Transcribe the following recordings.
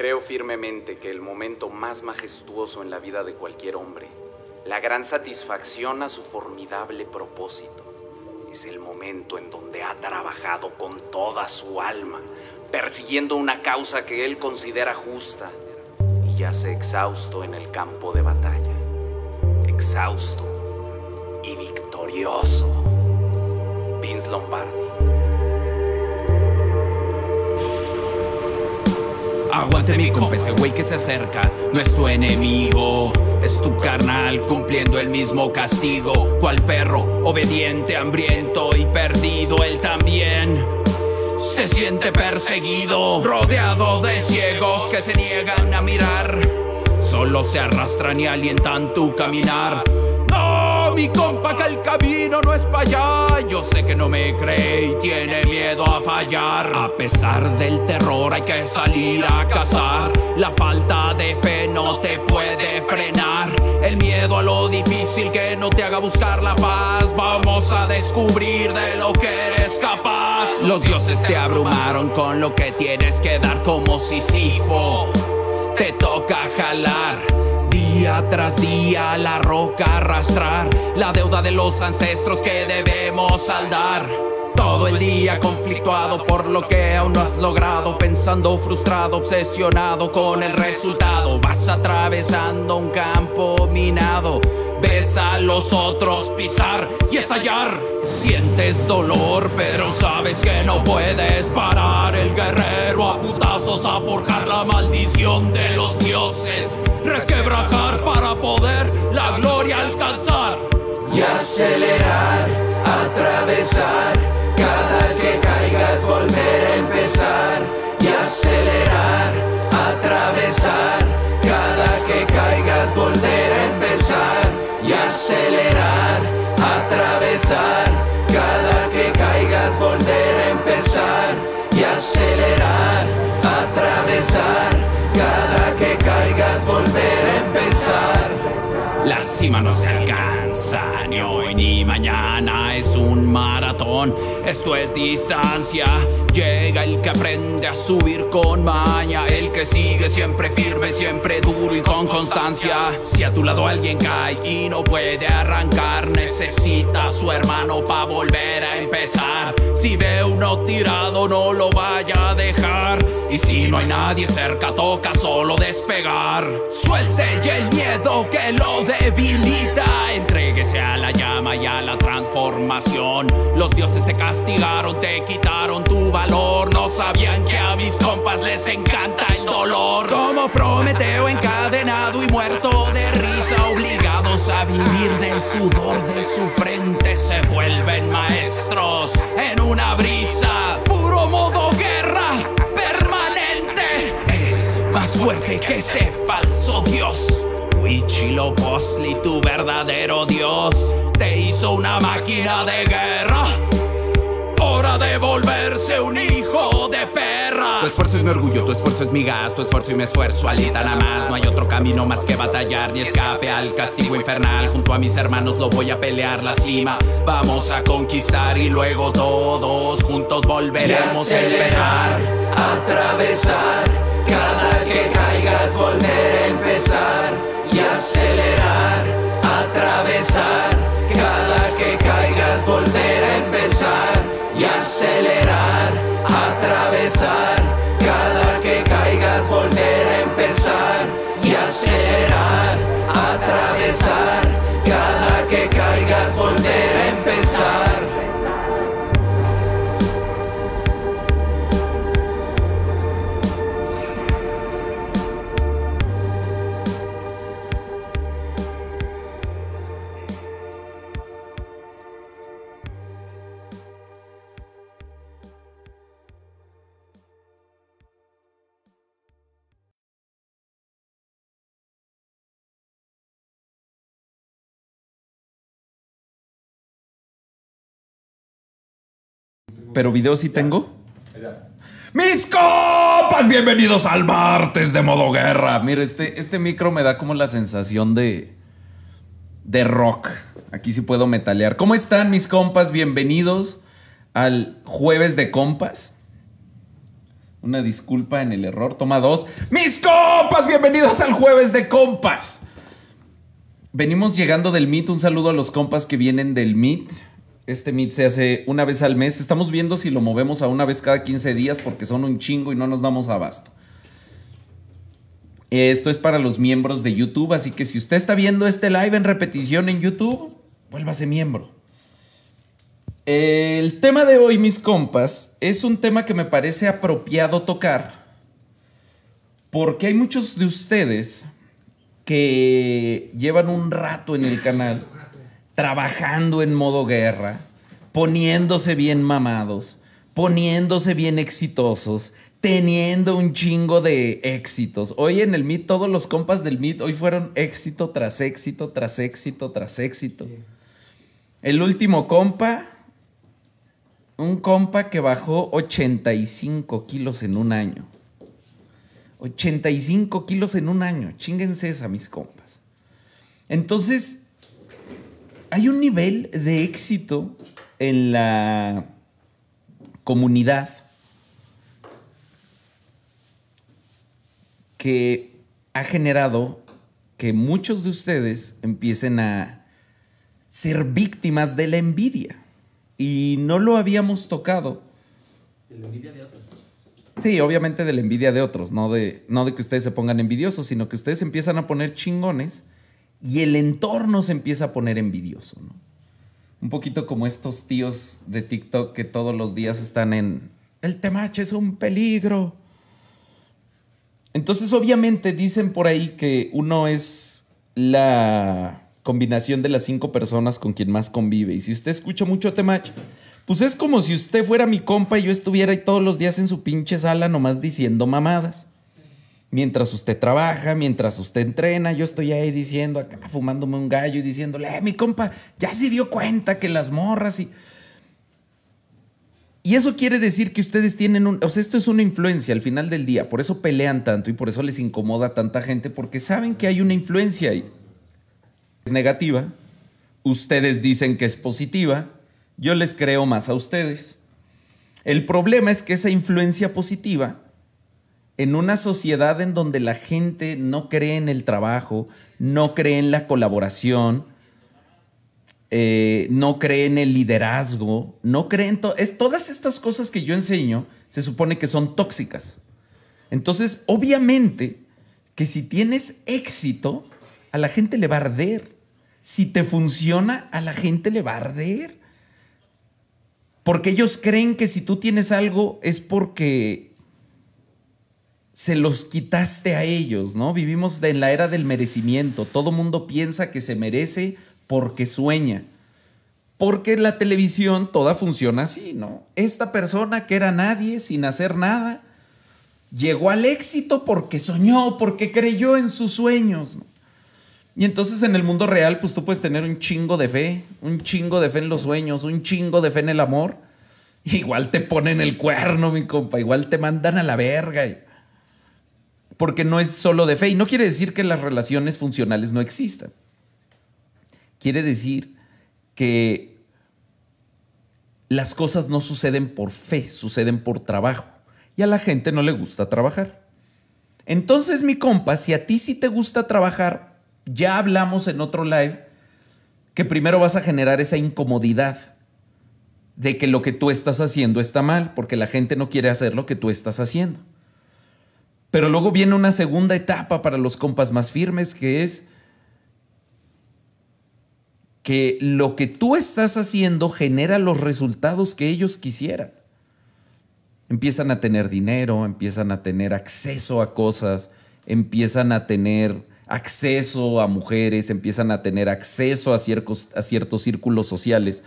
Creo firmemente que el momento más majestuoso en la vida de cualquier hombre, la gran satisfacción a su formidable propósito, es el momento en donde ha trabajado con toda su alma, persiguiendo una causa que él considera justa y ya se exhausto en el campo de batalla, exhausto y victorioso. Vince Lombardi. Aguante mi compa, ese güey que se acerca no es tu enemigo, es tu carnal cumpliendo el mismo castigo. Cual perro, obediente, hambriento y perdido, él también se siente perseguido, rodeado de ciegos que se niegan a mirar. Solo se arrastran y alientan tu caminar mi compa que el camino no es para allá. Yo sé que no me cree y tiene miedo a fallar. A pesar del terror hay que salir a cazar. La falta de fe no te puede frenar. El miedo a lo difícil que no te haga buscar la paz. Vamos a descubrir de lo que eres capaz. Los dioses te abrumaron con lo que tienes que dar como Sísifo. Te toca jalar día tras día la roca arrastrar, la deuda de los ancestros que debemos saldar. Todo el día conflictuado por lo que aún no has logrado, pensando frustrado, obsesionado con el resultado. Vas atravesando un campo minado, ves a los otros pisar y estallar. Sientes dolor, pero sabes que no puedes parar. El guerrero a putazos a forjar la maldición de los dioses requebrajar para poder la gloria alcanzar. Y acelerar, atravesar, cada que caigas volver a empezar. Y acelerar, atravesar, cada que caigas volver a empezar. Y acelerar, atravesar, cada que caigas volver a empezar. Y acelerar, atravesar cada que caigas volver a empezar. La cima se alcanza ni hoy ni mañana, es un maratón, esto es distancia. Llega el que aprende a subir con maña, el que sigue siempre firme, siempre duro y con constancia. Si a tu lado alguien cae y no puede arrancar, necesita a su hermano para volver a empezar. Si ve uno tirado, no lo vaya a dejar. Y si no hay nadie cerca, toca solo despegar. Suelte y el miedo que lo debilita entréguese a la llama y a la transformación. Los dioses te castigaron, te quitaron tu valor, no sabían que a mis compas les encanta el dolor. Como Prometeo encadenado y muerto de risa, obligados a vivir del sudor de su frente, se vuelven maestros en una brisa, puro modo guerra permanente. Es más fuerte que ese falso dios. Y Chilo Postli, tu verdadero dios, te hizo una máquina de guerra. Hora de volverse un hijo de perra. Tu esfuerzo es mi orgullo, tu esfuerzo es mi gas, tu esfuerzo y mi esfuerzo, alita nada más. No hay otro camino más que batallar ni escape al castigo infernal. Junto a mis hermanos lo voy a pelear la cima. Vamos a conquistar y luego todos juntos volveremos a empezar. Atravesar, cada que caigas volver a empezar y acelerar, atravesar, cada que caigas volver a empezar y acelerar, atravesar, cada que caigas volver a empezar y acelerar, atravesar, cada que caigas volver a empezar. pero video sí tengo. ¡Mis compas, Bienvenidos al martes de modo guerra. Mira, este, este micro me da como la sensación de. de rock. Aquí sí puedo metalear. ¿Cómo están mis compas? Bienvenidos al jueves de compas. Una disculpa en el error. Toma dos. ¡Mis compas! Bienvenidos al jueves de compas. Venimos llegando del Meet. Un saludo a los compas que vienen del Meet. Este Meet se hace una vez al mes. Estamos viendo si lo movemos a una vez cada 15 días porque son un chingo y no nos damos abasto. Esto es para los miembros de YouTube, así que si usted está viendo este live en repetición en YouTube, vuélvase miembro. El tema de hoy, mis compas, es un tema que me parece apropiado tocar porque hay muchos de ustedes que llevan un rato en el canal trabajando en modo guerra, poniéndose bien mamados, poniéndose bien exitosos, teniendo un chingo de éxitos. Hoy en el MIT... todos los compas del MIT... hoy fueron éxito tras éxito, tras éxito, tras éxito. El último compa, un compa que bajó 85 kilos en un año. 85 kilos en un año. Chinguense esa, mis compas. Entonces, hay un nivel de éxito en la comunidad que ha generado que muchos de ustedes empiecen a ser víctimas de la envidia. Y no lo habíamos tocado. De la envidia de otros. Sí, obviamente de la envidia de otros, no de, no de que ustedes se pongan envidiosos, sino que ustedes empiezan a poner chingones y el entorno se empieza a poner envidioso, ¿no? Un poquito como estos tíos de TikTok que todos los días están en, el temache es un peligro. Entonces obviamente dicen por ahí que uno es la combinación de las cinco personas con quien más convive. Y si usted escucha mucho temache, pues es como si usted fuera mi compa y yo estuviera ahí todos los días en su pinche sala nomás diciendo mamadas mientras usted trabaja, mientras usted entrena, yo estoy ahí diciendo, acá fumándome un gallo y diciéndole, eh, mi compa, ya se dio cuenta que las morras y... Y eso quiere decir que ustedes tienen un... O sea, esto es una influencia al final del día, por eso pelean tanto y por eso les incomoda tanta gente, porque saben que hay una influencia ahí. Es negativa, ustedes dicen que es positiva, yo les creo más a ustedes. El problema es que esa influencia positiva en una sociedad en donde la gente no cree en el trabajo, no cree en la colaboración, eh, no cree en el liderazgo, no cree en todas estas cosas que yo enseño, se supone que son tóxicas. Entonces, obviamente que si tienes éxito, a la gente le va a arder. Si te funciona, a la gente le va a arder. Porque ellos creen que si tú tienes algo es porque se los quitaste a ellos, ¿no? Vivimos en la era del merecimiento. Todo mundo piensa que se merece porque sueña. Porque la televisión toda funciona así, ¿no? Esta persona que era nadie, sin hacer nada, llegó al éxito porque soñó, porque creyó en sus sueños. Y entonces en el mundo real, pues tú puedes tener un chingo de fe, un chingo de fe en los sueños, un chingo de fe en el amor. Igual te ponen el cuerno, mi compa, igual te mandan a la verga porque no es solo de fe. Y no quiere decir que las relaciones funcionales no existan. Quiere decir que las cosas no suceden por fe, suceden por trabajo. Y a la gente no le gusta trabajar. Entonces, mi compa, si a ti sí te gusta trabajar, ya hablamos en otro live que primero vas a generar esa incomodidad de que lo que tú estás haciendo está mal, porque la gente no quiere hacer lo que tú estás haciendo. Pero luego viene una segunda etapa para los compas más firmes, que es que lo que tú estás haciendo genera los resultados que ellos quisieran. Empiezan a tener dinero, empiezan a tener acceso a cosas, empiezan a tener acceso a mujeres, empiezan a tener acceso a ciertos, a ciertos círculos sociales,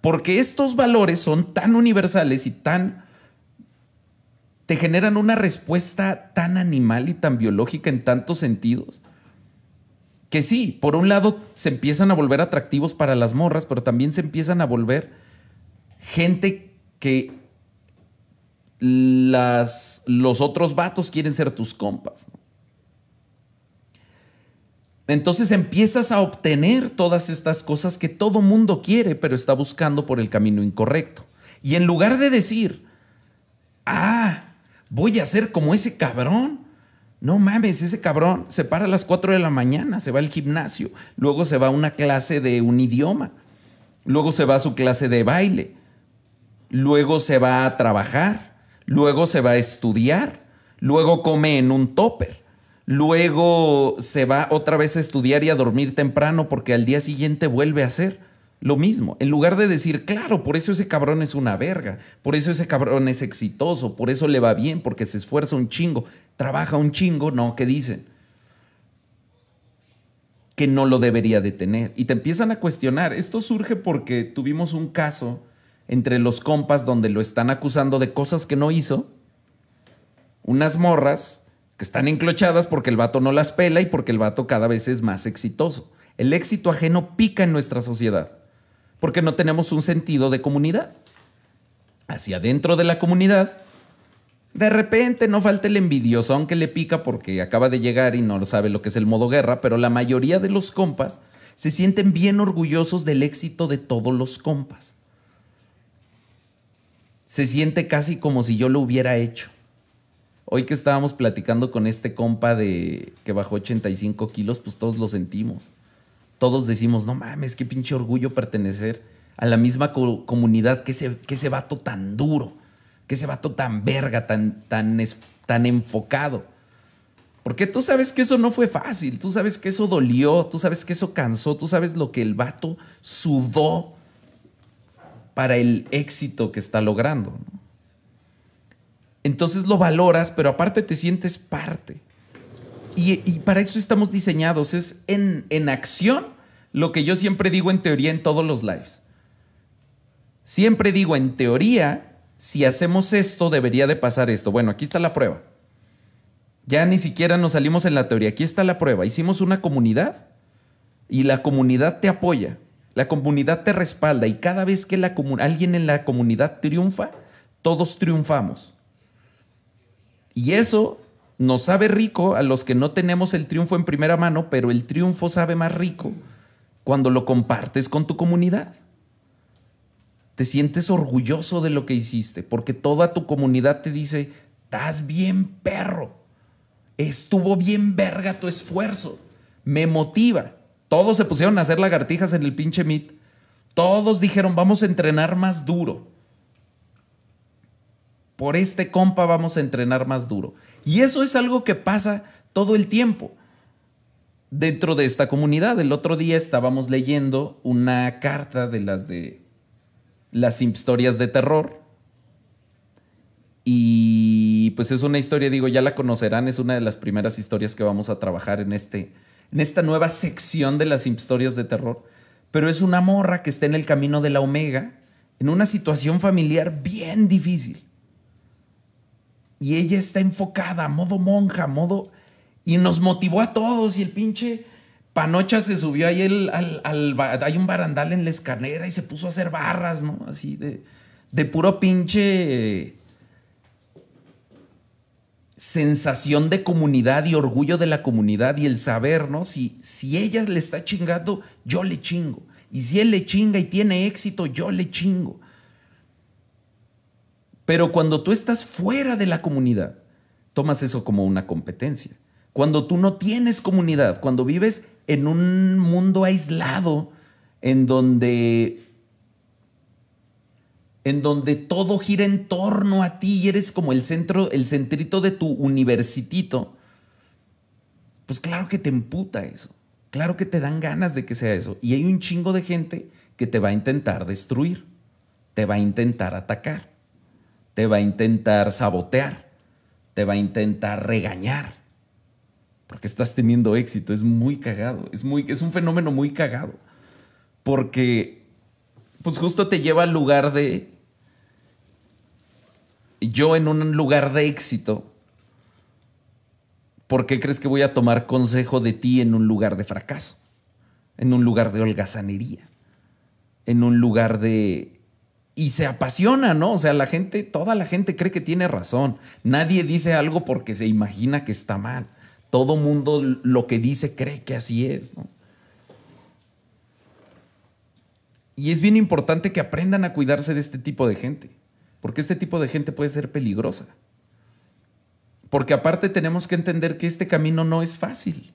porque estos valores son tan universales y tan te generan una respuesta tan animal y tan biológica en tantos sentidos que sí, por un lado se empiezan a volver atractivos para las morras, pero también se empiezan a volver gente que las, los otros vatos quieren ser tus compas. Entonces empiezas a obtener todas estas cosas que todo mundo quiere, pero está buscando por el camino incorrecto. Y en lugar de decir, ah, voy a ser como ese cabrón. No mames, ese cabrón se para a las 4 de la mañana, se va al gimnasio, luego se va a una clase de un idioma, luego se va a su clase de baile, luego se va a trabajar, luego se va a estudiar, luego come en un topper, luego se va otra vez a estudiar y a dormir temprano porque al día siguiente vuelve a hacer. Lo mismo, en lugar de decir, claro, por eso ese cabrón es una verga, por eso ese cabrón es exitoso, por eso le va bien, porque se esfuerza un chingo, trabaja un chingo, no, ¿qué dicen? Que no lo debería de tener. Y te empiezan a cuestionar. Esto surge porque tuvimos un caso entre los compas donde lo están acusando de cosas que no hizo, unas morras que están enclochadas porque el vato no las pela y porque el vato cada vez es más exitoso. El éxito ajeno pica en nuestra sociedad porque no tenemos un sentido de comunidad. Hacia adentro de la comunidad, de repente no falta el envidioso, aunque le pica porque acaba de llegar y no sabe lo que es el modo guerra, pero la mayoría de los compas se sienten bien orgullosos del éxito de todos los compas. Se siente casi como si yo lo hubiera hecho. Hoy que estábamos platicando con este compa de que bajó 85 kilos, pues todos lo sentimos todos decimos, no mames, qué pinche orgullo pertenecer a la misma comunidad que ese, que vato tan duro, que ese vato tan verga, tan, tan, tan enfocado. Porque tú sabes que eso no fue fácil, tú sabes que eso dolió, tú sabes que eso cansó, tú sabes lo que el vato sudó para el éxito que está logrando. Entonces lo valoras, pero aparte te sientes parte. Y, para eso estamos diseñados, es en, acción lo que yo siempre digo en teoría en todos los lives. Siempre digo en teoría, si hacemos esto, debería de pasar esto. Bueno, aquí está la prueba. Ya ni siquiera nos salimos en la teoría, aquí está la prueba. Hicimos una comunidad y la comunidad te apoya, la comunidad te respalda y cada vez que la alguien en la comunidad triunfa, todos triunfamos. Y eso nos sabe rico a los que no tenemos el triunfo en primera mano, pero el triunfo sabe más rico cuando lo compartes con tu comunidad. Te sientes orgulloso de lo que hiciste, porque toda tu comunidad te dice, estás bien perro, estuvo bien verga tu esfuerzo, me motiva. Todos se pusieron a hacer lagartijas en el pinche meet, todos dijeron, vamos a entrenar más duro. Por este compa vamos a entrenar más duro. Y eso es algo que pasa todo el tiempo dentro de esta comunidad. El otro día estábamos leyendo una carta de las de las historias de terror. Y pues es una historia, digo, ya la conocerán, es una de las primeras historias que vamos a trabajar en, este, en esta nueva sección de las historias de terror. Pero es una morra que está en el camino de la Omega, en una situación familiar bien difícil y ella está enfocada, modo monja, modo... Y nos motivó a todos y el pinche Panocha se subió ahí al, Hay un barandal en la escanera y se puso a hacer barras, ¿no? Así de, de puro pinche... Sensación de comunidad y orgullo de la comunidad y el saber, ¿no? Si, si ella le está chingando, yo le chingo. Y si él le chinga y tiene éxito, yo le chingo. Pero cuando tú estás fuera de la comunidad, tomas eso como una competencia. Cuando tú no tienes comunidad, cuando vives en un mundo aislado, en donde, en donde todo gira en torno a ti y eres como el centro, el centrito de tu universitito, pues claro que te emputa eso. Claro que te dan ganas de que sea eso. Y hay un chingo de gente que te va a intentar destruir, te va a intentar atacar te va a intentar sabotear, te va a intentar regañar, porque estás teniendo éxito, es muy cagado, es, muy, es un fenómeno muy cagado, porque pues justo te lleva al lugar de, yo en un lugar de éxito, ¿por qué crees que voy a tomar consejo de ti en un lugar de fracaso? En un lugar de holgazanería, en un lugar de y se apasiona, ¿no? O sea, la gente, toda la gente cree que tiene razón. Nadie dice algo porque se imagina que está mal. Todo mundo lo que dice cree que así es, ¿no? Y es bien importante que aprendan a cuidarse de este tipo de gente, porque este tipo de gente puede ser peligrosa. Porque aparte tenemos que entender que este camino no es fácil.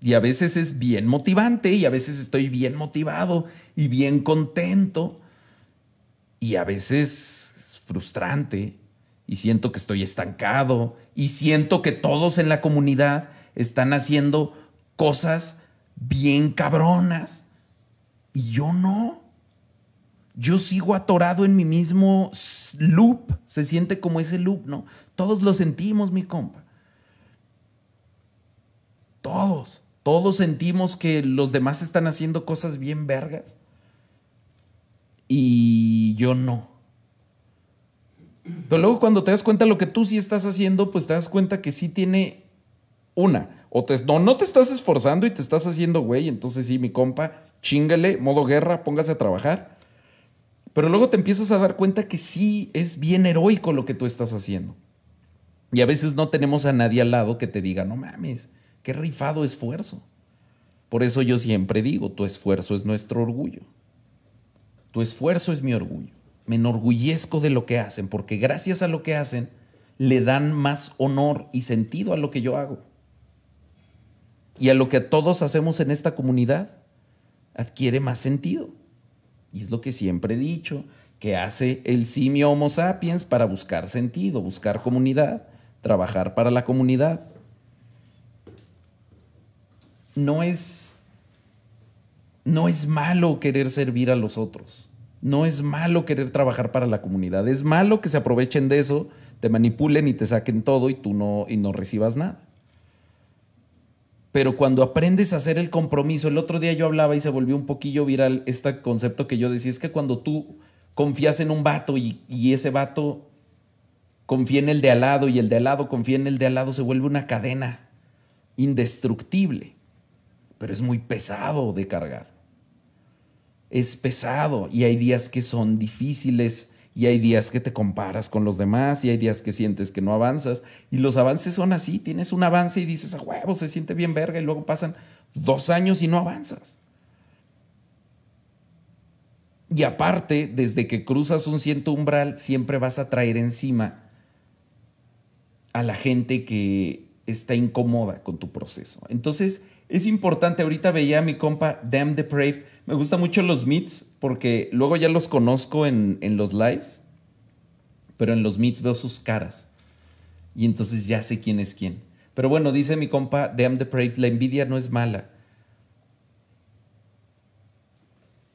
Y a veces es bien motivante y a veces estoy bien motivado y bien contento y a veces es frustrante y siento que estoy estancado y siento que todos en la comunidad están haciendo cosas bien cabronas y yo no. Yo sigo atorado en mi mismo loop, se siente como ese loop, ¿no? Todos lo sentimos, mi compa. Todos, todos sentimos que los demás están haciendo cosas bien vergas y yo no. Pero luego cuando te das cuenta de lo que tú sí estás haciendo, pues te das cuenta que sí tiene una. O no, no te estás esforzando y te estás haciendo, güey, entonces sí, mi compa, chingale, modo guerra, póngase a trabajar. Pero luego te empiezas a dar cuenta que sí es bien heroico lo que tú estás haciendo. Y a veces no tenemos a nadie al lado que te diga, no mames, qué rifado esfuerzo. Por eso yo siempre digo, tu esfuerzo es nuestro orgullo. Tu esfuerzo es mi orgullo. Me enorgullezco de lo que hacen, porque gracias a lo que hacen le dan más honor y sentido a lo que yo hago. Y a lo que todos hacemos en esta comunidad adquiere más sentido. Y es lo que siempre he dicho, que hace el simio Homo sapiens para buscar sentido, buscar comunidad, trabajar para la comunidad. No es no es malo querer servir a los otros. No es malo querer trabajar para la comunidad. Es malo que se aprovechen de eso, te manipulen y te saquen todo y tú no, y no recibas nada. Pero cuando aprendes a hacer el compromiso, el otro día yo hablaba y se volvió un poquillo viral este concepto que yo decía, es que cuando tú confías en un vato y, y ese vato confía en el de al lado y el de al lado confía en el de al lado, se vuelve una cadena indestructible, pero es muy pesado de cargar es pesado y hay días que son difíciles y hay días que te comparas con los demás y hay días que sientes que no avanzas y los avances son así, tienes un avance y dices, a huevo, se siente bien verga y luego pasan dos años y no avanzas. Y aparte, desde que cruzas un ciento umbral, siempre vas a traer encima a la gente que está incómoda con tu proceso. Entonces, es importante, ahorita veía a mi compa Damn Depraved, me gusta mucho los meets porque luego ya los conozco en, los lives, pero en los meets veo sus caras. Y entonces ya sé quién es quién. Pero bueno, dice mi compa Damn Depraved, la envidia no es mala.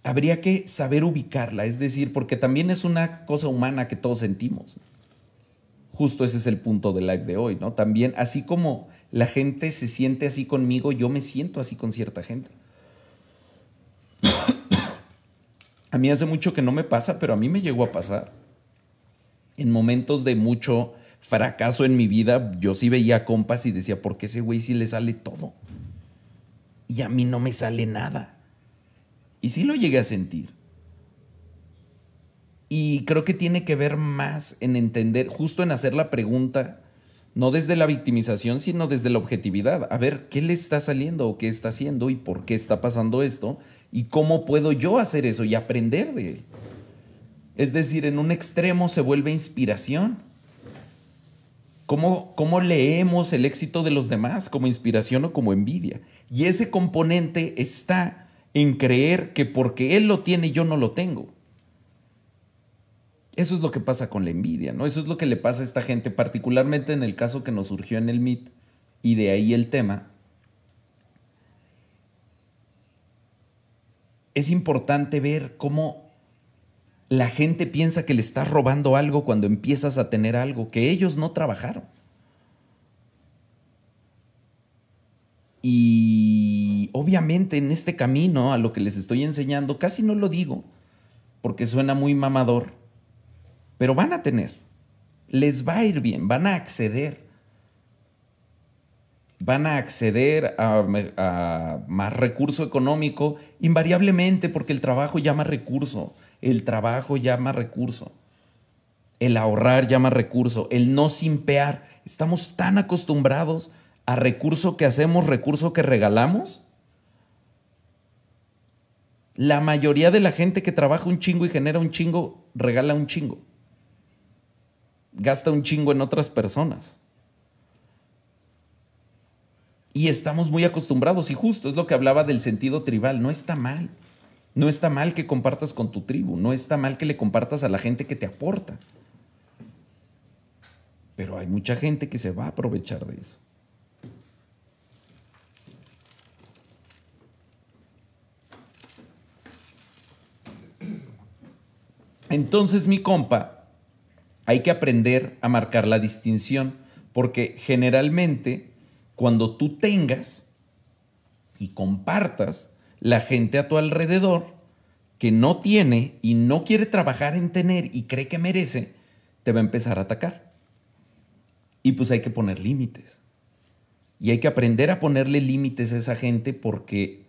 Habría que saber ubicarla, es decir, porque también es una cosa humana que todos sentimos. Justo ese es el punto del live de hoy, ¿no? También, así como la gente se siente así conmigo, yo me siento así con cierta gente. a mí hace mucho que no me pasa, pero a mí me llegó a pasar. En momentos de mucho fracaso en mi vida, yo sí veía compas y decía, ¿por qué ese güey sí le sale todo? Y a mí no me sale nada. Y sí lo llegué a sentir. Y creo que tiene que ver más en entender, justo en hacer la pregunta, no desde la victimización, sino desde la objetividad. A ver, ¿qué le está saliendo o qué está haciendo y por qué está pasando esto? ¿Y cómo puedo yo hacer eso y aprender de él? Es decir, en un extremo se vuelve inspiración. ¿Cómo, leemos el éxito de los demás? ¿Como inspiración o como envidia? Y ese componente está en creer que porque él lo tiene yo no lo tengo. Eso es lo que pasa con la envidia, ¿no? Eso es lo que le pasa a esta gente, particularmente en el caso que nos surgió en el MIT y de ahí el tema, es importante ver cómo la gente piensa que le estás robando algo cuando empiezas a tener algo que ellos no trabajaron. Y obviamente en este camino a lo que les estoy enseñando, casi no lo digo, porque suena muy mamador, pero van a tener, les va a ir bien, van a acceder van a acceder a, más recurso económico invariablemente porque el trabajo llama recurso, el trabajo llama recurso, el ahorrar llama recurso, el no simpear. Estamos tan acostumbrados a recurso que hacemos, recurso que regalamos. La mayoría de la gente que trabaja un chingo y genera un chingo, regala un chingo. Gasta un chingo en otras personas. Y estamos muy acostumbrados y justo es lo que hablaba del sentido tribal, no está mal. No está mal que compartas con tu tribu, no está mal que le compartas a la gente que te aporta. Pero hay mucha gente que se va a aprovechar de eso. Entonces, mi compa, hay que aprender a marcar la distinción, porque generalmente cuando tú tengas y compartas la gente a tu alrededor que no tiene y no quiere trabajar en tener y cree que merece, te va a empezar a atacar. Y pues hay que poner límites. Y hay que aprender a ponerle límites a esa gente porque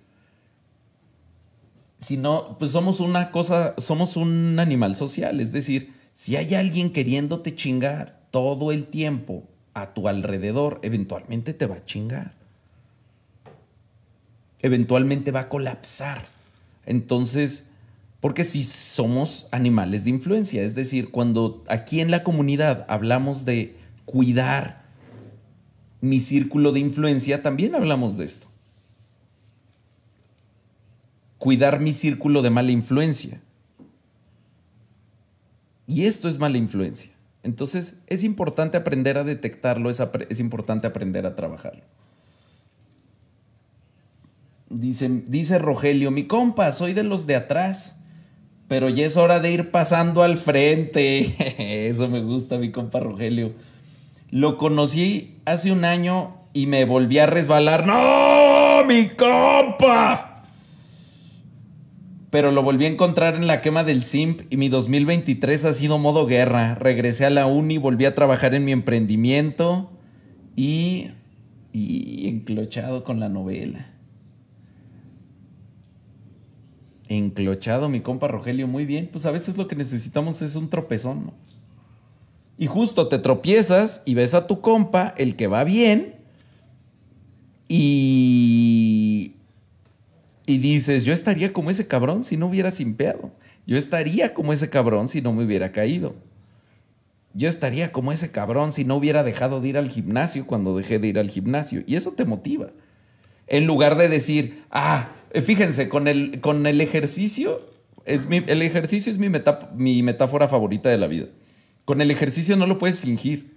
si no, pues somos una cosa, somos un animal social. Es decir, si hay alguien queriéndote chingar todo el tiempo a tu alrededor, eventualmente te va a chingar. Eventualmente va a colapsar. Entonces, porque si somos animales de influencia, es decir, cuando aquí en la comunidad hablamos de cuidar mi círculo de influencia, también hablamos de esto. Cuidar mi círculo de mala influencia. Y esto es mala influencia. Entonces es importante aprender a detectarlo, es, importante aprender a trabajarlo. Dice, dice Rogelio, mi compa, soy de los de atrás, pero ya es hora de ir pasando al frente. Eso me gusta, mi compa Rogelio. Lo conocí hace un año y me volví a resbalar. ¡No, mi compa! pero lo volví a encontrar en la quema del SIMP y mi 2023 ha sido modo guerra. Regresé a la uni, volví a trabajar en mi emprendimiento y, y enclochado con la novela. Enclochado, mi compa Rogelio, muy bien. Pues a veces lo que necesitamos es un tropezón. Y justo te tropiezas y ves a tu compa, el que va bien, y y dices, yo estaría como ese cabrón si no hubiera simpeado. Yo estaría como ese cabrón si no me hubiera caído. Yo estaría como ese cabrón si no hubiera dejado de ir al gimnasio cuando dejé de ir al gimnasio. Y eso te motiva. En lugar de decir, ah, eh, fíjense, con el, con el ejercicio, es mi, el ejercicio es mi, mi metáfora favorita de la vida. Con el ejercicio no lo puedes fingir.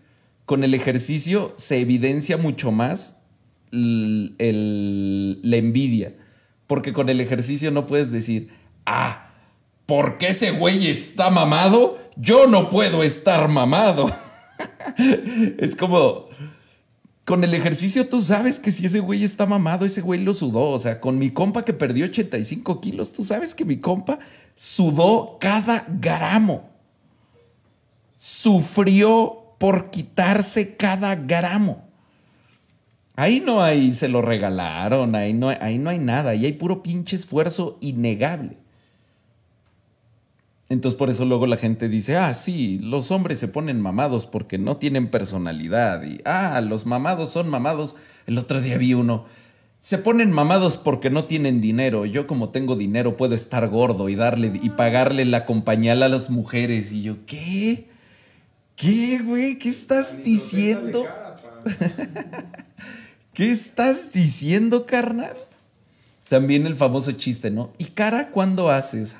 Con el ejercicio se evidencia mucho más la envidia porque con el ejercicio no puedes decir, ah, ¿por qué ese güey está mamado, yo no puedo estar mamado. es como, con el ejercicio tú sabes que si ese güey está mamado, ese güey lo sudó. O sea, con mi compa que perdió 85 kilos, tú sabes que mi compa sudó cada gramo. Sufrió por quitarse cada gramo. Ahí no hay, se lo regalaron, ahí no, hay, ahí no hay nada, Y hay puro pinche esfuerzo innegable. Entonces por eso luego la gente dice, ah, sí, los hombres se ponen mamados porque no tienen personalidad y, ah, los mamados son mamados. El otro día vi uno, se ponen mamados porque no tienen dinero. Yo como tengo dinero puedo estar gordo y darle y pagarle la compañía a las mujeres. Y yo, ¿qué? ¿Qué, güey? ¿Qué estás diciendo? ¿Qué estás diciendo, carnal? También el famoso chiste, ¿no? ¿Y cara cuándo haces?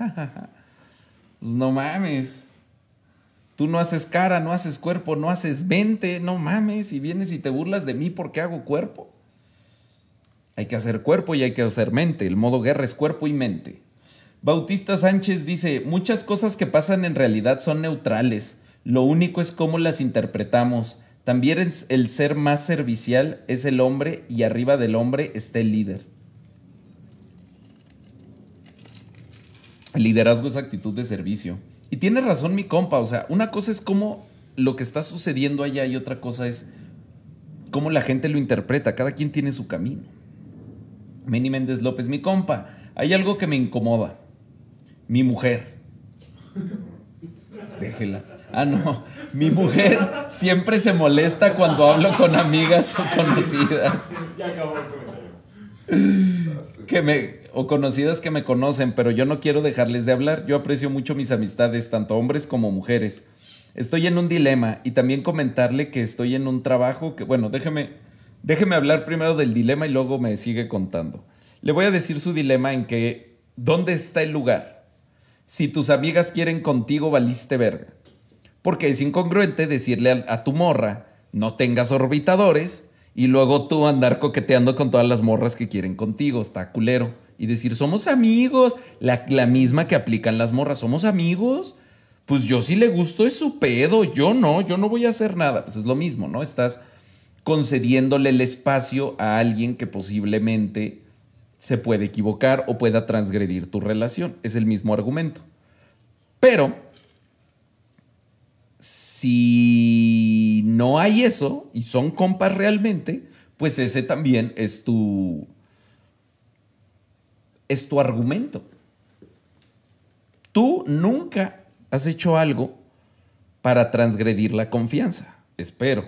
pues no mames. Tú no haces cara, no haces cuerpo, no haces mente, no mames. Y vienes y te burlas de mí porque hago cuerpo. Hay que hacer cuerpo y hay que hacer mente. El modo guerra es cuerpo y mente. Bautista Sánchez dice, muchas cosas que pasan en realidad son neutrales. Lo único es cómo las interpretamos. También el ser más servicial es el hombre y arriba del hombre está el líder. El liderazgo es actitud de servicio. Y tiene razón mi compa, o sea, una cosa es cómo lo que está sucediendo allá y otra cosa es cómo la gente lo interpreta. Cada quien tiene su camino. Meni Méndez López, mi compa, hay algo que me incomoda. Mi mujer. Déjela. Ah, no. Mi mujer siempre se molesta cuando hablo con amigas o conocidas. Ya acabó el comentario. Que me, o conocidas que me conocen, pero yo no quiero dejarles de hablar. Yo aprecio mucho mis amistades, tanto hombres como mujeres. Estoy en un dilema y también comentarle que estoy en un trabajo que, bueno, déjeme, déjeme hablar primero del dilema y luego me sigue contando. Le voy a decir su dilema en que, ¿dónde está el lugar? Si tus amigas quieren contigo, valiste verga porque es incongruente decirle a, tu morra, no tengas orbitadores, y luego tú andar coqueteando con todas las morras que quieren contigo, está culero. Y decir, somos amigos, la, misma que aplican las morras, somos amigos. Pues yo sí si le gusto, es su pedo, yo no, yo no voy a hacer nada. Pues es lo mismo, ¿no? Estás concediéndole el espacio a alguien que posiblemente se puede equivocar o pueda transgredir tu relación. Es el mismo argumento. Pero si no hay eso y son compas realmente, pues ese también es tu es tu argumento. Tú nunca has hecho algo para transgredir la confianza, espero,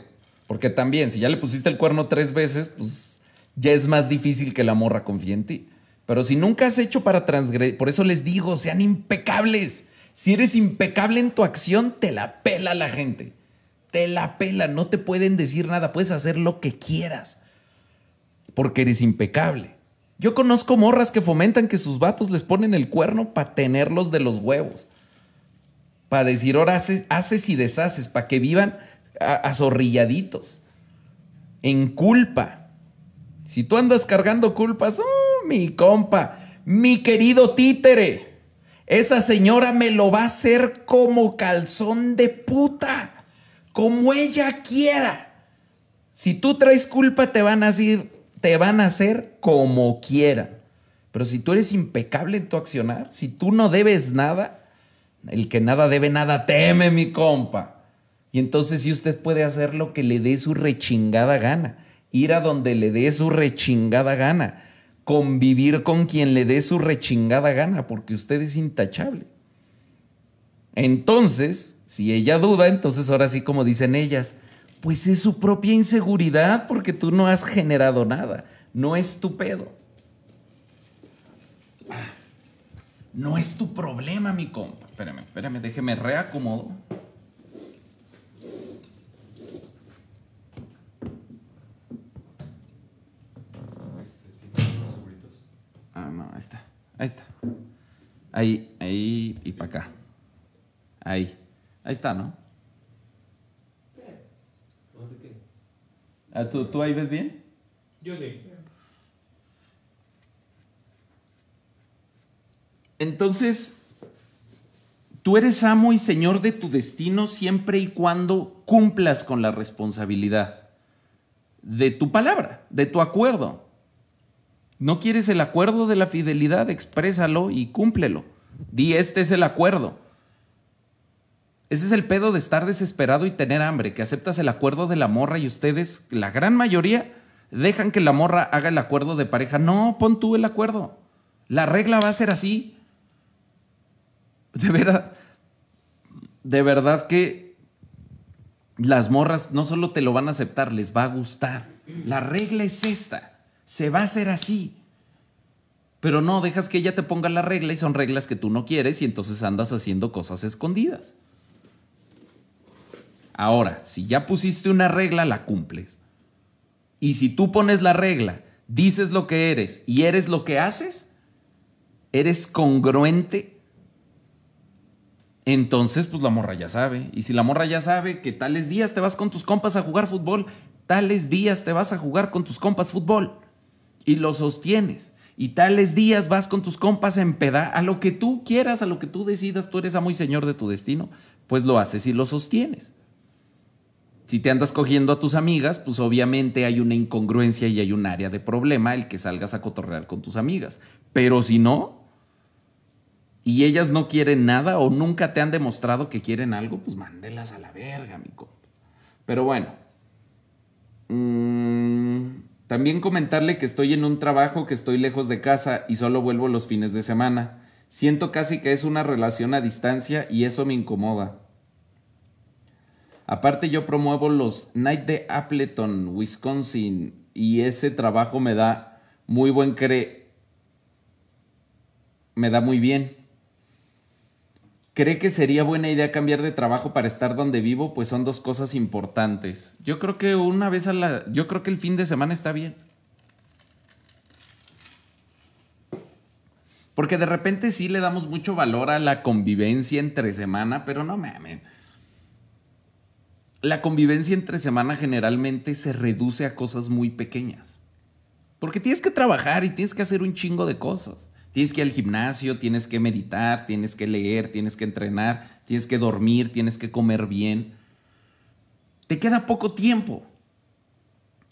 porque también si ya le pusiste el cuerno tres veces, pues ya es más difícil que la morra confíe en ti. Pero si nunca has hecho para transgredir, por eso les digo, sean impecables. Si eres impecable en tu acción, te la pela la gente. Te la pela, no te pueden decir nada, puedes hacer lo que quieras. Porque eres impecable. Yo conozco morras que fomentan que sus vatos les ponen el cuerno para tenerlos de los huevos. Para decir, ahora haces, y deshaces, para que vivan azorrilladitos. En culpa. Si tú andas cargando culpas, oh, mi compa, mi querido títere. Esa señora me lo va a hacer como calzón de puta, como ella quiera. Si tú traes culpa, te van a te van a hacer como quieran. Pero si tú eres impecable en tu accionar, si tú no debes nada, el que nada debe nada teme, mi compa. Y entonces si usted puede hacer lo que le dé su rechingada gana, ir a donde le dé su rechingada gana convivir con quien le dé su rechingada gana, porque usted es intachable. Entonces, si ella duda, entonces ahora sí como dicen ellas, pues es su propia inseguridad porque tú no has generado nada, no es tu pedo. No es tu problema, mi compa. Espérame, espérame, déjeme reacomodo. Ahí está. Ahí, ahí y para acá. Ahí. Ahí está, ¿no? ¿A ¿Tú, ¿Tú ahí ves bien? Yo sí. Entonces, tú eres amo y señor de tu destino siempre y cuando cumplas con la responsabilidad de tu palabra, de tu acuerdo. ¿No quieres el acuerdo de la fidelidad? Exprésalo y cúmplelo. Di, este es el acuerdo. Ese es el pedo de estar desesperado y tener hambre, que aceptas el acuerdo de la morra y ustedes, la gran mayoría, dejan que la morra haga el acuerdo de pareja. No, pon tú el acuerdo. La regla va a ser así. De verdad, de verdad que las morras no solo te lo van a aceptar, les va a gustar. La regla es esta se va a hacer así. Pero no, dejas que ella te ponga la regla y son reglas que tú no quieres y entonces andas haciendo cosas escondidas. Ahora, si ya pusiste una regla, la cumples. Y si tú pones la regla, dices lo que eres y eres lo que haces, eres congruente, entonces pues la morra ya sabe. Y si la morra ya sabe que tales días te vas con tus compas a jugar fútbol, tales días te vas a jugar con tus compas fútbol y lo sostienes. Y tales días vas con tus compas en peda a lo que tú quieras, a lo que tú decidas, tú eres a muy señor de tu destino, pues lo haces y lo sostienes. Si te andas cogiendo a tus amigas, pues obviamente hay una incongruencia y hay un área de problema el que salgas a cotorrear con tus amigas. Pero si no, y ellas no quieren nada o nunca te han demostrado que quieren algo, pues mándelas a la verga, mi compa. Pero bueno. Mm, también comentarle que estoy en un trabajo que estoy lejos de casa y solo vuelvo los fines de semana. Siento casi que es una relación a distancia y eso me incomoda. Aparte yo promuevo los Night de Appleton, Wisconsin y ese trabajo me da muy buen cre... me da muy bien. ¿Cree que sería buena idea cambiar de trabajo para estar donde vivo? Pues son dos cosas importantes. Yo creo que una vez a la. Yo creo que el fin de semana está bien. Porque de repente sí le damos mucho valor a la convivencia entre semana, pero no mames. La convivencia entre semana generalmente se reduce a cosas muy pequeñas. Porque tienes que trabajar y tienes que hacer un chingo de cosas. Tienes que ir al gimnasio, tienes que meditar, tienes que leer, tienes que entrenar, tienes que dormir, tienes que comer bien. Te queda poco tiempo.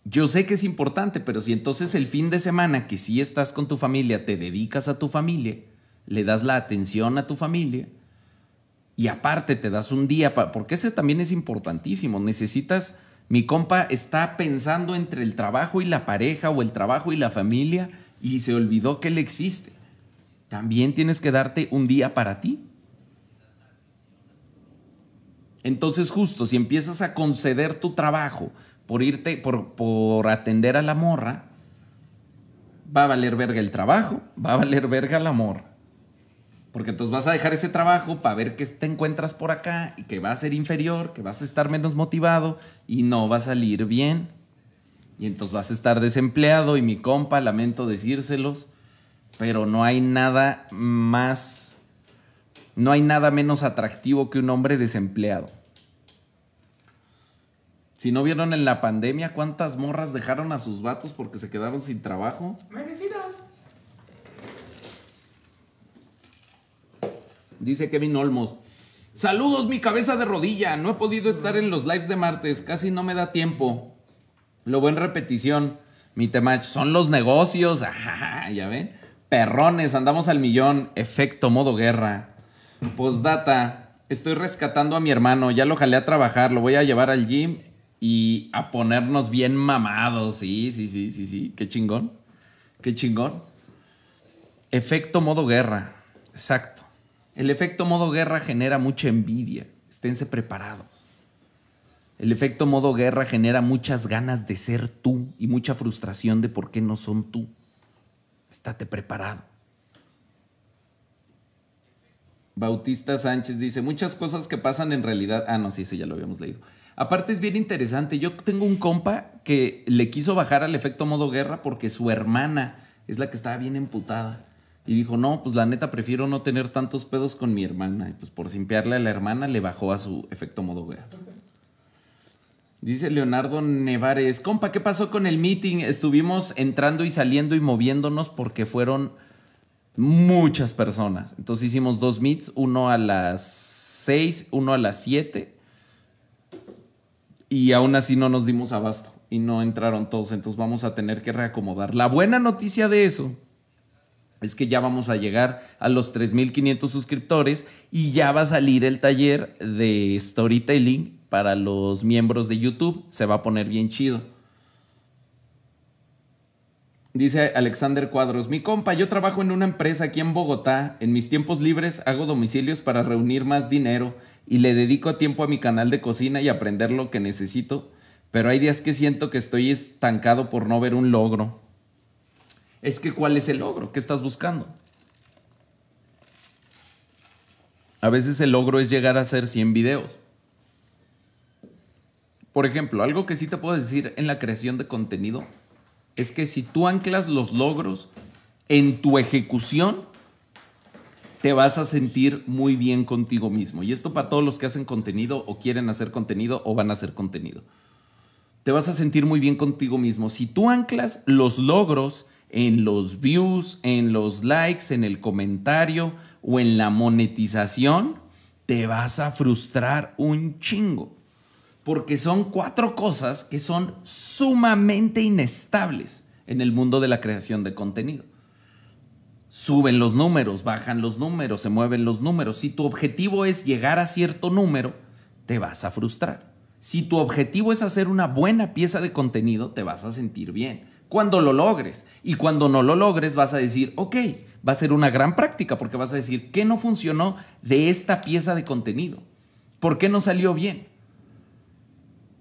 Yo sé que es importante, pero si entonces el fin de semana que sí estás con tu familia, te dedicas a tu familia, le das la atención a tu familia y aparte te das un día, porque ese también es importantísimo, necesitas, mi compa está pensando entre el trabajo y la pareja o el trabajo y la familia y se olvidó que él existe también tienes que darte un día para ti. Entonces justo, si empiezas a conceder tu trabajo por irte, por, atender a la morra, va a valer verga el trabajo, va a valer verga el amor, Porque entonces vas a dejar ese trabajo para ver qué te encuentras por acá y que va a ser inferior, que vas a estar menos motivado y no va a salir bien. Y entonces vas a estar desempleado y mi compa, lamento decírselos, pero no hay nada más, no hay nada menos atractivo que un hombre desempleado. Si no vieron en la pandemia cuántas morras dejaron a sus vatos porque se quedaron sin trabajo. Merecidas. Dice Kevin Olmos. Saludos, mi cabeza de rodilla. No he podido estar en los lives de martes. Casi no me da tiempo. Lo buen repetición. Mi temach. Son los negocios. Ajá, ya ven perrones, andamos al millón, efecto modo guerra. Postdata, estoy rescatando a mi hermano, ya lo jalé a trabajar, lo voy a llevar al gym y a ponernos bien mamados. Sí, sí, sí, sí, sí, qué chingón. Qué chingón. Efecto modo guerra, exacto. El efecto modo guerra genera mucha envidia, esténse preparados. El efecto modo guerra genera muchas ganas de ser tú y mucha frustración de por qué no son tú. Estate preparado. Bautista Sánchez dice, muchas cosas que pasan en realidad... Ah, no, sí, sí, ya lo habíamos leído. Aparte es bien interesante, yo tengo un compa que le quiso bajar al efecto modo guerra porque su hermana es la que estaba bien emputada. Y dijo, no, pues la neta prefiero no tener tantos pedos con mi hermana. Y pues por simpearle a la hermana le bajó a su efecto modo guerra. Dice Leonardo Nevares, compa, ¿qué pasó con el meeting? Estuvimos entrando y saliendo y moviéndonos porque fueron muchas personas. Entonces hicimos dos meets, uno a las seis... uno a las siete... Y aún así no nos dimos abasto y no entraron todos. Entonces vamos a tener que reacomodar. La buena noticia de eso es que ya vamos a llegar a los 3.500 suscriptores y ya va a salir el taller de storytelling para los miembros de YouTube. Se va a poner bien chido. Dice Alexander Cuadros, mi compa, yo trabajo en una empresa aquí en Bogotá. En mis tiempos libres hago domicilios para reunir más dinero y le dedico tiempo a mi canal de cocina y aprender lo que necesito. Pero hay días que siento que estoy estancado por no ver un logro. Es que, ¿cuál es el logro? ¿Qué estás buscando? A veces el logro es llegar a hacer 100 videos por ejemplo, algo que sí te puedo decir en la creación de contenido es que si tú anclas los logros en tu ejecución, te vas a sentir muy bien contigo mismo. Y esto para todos los que hacen contenido o quieren hacer contenido o van a hacer contenido. Te vas a sentir muy bien contigo mismo. Si tú anclas los logros en los views, en los likes, en el comentario o en la monetización, te vas a frustrar un chingo porque son cuatro cosas que son sumamente inestables en el mundo de la creación de contenido. Suben los números, bajan los números, se mueven los números. Si tu objetivo es llegar a cierto número, te vas a frustrar. Si tu objetivo es hacer una buena pieza de contenido, te vas a sentir bien. Cuando lo logres y cuando no lo logres, vas a decir, ok, va a ser una gran práctica porque vas a decir, ¿qué no funcionó de esta pieza de contenido? ¿Por qué no salió bien?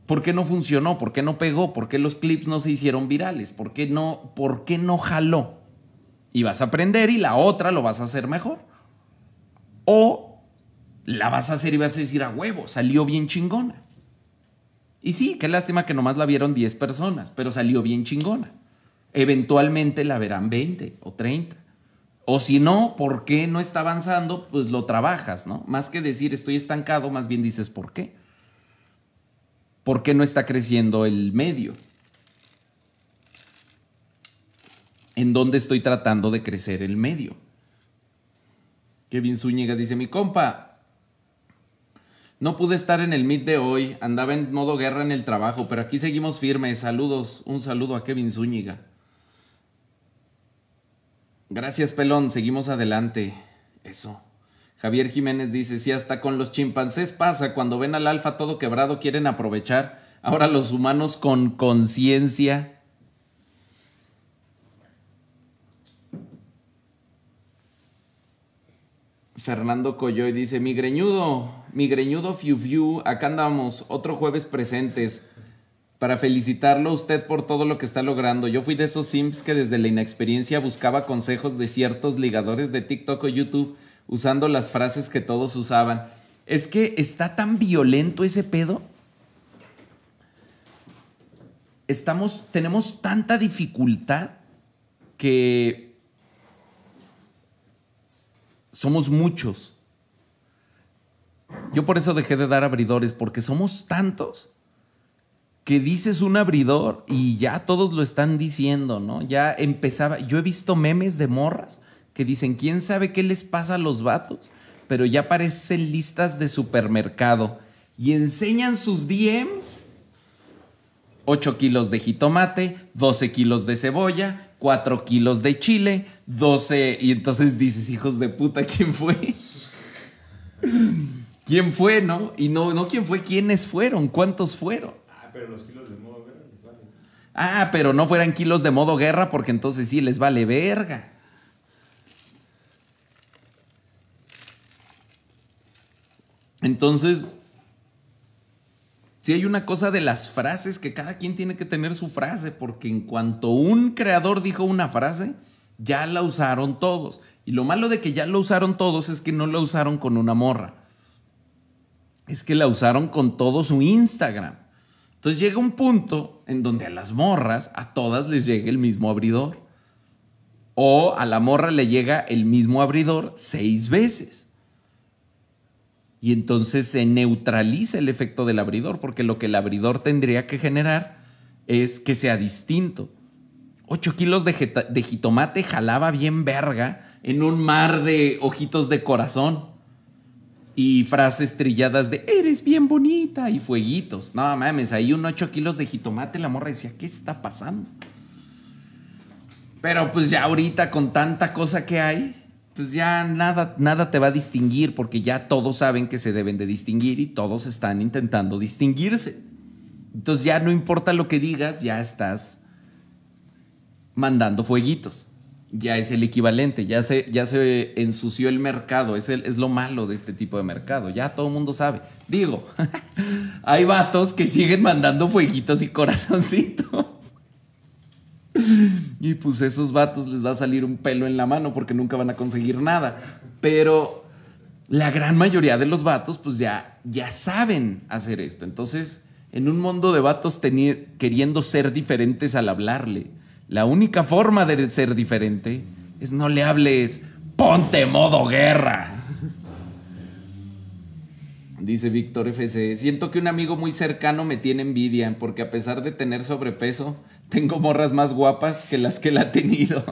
¿Por qué no funcionó? ¿Por qué no pegó? ¿Por qué los clips no se hicieron virales? ¿Por qué no, por qué no jaló? Y vas a aprender y la otra lo vas a hacer mejor. O la vas a hacer y vas a decir a huevo, salió bien chingona. Y sí, qué lástima que nomás la vieron 10 personas, pero salió bien chingona. Eventualmente la verán 20 o 30. O si no, ¿por qué no está avanzando? Pues lo trabajas, ¿no? Más que decir estoy estancado, más bien dices ¿por qué? ¿Por qué no está creciendo el medio? ¿En dónde estoy tratando de crecer el medio? Kevin Zúñiga dice, mi compa, no pude estar en el meet de hoy, andaba en modo guerra en el trabajo, pero aquí seguimos firmes. Saludos, un saludo a Kevin Zúñiga. Gracias, Pelón, seguimos adelante. Eso. Javier Jiménez dice, Si hasta con los chimpancés pasa, cuando ven al alfa todo quebrado quieren aprovechar, ahora los humanos con conciencia. Fernando Coyoy dice, mi greñudo, mi greñudo Fiu Fiu, acá andamos, otro jueves presentes. Para felicitarlo usted por todo lo que está logrando. Yo fui de esos sims que desde la inexperiencia buscaba consejos de ciertos ligadores de TikTok o YouTube usando las frases que todos usaban. Es que está tan violento ese pedo. Estamos, tenemos tanta dificultad que somos muchos. Yo por eso dejé de dar abridores, porque somos tantos que dices un abridor y ya todos lo están diciendo, ¿no? Ya empezaba, yo he visto memes de morras que dicen, ¿quién sabe qué les pasa a los vatos? Pero ya parecen listas de supermercado y enseñan sus DMs. 8 kilos de jitomate, 12 kilos de cebolla, 4 kilos de chile, 12... Y entonces dices, hijos de puta, ¿quién fue? ¿Quién fue, no? Y no, no quién fue, quiénes fueron, cuántos fueron. Ah, pero los kilos de modo guerra Ah, pero no fueran kilos de modo guerra porque entonces sí les vale verga. Entonces, si hay una cosa de las frases que cada quien tiene que tener su frase, porque en cuanto un creador dijo una frase, ya la usaron todos. Y lo malo de que ya la usaron todos es que no la usaron con una morra. Es que la usaron con todo su Instagram. Entonces llega un punto en donde a las morras, a todas les llega el mismo abridor. O a la morra le llega el mismo abridor seis veces y entonces se neutraliza el efecto del abridor, porque lo que el abridor tendría que generar es que sea distinto. 8 kilos de, jitomate jalaba bien verga en un mar de ojitos de corazón y frases trilladas de eres bien bonita y fueguitos. No mames, ahí un 8 kilos de jitomate, la morra decía, ¿qué está pasando? Pero pues ya ahorita con tanta cosa que hay, pues ya nada, nada te va a distinguir porque ya todos saben que se deben de distinguir y todos están intentando distinguirse. Entonces ya no importa lo que digas, ya estás mandando fueguitos. Ya es el equivalente, ya se, ya se ensució el mercado, es, es lo malo de este tipo de mercado, ya todo el mundo sabe. Digo, hay vatos que siguen mandando fueguitos y corazoncitos. Y pues esos vatos les va a salir un pelo en la mano porque nunca van a conseguir nada. Pero la gran mayoría de los vatos pues ya, ya saben hacer esto. Entonces, en un mundo de vatos queriendo ser diferentes al hablarle, la única forma de ser diferente es no le hables, ponte modo guerra. Dice Víctor FC, siento que un amigo muy cercano me tiene envidia porque a pesar de tener sobrepeso, tengo morras más guapas que las que él ha tenido.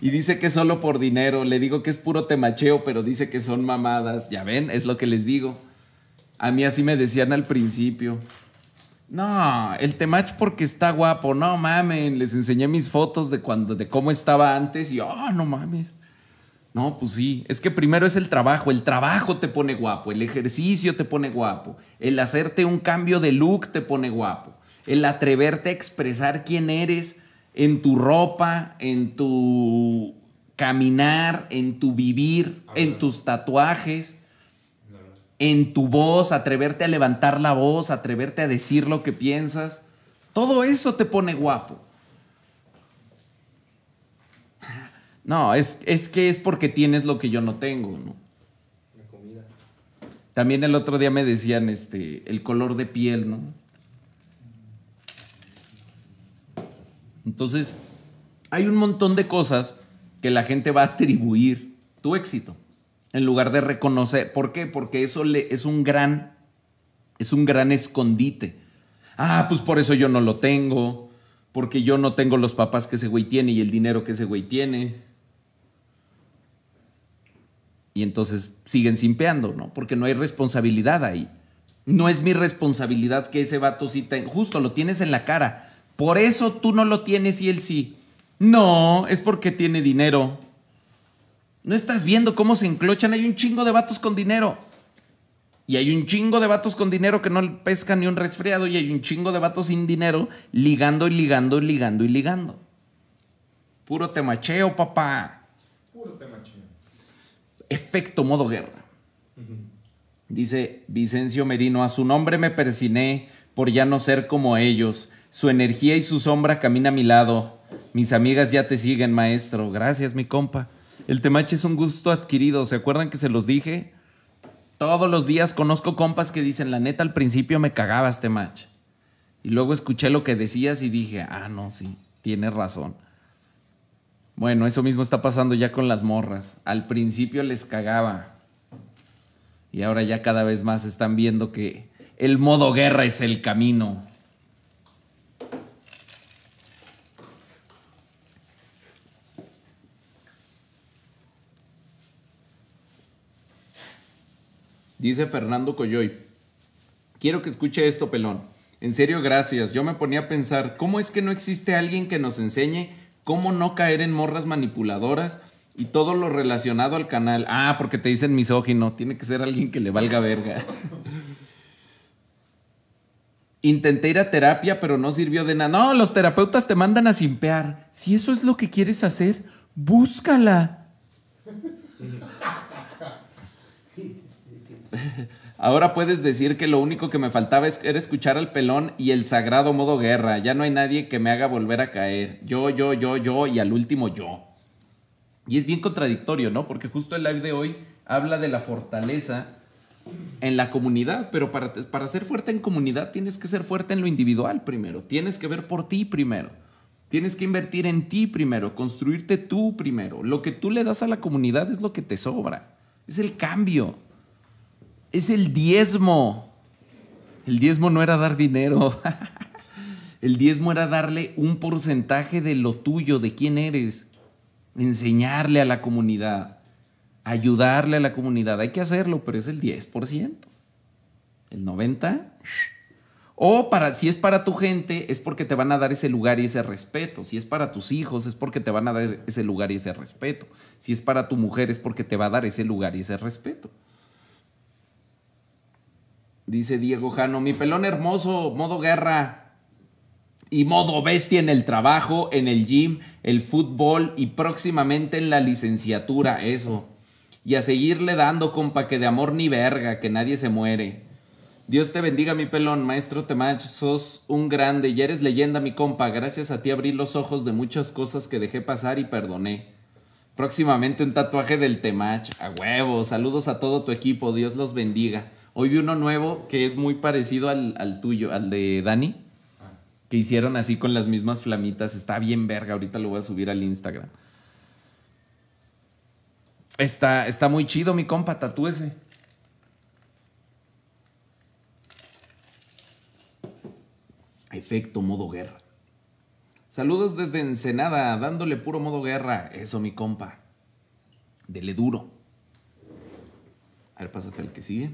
y dice que solo por dinero. Le digo que es puro temacheo, pero dice que son mamadas. Ya ven, es lo que les digo. A mí así me decían al principio. No, el temache porque está guapo. No mamen, les enseñé mis fotos de cuando, de cómo estaba antes y ah, oh, no mames. No, pues sí. Es que primero es el trabajo. El trabajo te pone guapo. El ejercicio te pone guapo. El hacerte un cambio de look te pone guapo el atreverte a expresar quién eres en tu ropa, en tu caminar, en tu vivir, en tus tatuajes, en tu voz, atreverte a levantar la voz, atreverte a decir lo que piensas. Todo eso te pone guapo. No, es, es que es porque tienes lo que yo no tengo, ¿no? La comida. También el otro día me decían este, el color de piel, ¿no? Entonces, hay un montón de cosas que la gente va a atribuir tu éxito en lugar de reconocer. ¿Por qué? Porque eso le, es un gran, es un gran escondite. Ah, pues por eso yo no lo tengo, porque yo no tengo los papás que ese güey tiene y el dinero que ese güey tiene. Y entonces siguen simpeando, ¿no? Porque no hay responsabilidad ahí. No es mi responsabilidad que ese vato sí tenga. Justo lo tienes en la cara por eso tú no lo tienes y él sí. No, es porque tiene dinero. ¿No estás viendo cómo se enclochan? Hay un chingo de vatos con dinero. Y hay un chingo de vatos con dinero que no pescan ni un resfriado. Y hay un chingo de vatos sin dinero ligando y ligando y ligando y ligando. Puro temacheo, papá. Puro temacheo. Efecto modo guerra. Dice Vicencio Merino, a su nombre me persiné por ya no ser como ellos. Su energía y su sombra camina a mi lado. Mis amigas ya te siguen, maestro. Gracias, mi compa. El temache es un gusto adquirido. ¿Se acuerdan que se los dije? Todos los días conozco compas que dicen, la neta, al principio me cagaba este match Y luego escuché lo que decías y dije, ah, no, sí, tienes razón. Bueno, eso mismo está pasando ya con las morras. Al principio les cagaba. Y ahora ya cada vez más están viendo que el modo guerra es el camino. Dice Fernando Coyoy, quiero que escuche esto, pelón. En serio, gracias. Yo me ponía a pensar, ¿cómo es que no existe alguien que nos enseñe cómo no caer en morras manipuladoras y todo lo relacionado al canal? Ah, porque te dicen misógino. Tiene que ser alguien que le valga verga. Intenté ir a terapia, pero no sirvió de nada. No, los terapeutas te mandan a simpear. Si eso es lo que quieres hacer, búscala. Ahora puedes decir que lo único que me faltaba era escuchar al pelón y el sagrado modo guerra. Ya no hay nadie que me haga volver a caer. Yo, yo, yo, yo y al último yo. Y es bien contradictorio, ¿no? Porque justo el live de hoy habla de la fortaleza en la comunidad, pero para, para ser fuerte en comunidad tienes que ser fuerte en lo individual primero. Tienes que ver por ti primero. Tienes que invertir en ti primero, construirte tú primero. Lo que tú le das a la comunidad es lo que te sobra. Es el cambio es el diezmo. El diezmo no era dar dinero. El diezmo era darle un porcentaje de lo tuyo, de quién eres. Enseñarle a la comunidad. Ayudarle a la comunidad. Hay que hacerlo, pero es el 10%. El 90%. O para, si es para tu gente, es porque te van a dar ese lugar y ese respeto. Si es para tus hijos, es porque te van a dar ese lugar y ese respeto. Si es para tu mujer, es porque te va a dar ese lugar y ese respeto. Dice Diego Jano, mi pelón hermoso, modo guerra y modo bestia en el trabajo, en el gym, el fútbol y próximamente en la licenciatura, eso. Y a seguirle dando, compa, que de amor ni verga, que nadie se muere. Dios te bendiga, mi pelón, maestro Temach, sos un grande y eres leyenda, mi compa. Gracias a ti abrí los ojos de muchas cosas que dejé pasar y perdoné. Próximamente un tatuaje del Temach. A huevos, saludos a todo tu equipo, Dios los bendiga. Hoy vi uno nuevo que es muy parecido al, tuyo, al de Dani, que hicieron así con las mismas flamitas. Está bien verga, ahorita lo voy a subir al Instagram. Está, está muy chido, mi compa, tatúese. Efecto modo guerra. Saludos desde Ensenada, dándole puro modo guerra. Eso, mi compa. Dele duro. A ver, pásate el que sigue.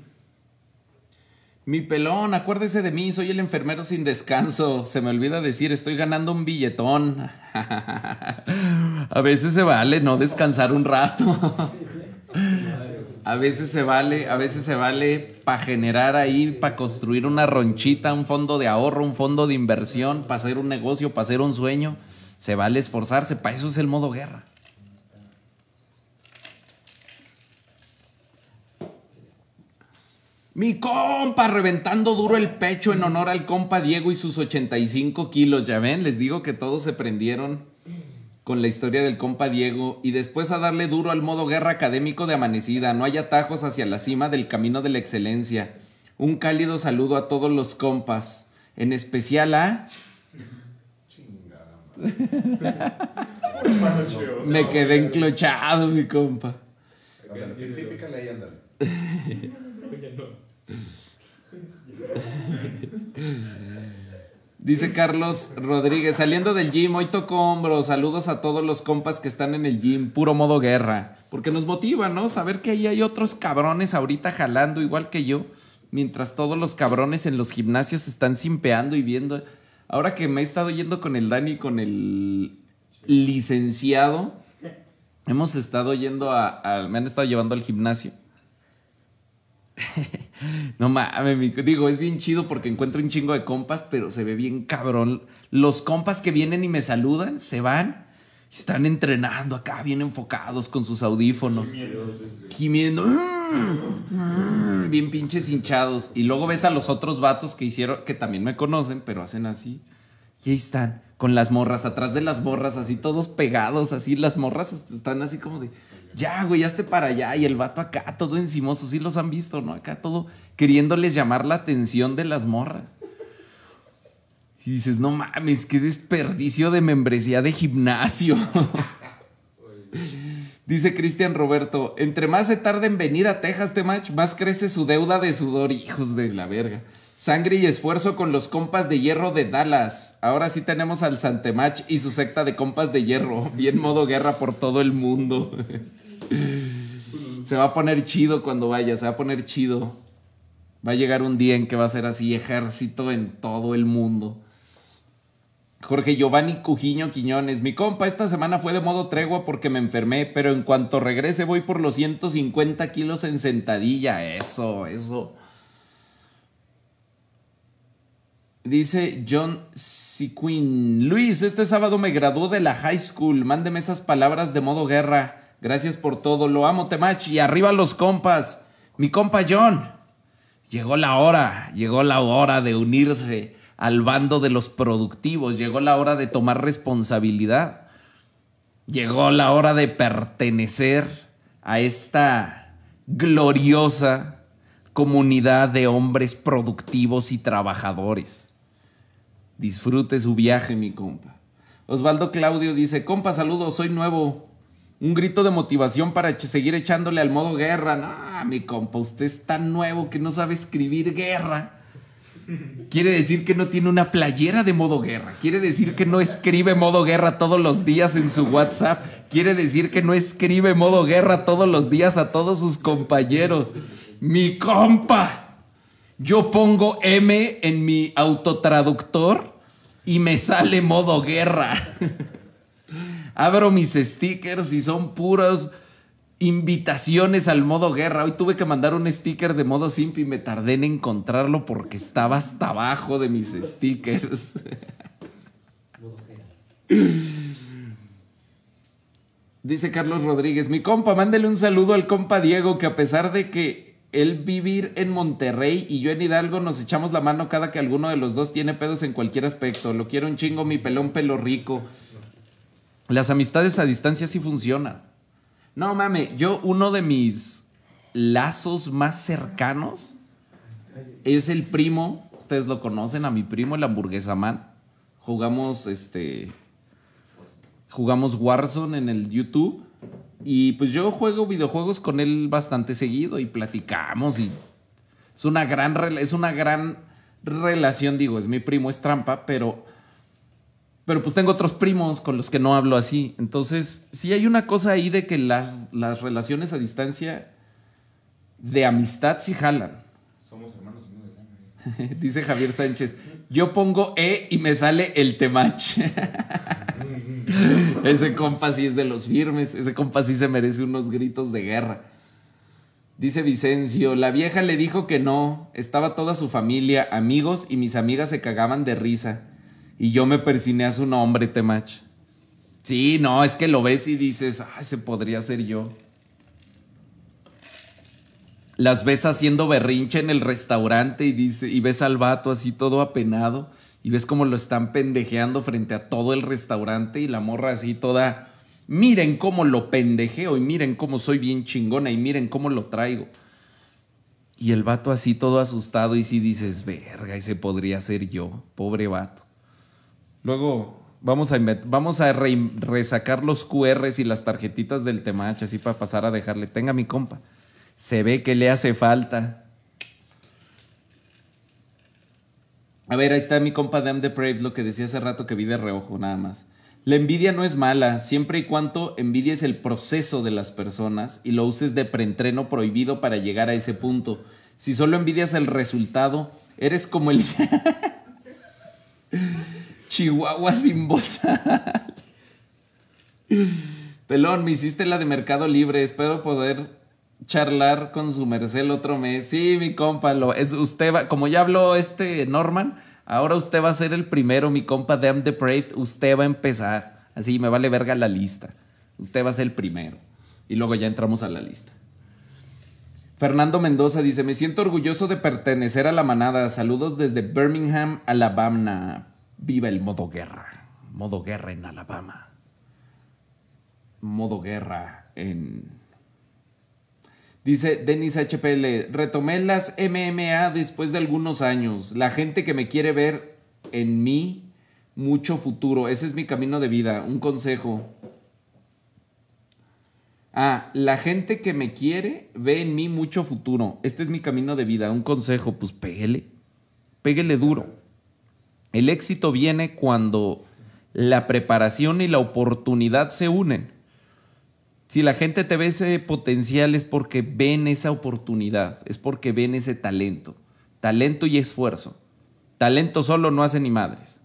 Mi pelón, acuérdese de mí, soy el enfermero sin descanso. Se me olvida decir, estoy ganando un billetón. a veces se vale no descansar un rato. a veces se vale, a veces se vale para generar ahí, para construir una ronchita, un fondo de ahorro, un fondo de inversión, para hacer un negocio, para hacer un sueño. Se vale esforzarse, para eso es el modo guerra. Mi compa reventando duro el pecho en honor al compa Diego y sus 85 kilos. Ya ven, les digo que todos se prendieron con la historia del compa Diego y después a darle duro al modo guerra académico de amanecida. No hay atajos hacia la cima del camino de la excelencia. Un cálido saludo a todos los compas, en especial a... Me quedé enclochado, mi compa. pícale ahí, Dice Carlos Rodríguez, saliendo del gym, hoy toco hombros Saludos a todos los compas que están en el gym, puro modo guerra. Porque nos motiva, ¿no? Saber que ahí hay otros cabrones ahorita jalando igual que yo, mientras todos los cabrones en los gimnasios están simpeando y viendo. Ahora que me he estado yendo con el Dani, con el licenciado, hemos estado yendo me han estado llevando al gimnasio. no mames, digo, es bien chido porque encuentro un chingo de compas, pero se ve bien cabrón. Los compas que vienen y me saludan, se van. Están entrenando acá, bien enfocados con sus audífonos. Gimiendo. Ah, bien pinches hinchados. Y luego ves a los otros vatos que hicieron, que también me conocen, pero hacen así. Y ahí están, con las morras, atrás de las morras, así todos pegados, así. Las morras están así como de ya, güey, esté para allá. Y el vato acá, todo encimoso, sí los han visto, ¿no? Acá todo queriéndoles llamar la atención de las morras. Y dices, no mames, qué desperdicio de membresía de gimnasio. Dice Cristian Roberto, entre más se tarde en venir a Texas, Match, más crece su deuda de sudor, hijos de la verga. Sangre y esfuerzo con los compas de hierro de Dallas. Ahora sí tenemos al Santemach y su secta de compas de hierro. Bien modo guerra por todo el mundo. Se va a poner chido cuando vaya, se va a poner chido. Va a llegar un día en que va a ser así ejército en todo el mundo. Jorge Giovanni Cujiño Quiñones, mi compa, esta semana fue de modo tregua porque me enfermé, pero en cuanto regrese voy por los 150 kilos en sentadilla. Eso, eso. Dice John Siquin, Luis, este sábado me graduó de la high school, mándeme esas palabras de modo guerra. Gracias por todo. Lo amo, Temach. Y arriba los compas. Mi compa John. Llegó la hora. Llegó la hora de unirse al bando de los productivos. Llegó la hora de tomar responsabilidad. Llegó la hora de pertenecer a esta gloriosa comunidad de hombres productivos y trabajadores. Disfrute su viaje, mi compa. Osvaldo Claudio dice, compa, saludos, soy nuevo un grito de motivación para seguir echándole al modo guerra. No, mi compa, usted es tan nuevo que no sabe escribir guerra. Quiere decir que no tiene una playera de modo guerra. Quiere decir que no escribe modo guerra todos los días en su WhatsApp. Quiere decir que no escribe modo guerra todos los días a todos sus compañeros. Mi compa, yo pongo M en mi autotraductor y me sale modo guerra. Abro mis stickers y son puras invitaciones al modo guerra. Hoy tuve que mandar un sticker de modo simple y me tardé en encontrarlo porque estaba hasta abajo de mis stickers. Dice Carlos Rodríguez, mi compa, mándele un saludo al compa Diego que a pesar de que él vivir en Monterrey y yo en Hidalgo nos echamos la mano cada que alguno de los dos tiene pedos en cualquier aspecto. Lo quiero un chingo, mi pelón pelo rico. Las amistades a distancia sí funcionan. No mame, yo uno de mis lazos más cercanos es el primo, ustedes lo conocen, a mi primo el hamburguesa man. Jugamos este jugamos Warzone en el YouTube y pues yo juego videojuegos con él bastante seguido y platicamos y es una gran es una gran relación, digo, es mi primo es trampa, pero pero pues tengo otros primos con los que no hablo así. Entonces, sí hay una cosa ahí de que las, las relaciones a distancia de amistad sí jalan. Somos hermanos y no de sangre. Dice Javier Sánchez, yo pongo E y me sale el temach. ese compa sí es de los firmes, ese compa sí se merece unos gritos de guerra. Dice Vicencio, la vieja le dijo que no, estaba toda su familia, amigos y mis amigas se cagaban de risa. Y yo me persiné a su nombre, Temach. Sí, no, es que lo ves y dices, ay, se podría ser yo. Las ves haciendo berrinche en el restaurante y, y ves al vato así todo apenado y ves cómo lo están pendejeando frente a todo el restaurante y la morra así toda, miren cómo lo pendejeo y miren cómo soy bien chingona y miren cómo lo traigo. Y el vato así todo asustado y si sí dices, verga, ese podría ser yo, pobre vato. Luego vamos a, vamos a resacar los QRs y las tarjetitas del temache así para pasar a dejarle. Tenga mi compa. Se ve que le hace falta. A ver, ahí está mi compa Damn Depraved, lo que decía hace rato que vi de reojo, nada más. La envidia no es mala, siempre y cuando envidies el proceso de las personas y lo uses de preentreno prohibido para llegar a ese punto. Si solo envidias el resultado, eres como el... Chihuahua sin bozal. Pelón, me hiciste la de Mercado Libre. Espero poder charlar con su merced otro mes. Sí, mi compa, es, usted va, como ya habló este Norman, ahora usted va a ser el primero, mi compa Damn the brave. Usted va a empezar. Así me vale verga la lista. Usted va a ser el primero. Y luego ya entramos a la lista. Fernando Mendoza dice: Me siento orgulloso de pertenecer a la manada. Saludos desde Birmingham, Alabama. Viva el modo guerra. Modo guerra en Alabama. Modo guerra en... Dice Denis HPL, retomé las MMA después de algunos años. La gente que me quiere ver en mí, mucho futuro. Ese es mi camino de vida. Un consejo. Ah, la gente que me quiere ve en mí mucho futuro. Este es mi camino de vida. Un consejo, pues pégale. péguele duro. El éxito viene cuando la preparación y la oportunidad se unen. Si la gente te ve ese potencial es porque ven esa oportunidad, es porque ven ese talento. Talento y esfuerzo. Talento solo no hace ni madres.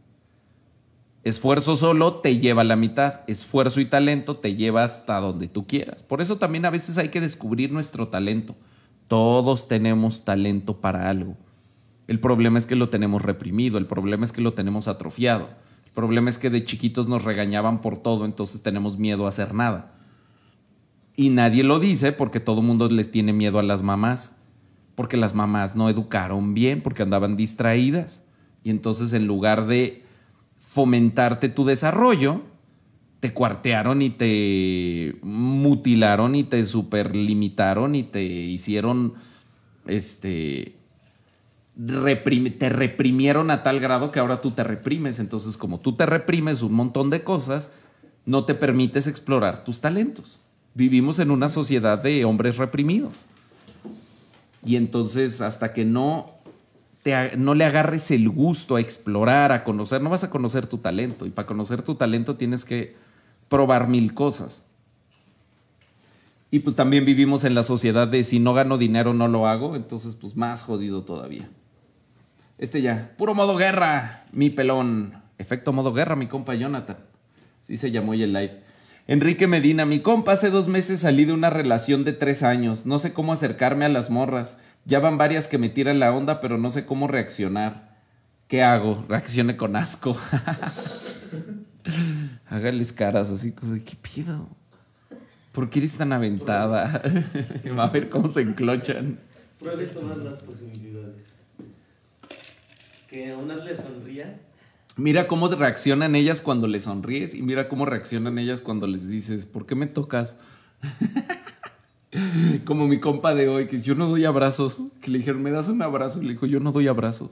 Esfuerzo solo te lleva a la mitad. Esfuerzo y talento te lleva hasta donde tú quieras. Por eso también a veces hay que descubrir nuestro talento. Todos tenemos talento para algo. El problema es que lo tenemos reprimido, el problema es que lo tenemos atrofiado, el problema es que de chiquitos nos regañaban por todo, entonces tenemos miedo a hacer nada. Y nadie lo dice porque todo el mundo le tiene miedo a las mamás, porque las mamás no educaron bien, porque andaban distraídas. Y entonces en lugar de fomentarte tu desarrollo, te cuartearon y te mutilaron y te superlimitaron y te hicieron este te reprimieron a tal grado que ahora tú te reprimes. Entonces, como tú te reprimes un montón de cosas, no te permites explorar tus talentos. Vivimos en una sociedad de hombres reprimidos. Y entonces, hasta que no, no le agarres el gusto a explorar, a conocer, no vas a conocer tu talento. Y para conocer tu talento tienes que probar mil cosas. Y pues también vivimos en la sociedad de si no gano dinero no lo hago, entonces pues más jodido todavía. Este ya. Puro modo guerra, mi pelón. Efecto modo guerra, mi compa Jonathan. Sí se llamó hoy el live. Enrique Medina, mi compa, hace dos meses salí de una relación de tres años. No sé cómo acercarme a las morras. Ya van varias que me tiran la onda, pero no sé cómo reaccionar. ¿Qué hago? Reaccione con asco. Hágales caras así como, ¿qué pido? ¿Por qué eres tan aventada? Va a ver cómo se enclochan. Pruebe todas las posibilidades. Que a unas le sonría. Mira cómo reaccionan ellas cuando le sonríes y mira cómo reaccionan ellas cuando les dices, ¿por qué me tocas? Como mi compa de hoy, que yo no doy abrazos. Que le dijeron, ¿me das un abrazo? Y le dijo, yo no doy abrazos.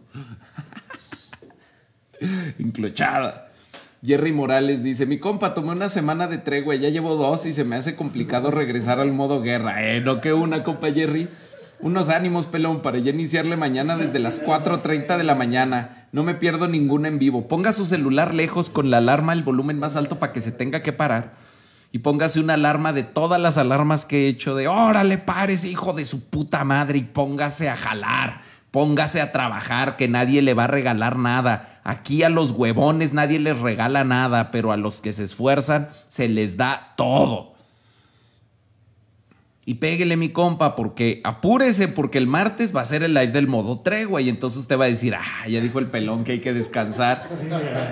Inclochada. Jerry Morales dice, mi compa, tomé una semana de tregua, ya llevo dos y se me hace complicado regresar al modo guerra. Eh, no que una, compa Jerry. Unos ánimos, pelón, para ya iniciarle mañana desde las 4.30 de la mañana. No me pierdo ninguna en vivo. Ponga su celular lejos con la alarma, el volumen más alto para que se tenga que parar. Y póngase una alarma de todas las alarmas que he hecho de órale, pares hijo de su puta madre, y póngase a jalar, póngase a trabajar, que nadie le va a regalar nada. Aquí a los huevones nadie les regala nada, pero a los que se esfuerzan se les da todo y pégale mi compa, porque apúrese, porque el martes va a ser el live del modo tregua y entonces usted va a decir, ah, ya dijo el pelón que hay que descansar.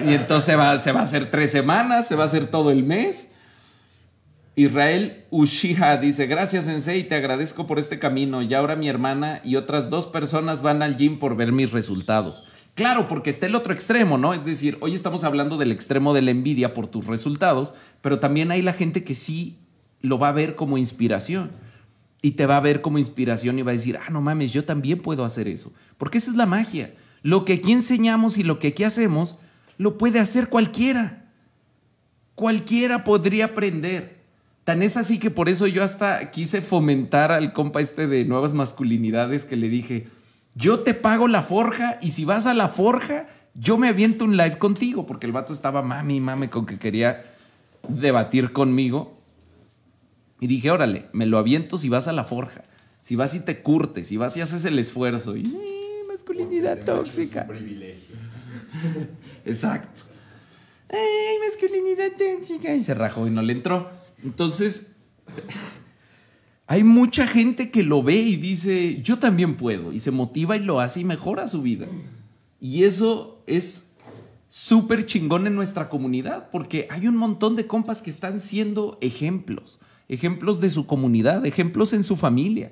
y entonces se va a hacer tres semanas, se va a hacer todo el mes. Israel Ushija dice, gracias Sensei, te agradezco por este camino. Y ahora mi hermana y otras dos personas van al gym por ver mis resultados. Claro, porque está el otro extremo, ¿no? Es decir, hoy estamos hablando del extremo de la envidia por tus resultados, pero también hay la gente que sí lo va a ver como inspiración y te va a ver como inspiración y va a decir, ah, no mames, yo también puedo hacer eso. Porque esa es la magia. Lo que aquí enseñamos y lo que aquí hacemos, lo puede hacer cualquiera. Cualquiera podría aprender. Tan es así que por eso yo hasta quise fomentar al compa este de nuevas masculinidades que le dije, yo te pago la forja y si vas a la forja, yo me aviento un live contigo, porque el vato estaba mami, mame con que quería debatir conmigo y dije, órale, me lo aviento si vas a la forja, si vas y te curtes, si vas y haces el esfuerzo. Y masculinidad tóxica. privilegio. Exacto. Ay, masculinidad tóxica. Y se rajó y no le entró. Entonces, hay mucha gente que lo ve y dice, yo también puedo. Y se motiva y lo hace y mejora su vida. Y eso es súper chingón en nuestra comunidad, porque hay un montón de compas que están siendo ejemplos ejemplos de su comunidad, ejemplos en su familia.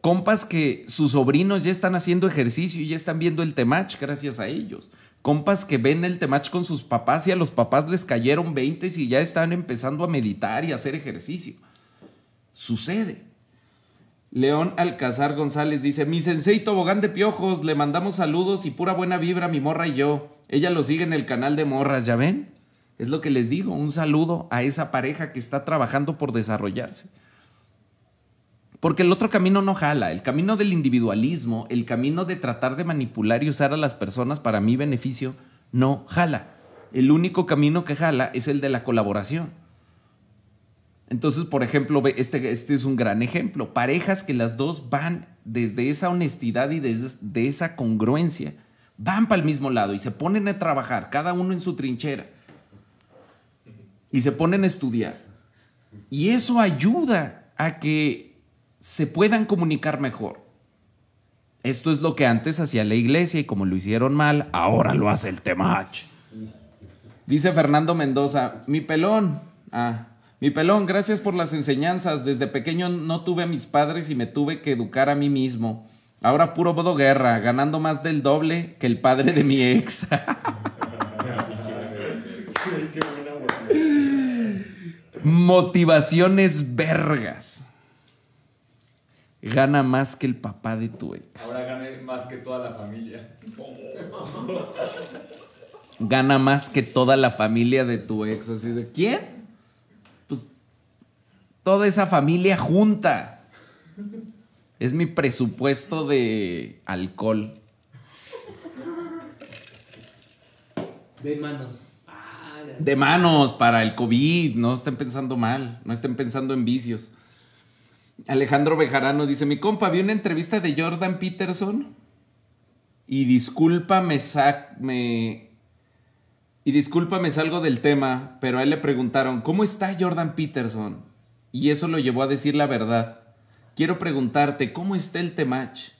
Compas que sus sobrinos ya están haciendo ejercicio y ya están viendo el temach gracias a ellos. Compas que ven el temach con sus papás y a los papás les cayeron 20 y ya están empezando a meditar y a hacer ejercicio. Sucede. León Alcazar González dice, mi sensei bogán de piojos, le mandamos saludos y pura buena vibra a mi morra y yo. Ella lo sigue en el canal de morras, ¿ya ven? Es lo que les digo, un saludo a esa pareja que está trabajando por desarrollarse. Porque el otro camino no jala, el camino del individualismo, el camino de tratar de manipular y usar a las personas para mi beneficio, no jala. El único camino que jala es el de la colaboración. Entonces, por ejemplo, este, este es un gran ejemplo. Parejas que las dos van desde esa honestidad y desde de esa congruencia, van para el mismo lado y se ponen a trabajar, cada uno en su trinchera y se ponen a estudiar. Y eso ayuda a que se puedan comunicar mejor. Esto es lo que antes hacía la iglesia y como lo hicieron mal, ahora lo hace el temach. Dice Fernando Mendoza, mi pelón, ah, mi pelón, gracias por las enseñanzas. Desde pequeño no tuve a mis padres y me tuve que educar a mí mismo. Ahora puro bodo guerra, ganando más del doble que el padre de mi ex. Motivaciones vergas. Gana más que el papá de tu ex. Ahora gane más que toda la familia. Gana más que toda la familia de tu ex. Así de, ¿quién? Pues toda esa familia junta. Es mi presupuesto de alcohol. De manos de manos para el COVID, no estén pensando mal, no estén pensando en vicios. Alejandro Bejarano dice, mi compa, vi una entrevista de Jordan Peterson y disculpa, me, Y salgo del tema, pero a él le preguntaron, ¿cómo está Jordan Peterson? Y eso lo llevó a decir la verdad. Quiero preguntarte, ¿cómo está el temach?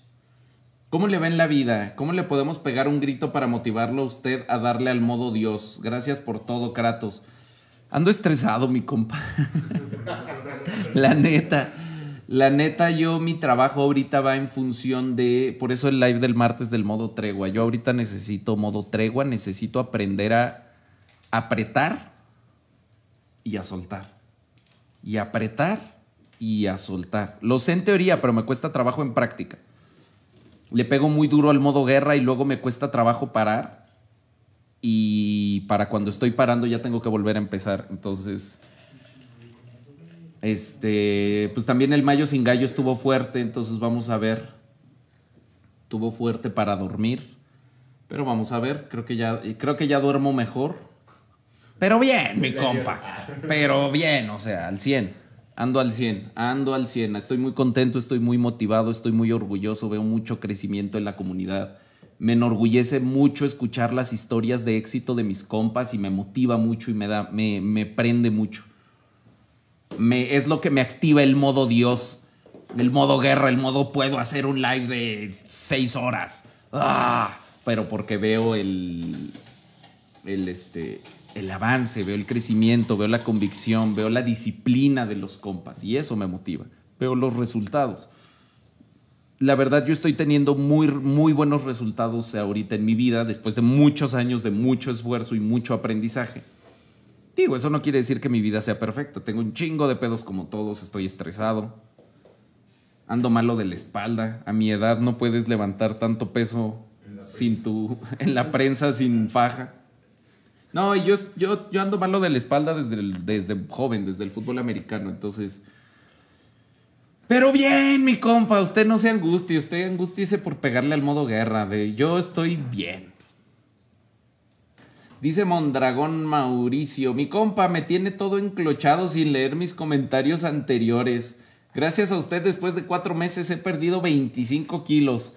¿Cómo le va en la vida? ¿Cómo le podemos pegar un grito para motivarlo a usted a darle al modo Dios? Gracias por todo, Kratos. Ando estresado, mi compa. la neta. La neta, yo mi trabajo ahorita va en función de. Por eso el live del martes del modo tregua. Yo ahorita necesito modo tregua, necesito aprender a apretar y a soltar. Y apretar y a soltar. Lo sé en teoría, pero me cuesta trabajo en práctica le pego muy duro al modo guerra y luego me cuesta trabajo parar. Y para cuando estoy parando ya tengo que volver a empezar. Entonces, este, pues también el mayo sin gallo estuvo fuerte, entonces vamos a ver. tuvo fuerte para dormir. Pero vamos a ver, creo que ya, creo que ya duermo mejor. Pero bien, mi compa. Pero bien, o sea, al 100. Ando al 100, ando al 100. Estoy muy contento, estoy muy motivado, estoy muy orgulloso, veo mucho crecimiento en la comunidad. Me enorgullece mucho escuchar las historias de éxito de mis compas y me motiva mucho y me, da, me, prende mucho. es lo que me activa el modo Dios, el modo guerra, el modo puedo hacer un live de seis horas. Ah, pero porque veo el, el, este, el avance, veo el crecimiento, veo la convicción, veo la disciplina de los compas y eso me motiva. Veo los resultados. La verdad, yo estoy teniendo muy, muy buenos resultados ahorita en mi vida después de muchos años de mucho esfuerzo y mucho aprendizaje. Digo, eso no quiere decir que mi vida sea perfecta. Tengo un chingo de pedos como todos, estoy estresado, ando malo de la espalda. A mi edad no puedes levantar tanto peso sin tu, en la prensa sin faja. No, yo, yo, yo ando malo de la espalda desde, desde joven, desde el fútbol americano, entonces... Pero bien, mi compa, usted no se angustia, usted angustiese por pegarle al modo guerra, de yo estoy bien. Dice Mondragón Mauricio, mi compa me tiene todo enclochado sin leer mis comentarios anteriores. Gracias a usted después de cuatro meses he perdido 25 kilos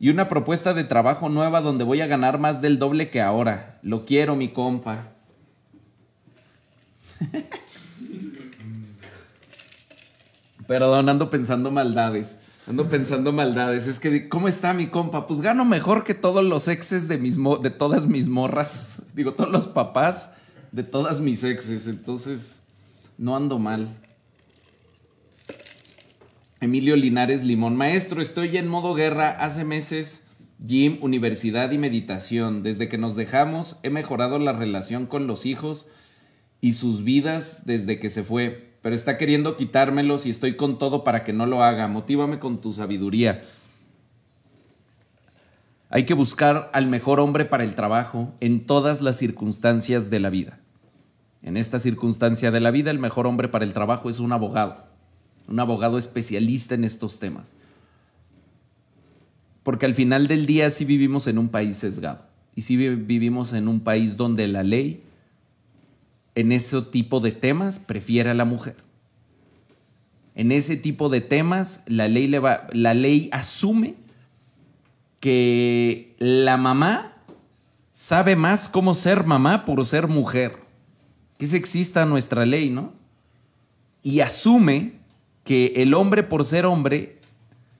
y una propuesta de trabajo nueva donde voy a ganar más del doble que ahora. Lo quiero, mi compa. Perdón, ando pensando maldades. Ando pensando maldades. Es que, ¿cómo está mi compa? Pues gano mejor que todos los exes de, mis de todas mis morras. Digo, todos los papás de todas mis exes. Entonces, no ando mal. Emilio Linares Limón, maestro, estoy en modo guerra hace meses. Gym, universidad y meditación. Desde que nos dejamos, he mejorado la relación con los hijos y sus vidas desde que se fue. Pero está queriendo quitármelos y estoy con todo para que no lo haga. Motívame con tu sabiduría. Hay que buscar al mejor hombre para el trabajo en todas las circunstancias de la vida. En esta circunstancia de la vida, el mejor hombre para el trabajo es un abogado un abogado especialista en estos temas. Porque al final del día sí vivimos en un país sesgado y sí vivimos en un país donde la ley en ese tipo de temas prefiere a la mujer. En ese tipo de temas la ley, la ley asume que la mamá sabe más cómo ser mamá por ser mujer. Que se exista nuestra ley, ¿no? Y asume que el hombre por ser hombre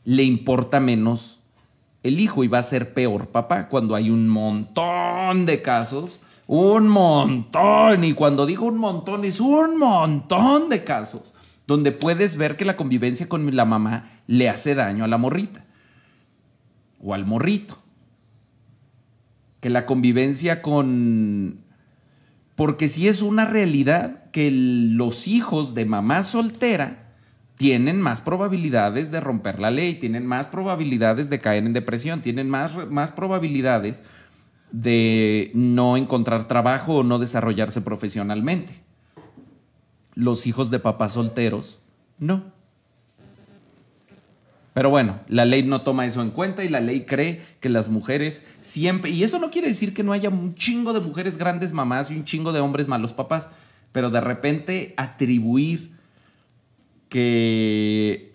le importa menos el hijo y va a ser peor papá cuando hay un montón de casos, un montón, y cuando digo un montón es un montón de casos donde puedes ver que la convivencia con la mamá le hace daño a la morrita o al morrito. Que la convivencia con... Porque si es una realidad que los hijos de mamá soltera tienen más probabilidades de romper la ley, tienen más probabilidades de caer en depresión, tienen más, más probabilidades de no encontrar trabajo o no desarrollarse profesionalmente. Los hijos de papás solteros, no. Pero bueno, la ley no toma eso en cuenta y la ley cree que las mujeres siempre, y eso no quiere decir que no haya un chingo de mujeres grandes mamás y un chingo de hombres malos papás, pero de repente atribuir que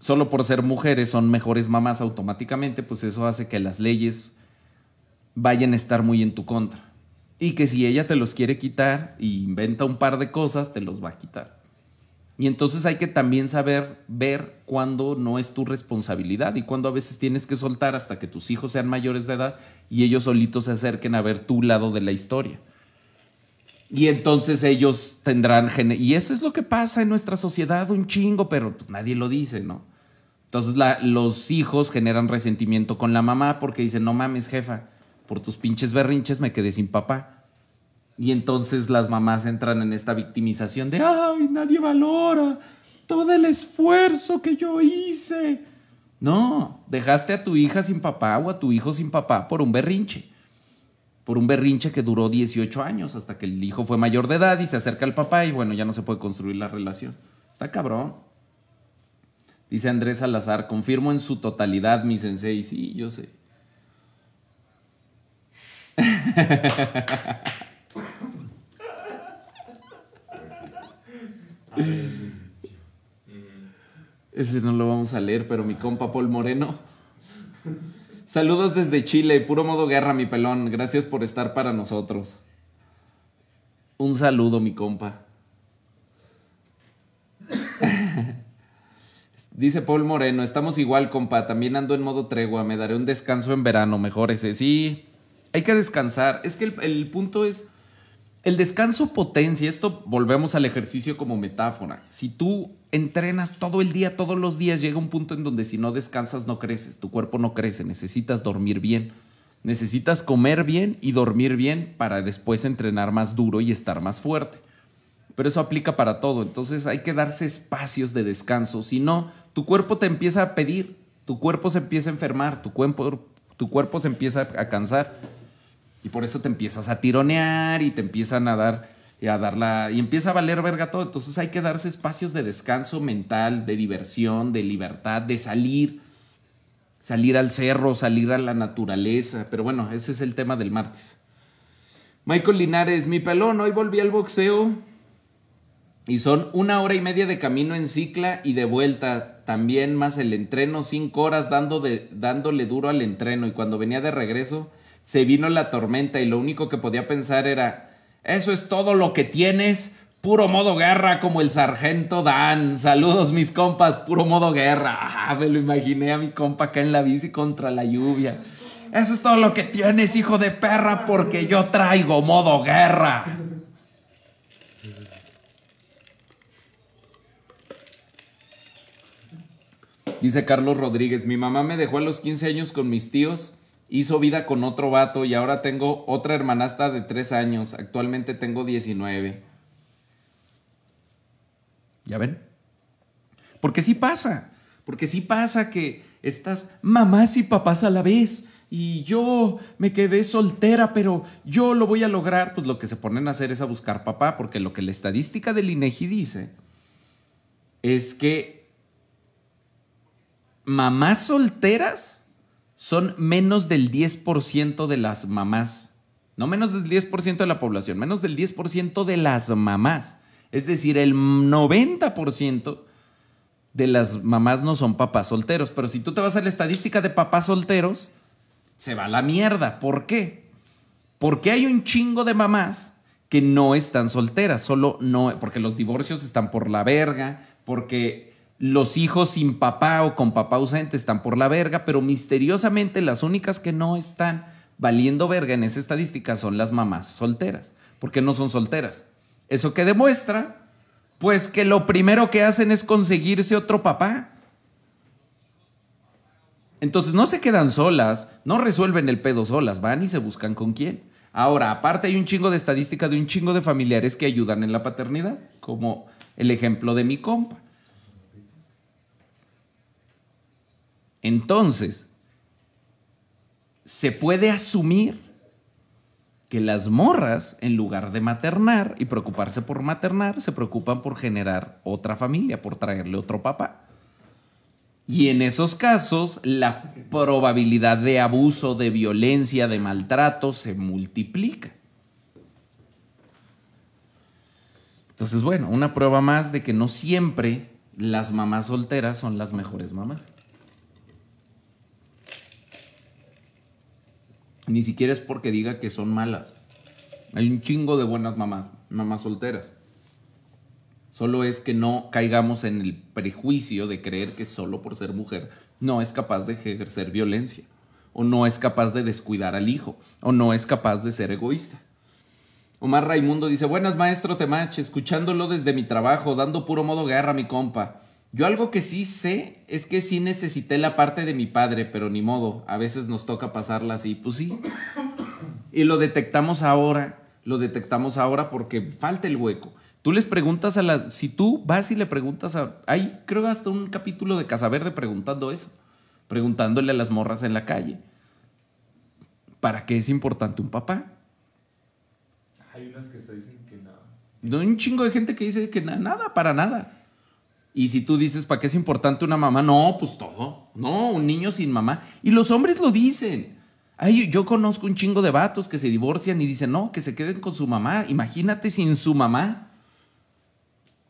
solo por ser mujeres son mejores mamás automáticamente, pues eso hace que las leyes vayan a estar muy en tu contra. Y que si ella te los quiere quitar e inventa un par de cosas, te los va a quitar. Y entonces hay que también saber ver cuándo no es tu responsabilidad y cuándo a veces tienes que soltar hasta que tus hijos sean mayores de edad y ellos solitos se acerquen a ver tu lado de la historia. Y entonces ellos tendrán... Y eso es lo que pasa en nuestra sociedad un chingo, pero pues nadie lo dice, ¿no? Entonces los hijos generan resentimiento con la mamá porque dicen, no mames, jefa, por tus pinches berrinches me quedé sin papá. Y entonces las mamás entran en esta victimización de, ay, nadie valora todo el esfuerzo que yo hice. No, dejaste a tu hija sin papá o a tu hijo sin papá por un berrinche por un berrinche que duró 18 años hasta que el hijo fue mayor de edad y se acerca al papá y bueno, ya no se puede construir la relación. Está cabrón. Dice Andrés Salazar, confirmo en su totalidad, mi sensei. Sí, yo sé. Ese no lo vamos a leer, pero mi compa Paul Moreno Saludos desde Chile, puro modo guerra, mi pelón. Gracias por estar para nosotros. Un saludo, mi compa. Dice Paul Moreno, estamos igual, compa. También ando en modo tregua. Me daré un descanso en verano, mejor ese. Sí, hay que descansar. Es que el punto es el descanso potencia, esto volvemos al ejercicio como metáfora. Si tú entrenas todo el día, todos los días, llega un punto en donde si no descansas no creces, tu cuerpo no crece, necesitas dormir bien, necesitas comer bien y dormir bien para después entrenar más duro y estar más fuerte. Pero eso aplica para todo, entonces hay que darse espacios de descanso, si no, tu cuerpo te empieza a pedir, tu cuerpo se empieza a enfermar, tu cuerpo, tu cuerpo se empieza a cansar y por eso te empiezas a tironear y te empiezan a dar, a la, Y empieza a valer verga todo. Entonces hay que darse espacios de descanso mental, de diversión, de libertad, de salir. Salir al cerro, salir a la naturaleza. Pero bueno, ese es el tema del martes. Michael Linares, mi pelón, hoy volví al boxeo. Y son una hora y media de camino en cicla y de vuelta. También más el entreno, cinco horas dando dándole duro al entreno. Y cuando venía de regreso se vino la tormenta y lo único que podía pensar era, eso es todo lo que tienes, puro modo guerra como el sargento Dan, saludos mis compas, puro modo guerra, ah, me lo imaginé a mi compa acá en la bici contra la lluvia. Eso es todo lo que tienes, hijo de perra, porque yo traigo modo guerra. Dice Carlos Rodríguez, mi mamá me dejó a los 15 años con mis tíos hizo vida con otro vato y ahora tengo otra hermanasta de tres años. Actualmente tengo 19. ¿Ya ven? Porque sí pasa. Porque sí pasa que estás mamás y papás a la vez. Y yo me quedé soltera, pero yo lo voy a lograr. Pues lo que se ponen a hacer es a buscar papá, porque lo que la estadística del INEGI dice es que mamás solteras son menos del 10% de las mamás. No menos del 10% de la población, menos del 10% de las mamás. Es decir, el 90% de las mamás no son papás solteros. Pero si tú te vas a la estadística de papás solteros, se va a la mierda. ¿Por qué? Porque hay un chingo de mamás que no están solteras, solo no, porque los divorcios están por la verga, porque los hijos sin papá o con papá ausente están por la verga, pero misteriosamente las únicas que no están valiendo verga en esa estadística son las mamás solteras, porque no son solteras. Eso que demuestra, pues que lo primero que hacen es conseguirse otro papá. Entonces no se quedan solas, no resuelven el pedo solas, van y se buscan con quién. Ahora, aparte hay un chingo de estadística de un chingo de familiares que ayudan en la paternidad, como el ejemplo de mi compa. Entonces, se puede asumir que las morras, en lugar de maternar y preocuparse por maternar, se preocupan por generar otra familia, por traerle otro papá. Y en esos casos, la probabilidad de abuso, de violencia, de maltrato se multiplica. Entonces, bueno, una prueba más de que no siempre las mamás solteras son las mejores mamás. Ni siquiera es porque diga que son malas. Hay un chingo de buenas mamás, mamás solteras. Solo es que no caigamos en el prejuicio de creer que solo por ser mujer no es capaz de ejercer violencia, o no es capaz de descuidar al hijo, o no es capaz de ser egoísta. Omar Raimundo dice, buenas maestro Temach, escuchándolo desde mi trabajo, dando puro modo guerra a mi compa. Yo algo que sí sé es que sí necesité la parte de mi padre, pero ni modo, a veces nos toca pasarla así, pues sí. Y lo detectamos ahora, lo detectamos ahora porque falta el hueco. Tú les preguntas a la, si tú vas y le preguntas a, hay creo hasta un capítulo de Verde preguntando eso, preguntándole a las morras en la calle, ¿para qué es importante un papá? Hay unas que se dicen que nada. No, hay un chingo de gente que dice que nada, para nada. Y si tú dices, ¿para qué es importante una mamá? No, pues todo. No, un niño sin mamá. Y los hombres lo dicen. Ay, yo conozco un chingo de vatos que se divorcian y dicen, no, que se queden con su mamá. Imagínate sin su mamá.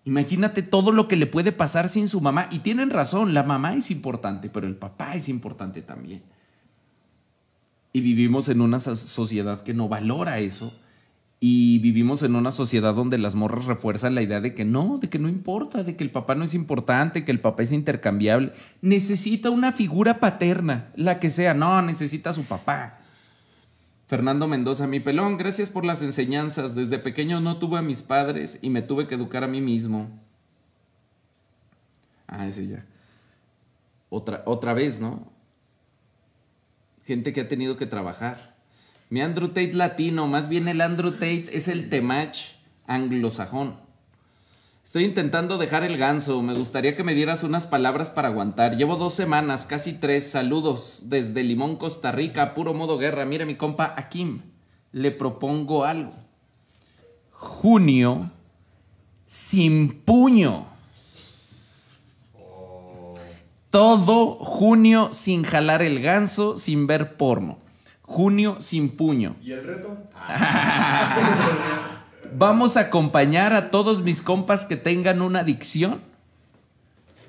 Imagínate todo lo que le puede pasar sin su mamá. Y tienen razón, la mamá es importante, pero el papá es importante también. Y vivimos en una sociedad que no valora eso y vivimos en una sociedad donde las morras refuerzan la idea de que no, de que no importa, de que el papá no es importante, que el papá es intercambiable. Necesita una figura paterna, la que sea. No, necesita a su papá. Fernando Mendoza, mi pelón, gracias por las enseñanzas. Desde pequeño no tuve a mis padres y me tuve que educar a mí mismo. Ah, ese ya. Otra, otra vez, ¿no? Gente que ha tenido que trabajar mi Andrew Tate latino, más bien el Andrew Tate es el temach anglosajón. Estoy intentando dejar el ganso, me gustaría que me dieras unas palabras para aguantar. Llevo dos semanas, casi tres, saludos desde Limón, Costa Rica, puro modo guerra. Mira, mi compa Akim, le propongo algo. Junio sin puño. Oh. Todo junio sin jalar el ganso, sin ver porno. Junio sin puño. ¿Y el reto? Vamos a acompañar a todos mis compas que tengan una adicción.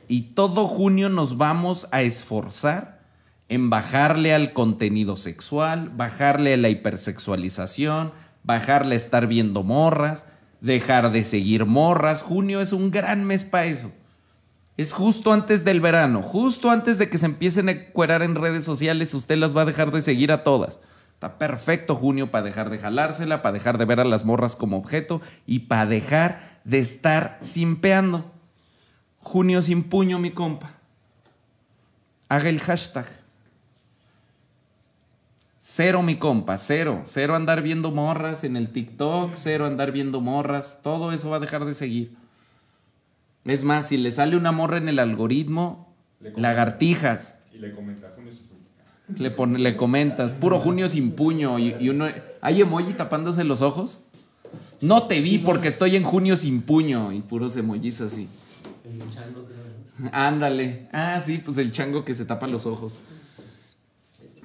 Y todo junio nos vamos a esforzar en bajarle al contenido sexual, bajarle a la hipersexualización, bajarle a estar viendo morras, dejar de seguir morras. Junio es un gran mes para eso. Es justo antes del verano, justo antes de que se empiecen a cuerar en redes sociales, usted las va a dejar de seguir a todas. Está perfecto junio para dejar de jalársela, para dejar de ver a las morras como objeto y para dejar de estar simpeando. Junio sin puño, mi compa. Haga el hashtag. Cero, mi compa, cero. Cero andar viendo morras en el TikTok, cero andar viendo morras. Todo eso va a dejar de seguir. Es más, si le sale una morra en el algoritmo, lagartijas. Y le comentas Le, comentas, puro Junio sin puño. Y, uno, ¿Hay emoji tapándose los ojos? No te vi porque estoy en Junio sin puño. Y puros emojis así. Ándale. Ah, sí, pues el chango que se tapa los ojos.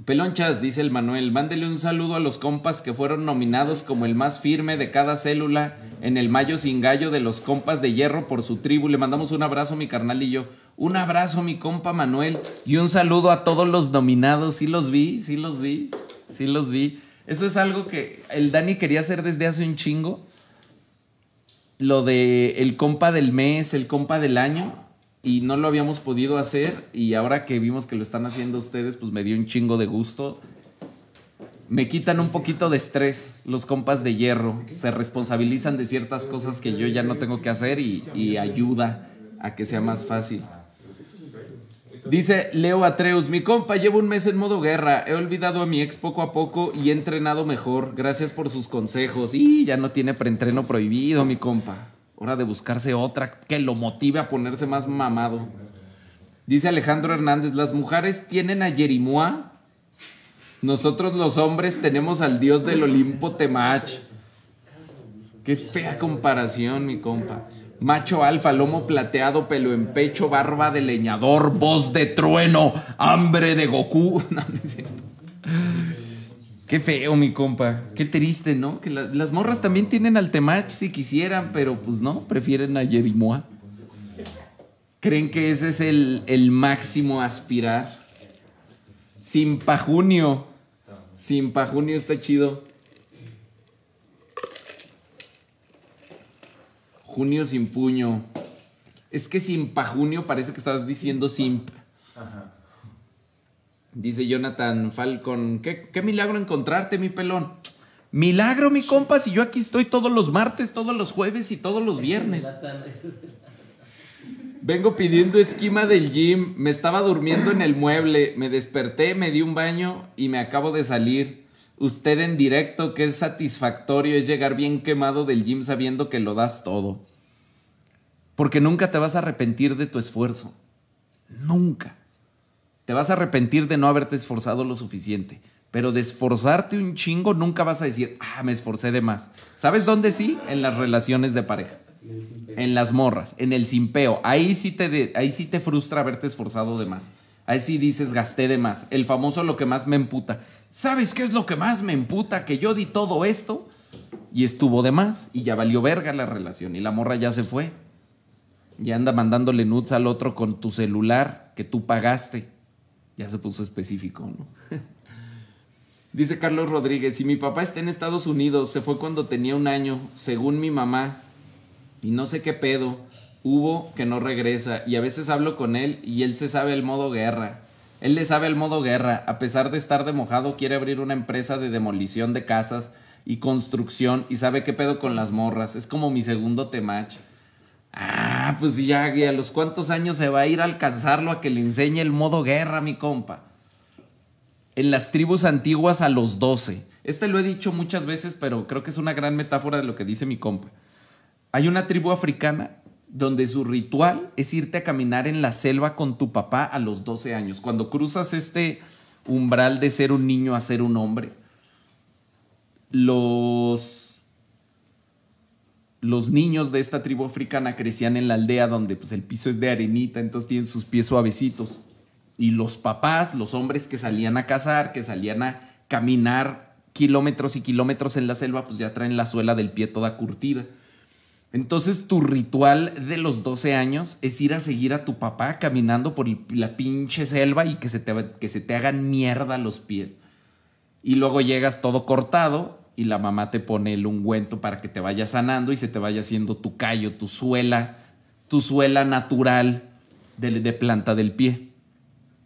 Pelonchas, dice el Manuel, mándele un saludo a los compas que fueron nominados como el más firme de cada célula en el Mayo Sin Gallo de los compas de hierro por su tribu. Le mandamos un abrazo, mi carnal y yo. Un abrazo, mi compa Manuel. Y un saludo a todos los nominados. Sí los vi, sí los vi, sí los vi. Eso es algo que el Dani quería hacer desde hace un chingo. Lo de el compa del mes, el compa del año y no lo habíamos podido hacer y ahora que vimos que lo están haciendo ustedes, pues me dio un chingo de gusto. Me quitan un poquito de estrés los compas de hierro, se responsabilizan de ciertas cosas que yo ya no tengo que hacer y, ayuda a que sea más fácil. Dice Leo Atreus, mi compa, llevo un mes en modo guerra, he olvidado a mi ex poco a poco y he entrenado mejor, gracias por sus consejos. Y ya no tiene preentreno prohibido, mi compa. Hora de buscarse otra que lo motive a ponerse más mamado. Dice Alejandro Hernández, las mujeres tienen a Yerimua? nosotros los hombres tenemos al dios del Olimpo Temach. Qué fea comparación, mi compa. Macho alfa, lomo plateado, pelo en pecho, barba de leñador, voz de trueno, hambre de Goku. No, Qué feo, mi compa. Qué triste, ¿no? Que las morras también tienen al Temach si quisieran, pero pues no, prefieren a Jerimoa. Creen que ese es el, máximo aspirar. Sin Junio. Sin Junio está chido. Junio sin puño. Es que sin Junio parece que estabas diciendo simp. Ajá. Dice Jonathan Falcon, ¿qué, milagro encontrarte, mi pelón. Milagro, mi compa, si yo aquí estoy todos los martes, todos los jueves y todos los viernes. Vengo pidiendo esquima del gym, me estaba durmiendo en el mueble, me desperté, me di un baño y me acabo de salir. Usted en directo, qué satisfactorio es llegar bien quemado del gym sabiendo que lo das todo. Porque nunca te vas a arrepentir de tu esfuerzo. Nunca. Te vas a arrepentir de no haberte esforzado lo suficiente. Pero de esforzarte un chingo nunca vas a decir, ah, me esforcé de más. ¿Sabes dónde sí? En las relaciones de pareja. En las morras, en el simpeo. Ahí sí te, ahí sí te frustra haberte esforzado de más. Ahí sí dices, gasté de más. El famoso lo que más me emputa. ¿Sabes qué es lo que más me emputa? Que yo di todo esto y estuvo de más y ya valió verga la relación y la morra ya se fue. Y anda mandándole nudes al otro con tu celular que tú pagaste. Ya se puso específico, ¿no? Dice Carlos Rodríguez, si mi papá está en Estados Unidos, se fue cuando tenía un año, según mi mamá, y no sé qué pedo, hubo que no regresa, y a veces hablo con él y él se sabe el modo guerra. Él le sabe el modo guerra, a pesar de estar de mojado, quiere abrir una empresa de demolición de casas y construcción y sabe qué pedo con las morras. Es como mi segundo temach. Ah, pues ya, a los cuántos años se va a ir a alcanzarlo a que le enseñe el modo guerra, mi compa? En las tribus antiguas a los 12. Este lo he dicho muchas veces, pero creo que es una gran metáfora de lo que dice mi compa. Hay una tribu africana donde su ritual es irte a caminar en la selva con tu papá a los 12 años. Cuando cruzas este umbral de ser un niño a ser un hombre, los los niños de esta tribu africana crecían en la aldea donde pues, el piso es de arenita, entonces tienen sus pies suavecitos. Y los papás, los hombres que salían a cazar, que salían a caminar kilómetros y kilómetros en la selva, pues ya traen la suela del pie toda curtida. Entonces tu ritual de los 12 años es ir a seguir a tu papá caminando por la pinche selva y que se que se te hagan mierda los pies. Y luego llegas todo cortado y la mamá te pone el ungüento para que te vaya sanando y se te vaya haciendo tu callo, tu suela, tu suela natural de, planta del pie.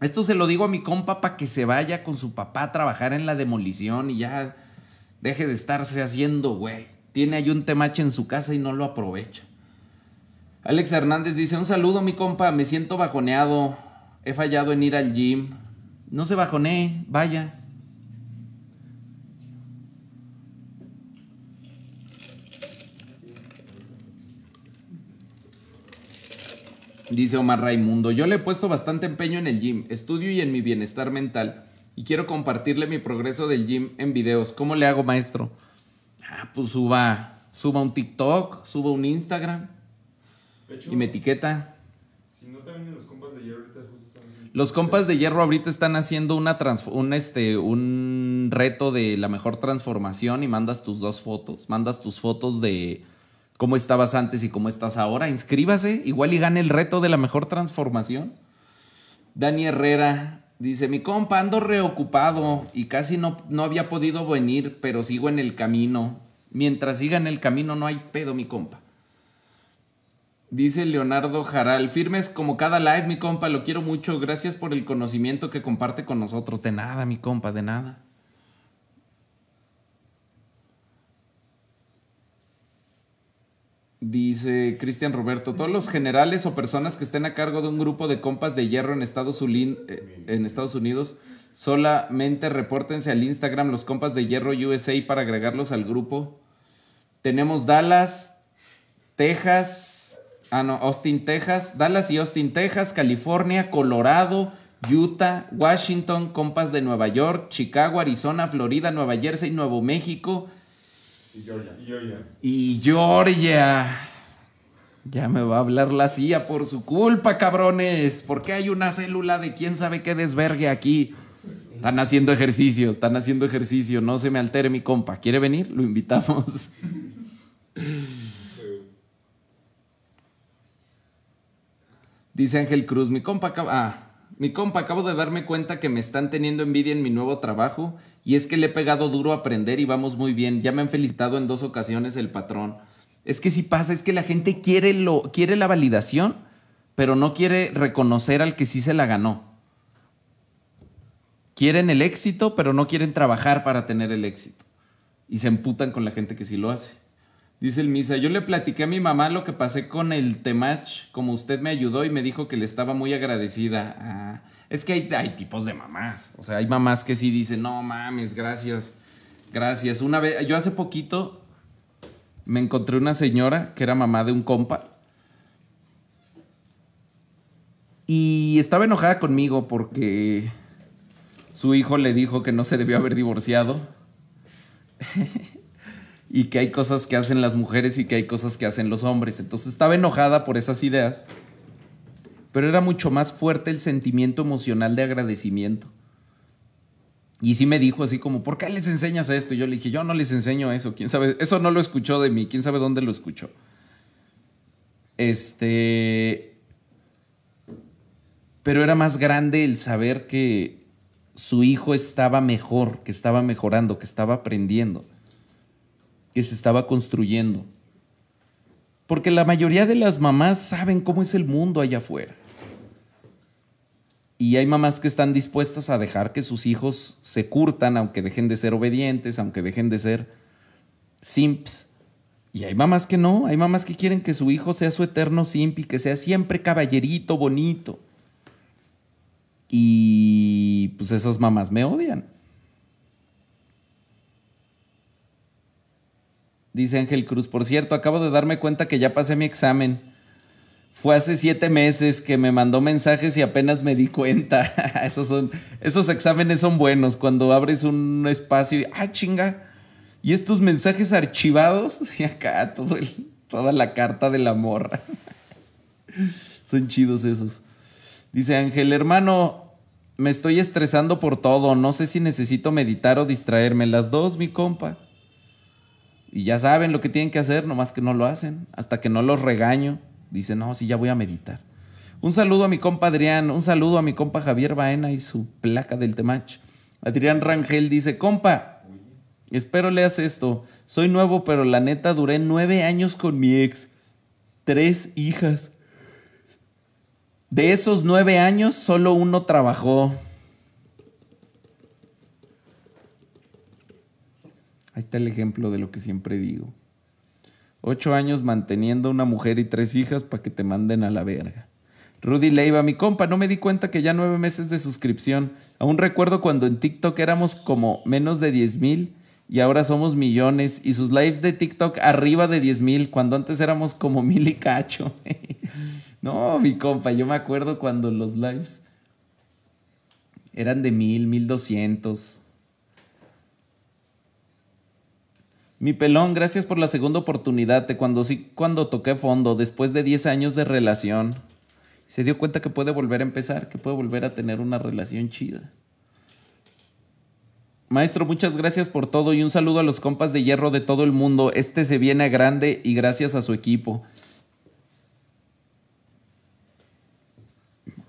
Esto se lo digo a mi compa para que se vaya con su papá a trabajar en la demolición y ya deje de estarse haciendo, güey. Tiene ahí un temache en su casa y no lo aprovecha. Alex Hernández dice, un saludo mi compa, me siento bajoneado, he fallado en ir al gym. No se bajonee, vaya, Dice Omar Raimundo, yo le he puesto bastante empeño en el gym, estudio y en mi bienestar mental y quiero compartirle mi progreso del gym en videos. ¿Cómo le hago, maestro? Ah, pues suba, suba un TikTok, suba un Instagram y me etiqueta. Si no, también los compas de hierro ahorita justo están... Los compas de hierro ahorita están haciendo una un, este, un reto de la mejor transformación y mandas tus dos fotos, mandas tus fotos de cómo estabas antes y cómo estás ahora. Inscríbase, igual y gane el reto de la mejor transformación. Dani Herrera dice, mi compa, ando reocupado y casi no, no había podido venir, pero sigo en el camino. Mientras siga en el camino no hay pedo, mi compa. Dice Leonardo Jaral, firmes como cada live, mi compa, lo quiero mucho, gracias por el conocimiento que comparte con nosotros. De nada, mi compa, de nada. Dice Cristian Roberto, todos los generales o personas que estén a cargo de un grupo de compas de hierro en Estados, eh, en Estados Unidos, solamente repórtense al Instagram los compas de hierro USA para agregarlos al grupo. Tenemos Dallas, Texas, ah, no, Austin, Texas, Dallas y Austin, Texas, California, Colorado, Utah, Washington, compas de Nueva York, Chicago, Arizona, Florida, Nueva Jersey, Nuevo México. Y Georgia. Y Georgia. Ya me va a hablar la CIA por su culpa, cabrones. Porque hay una célula de quién sabe qué desvergue aquí. Están haciendo ejercicio, están haciendo ejercicio. No se me altere mi compa. ¿Quiere venir? Lo invitamos. Dice Ángel Cruz, mi compa. Ah, mi compa, acabo de darme cuenta que me están teniendo envidia en mi nuevo trabajo y es que le he pegado duro a aprender y vamos muy bien. Ya me han felicitado en dos ocasiones el patrón. Es que si pasa, es que la gente quiere, lo, quiere la validación, pero no quiere reconocer al que sí se la ganó. Quieren el éxito, pero no quieren trabajar para tener el éxito. Y se emputan con la gente que sí lo hace. Dice el Misa, yo le platiqué a mi mamá lo que pasé con el Temach, como usted me ayudó y me dijo que le estaba muy agradecida. Ah, es que hay, hay, tipos de mamás, o sea, hay mamás que sí dicen, no mames, gracias, gracias. Una vez, yo hace poquito me encontré una señora que era mamá de un compa y estaba enojada conmigo porque su hijo le dijo que no se debió haber divorciado. y que hay cosas que hacen las mujeres y que hay cosas que hacen los hombres. Entonces estaba enojada por esas ideas, pero era mucho más fuerte el sentimiento emocional de agradecimiento. Y sí me dijo así como, ¿por qué les enseñas esto? Y yo le dije, yo no les enseño eso, quién sabe, eso no lo escuchó de mí, quién sabe dónde lo escuchó. Este, pero era más grande el saber que su hijo estaba mejor, que estaba mejorando, que estaba aprendiendo que se estaba construyendo. Porque la mayoría de las mamás saben cómo es el mundo allá afuera. Y hay mamás que están dispuestas a dejar que sus hijos se curtan, aunque dejen de ser obedientes, aunque dejen de ser simps. Y hay mamás que no, hay mamás que quieren que su hijo sea su eterno simp y que sea siempre caballerito, bonito. Y pues esas mamás me odian. Dice Ángel Cruz, por cierto, acabo de darme cuenta que ya pasé mi examen. Fue hace siete meses que me mandó mensajes y apenas me di cuenta. esos, son, esos exámenes son buenos cuando abres un espacio y, ah, chinga. Y estos mensajes archivados y acá todo toda la carta de la morra. son chidos esos. Dice Ángel, hermano, me estoy estresando por todo. No sé si necesito meditar o distraerme. Las dos, mi compa. Y ya saben lo que tienen que hacer, nomás que no lo hacen. Hasta que no los regaño, dice no, sí, ya voy a meditar. Un saludo a mi compa Adrián, un saludo a mi compa Javier Baena y su placa del Temach. Adrián Rangel dice, compa, espero leas esto. Soy nuevo, pero la neta duré nueve años con mi ex. Tres hijas. De esos nueve años, solo uno trabajó. Este es el ejemplo de lo que siempre digo. Ocho años manteniendo una mujer y tres hijas para que te manden a la verga. Rudy Leiva, mi compa, no me di cuenta que ya nueve meses de suscripción. Aún recuerdo cuando en TikTok éramos como menos de diez mil y ahora somos millones. Y sus lives de TikTok arriba de diez mil, cuando antes éramos como mil y cacho. no, mi compa, yo me acuerdo cuando los lives eran de mil, mil doscientos. Mi pelón, gracias por la segunda oportunidad. Te cuando sí, cuando toqué fondo, después de 10 años de relación, se dio cuenta que puede volver a empezar, que puede volver a tener una relación chida. Maestro, muchas gracias por todo y un saludo a los compas de hierro de todo el mundo. Este se viene a grande y gracias a su equipo.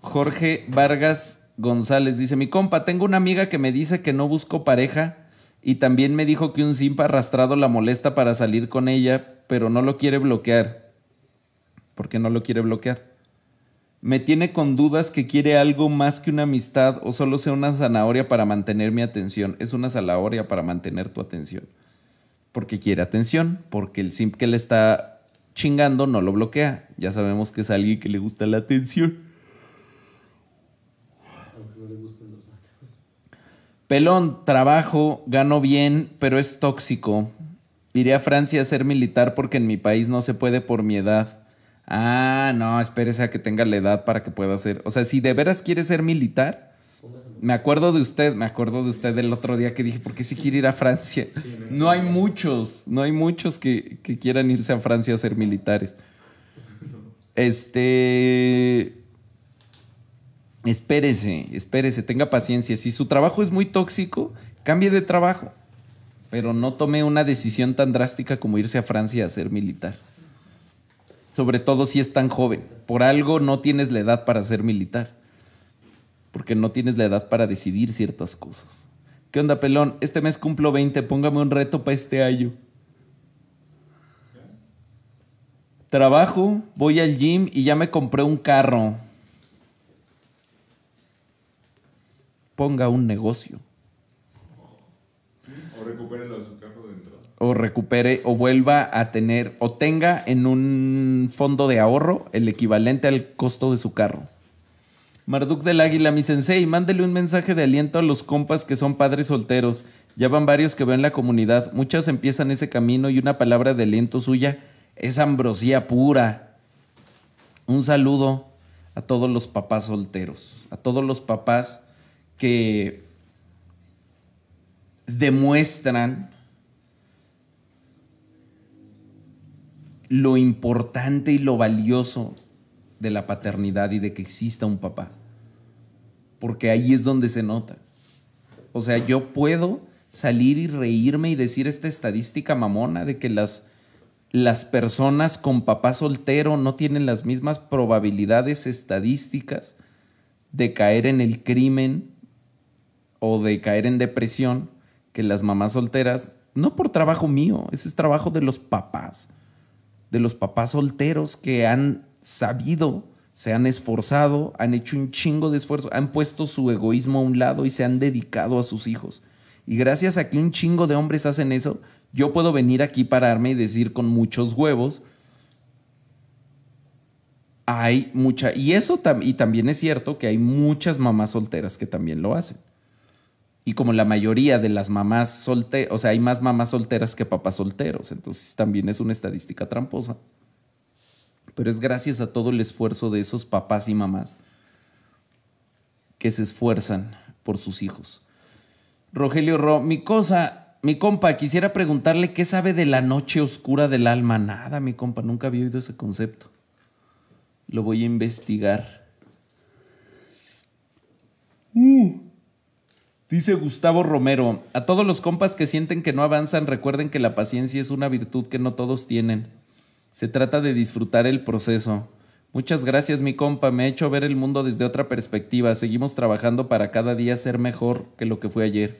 Jorge Vargas González dice, mi compa, tengo una amiga que me dice que no busco pareja y también me dijo que un simp arrastrado la molesta para salir con ella, pero no lo quiere bloquear. ¿Por qué no lo quiere bloquear? Me tiene con dudas que quiere algo más que una amistad o solo sea una zanahoria para mantener mi atención. Es una zanahoria para mantener tu atención. Porque quiere atención, porque el simp que le está chingando no lo bloquea. Ya sabemos que es alguien que le gusta la atención. Pelón, trabajo, gano bien, pero es tóxico. Iré a Francia a ser militar porque en mi país no se puede por mi edad. Ah, no, espérese a que tenga la edad para que pueda ser. O sea, si de veras quiere ser militar, me acuerdo de usted, me acuerdo de usted el otro día que dije, ¿por qué si quiere ir a Francia? No hay muchos, no hay muchos que quieran irse a Francia a ser militares. Este espérese, espérese, tenga paciencia. Si su trabajo es muy tóxico, cambie de trabajo. Pero no tome una decisión tan drástica como irse a Francia a ser militar. Sobre todo si es tan joven. Por algo no tienes la edad para ser militar. Porque no tienes la edad para decidir ciertas cosas. ¿Qué onda, pelón? Este mes cumplo 20. Póngame un reto para este año. Trabajo, voy al gym y ya me compré un carro. ponga un negocio. O recupere lo de su carro de O recupere, o vuelva a tener, o tenga en un fondo de ahorro el equivalente al costo de su carro. Marduk del Águila, mi sensei, mándele un mensaje de aliento a los compas que son padres solteros. Ya van varios que ven la comunidad. Muchas empiezan ese camino y una palabra de aliento suya es ambrosía pura. Un saludo a todos los papás solteros, a todos los papás que demuestran lo importante y lo valioso de la paternidad y de que exista un papá. Porque ahí es donde se nota. O sea, yo puedo salir y reírme y decir esta estadística mamona de que las, las personas con papá soltero no tienen las mismas probabilidades estadísticas de caer en el crimen o de caer en depresión que las mamás solteras, no por trabajo mío, ese es trabajo de los papás, de los papás solteros que han sabido, se han esforzado, han hecho un chingo de esfuerzo, han puesto su egoísmo a un lado y se han dedicado a sus hijos. Y gracias a que un chingo de hombres hacen eso, yo puedo venir aquí pararme y decir con muchos huevos, hay mucha, y eso también es cierto que hay muchas mamás solteras que también lo hacen. Y como la mayoría de las mamás solteras, o sea, hay más mamás solteras que papás solteros, entonces también es una estadística tramposa. Pero es gracias a todo el esfuerzo de esos papás y mamás que se esfuerzan por sus hijos. Rogelio Ro, mi cosa, mi compa, quisiera preguntarle qué sabe de la noche oscura del alma. Nada, mi compa, nunca había oído ese concepto. Lo voy a investigar. Uh. Dice Gustavo Romero, a todos los compas que sienten que no avanzan, recuerden que la paciencia es una virtud que no todos tienen. Se trata de disfrutar el proceso. Muchas gracias mi compa, me ha hecho ver el mundo desde otra perspectiva. Seguimos trabajando para cada día ser mejor que lo que fue ayer.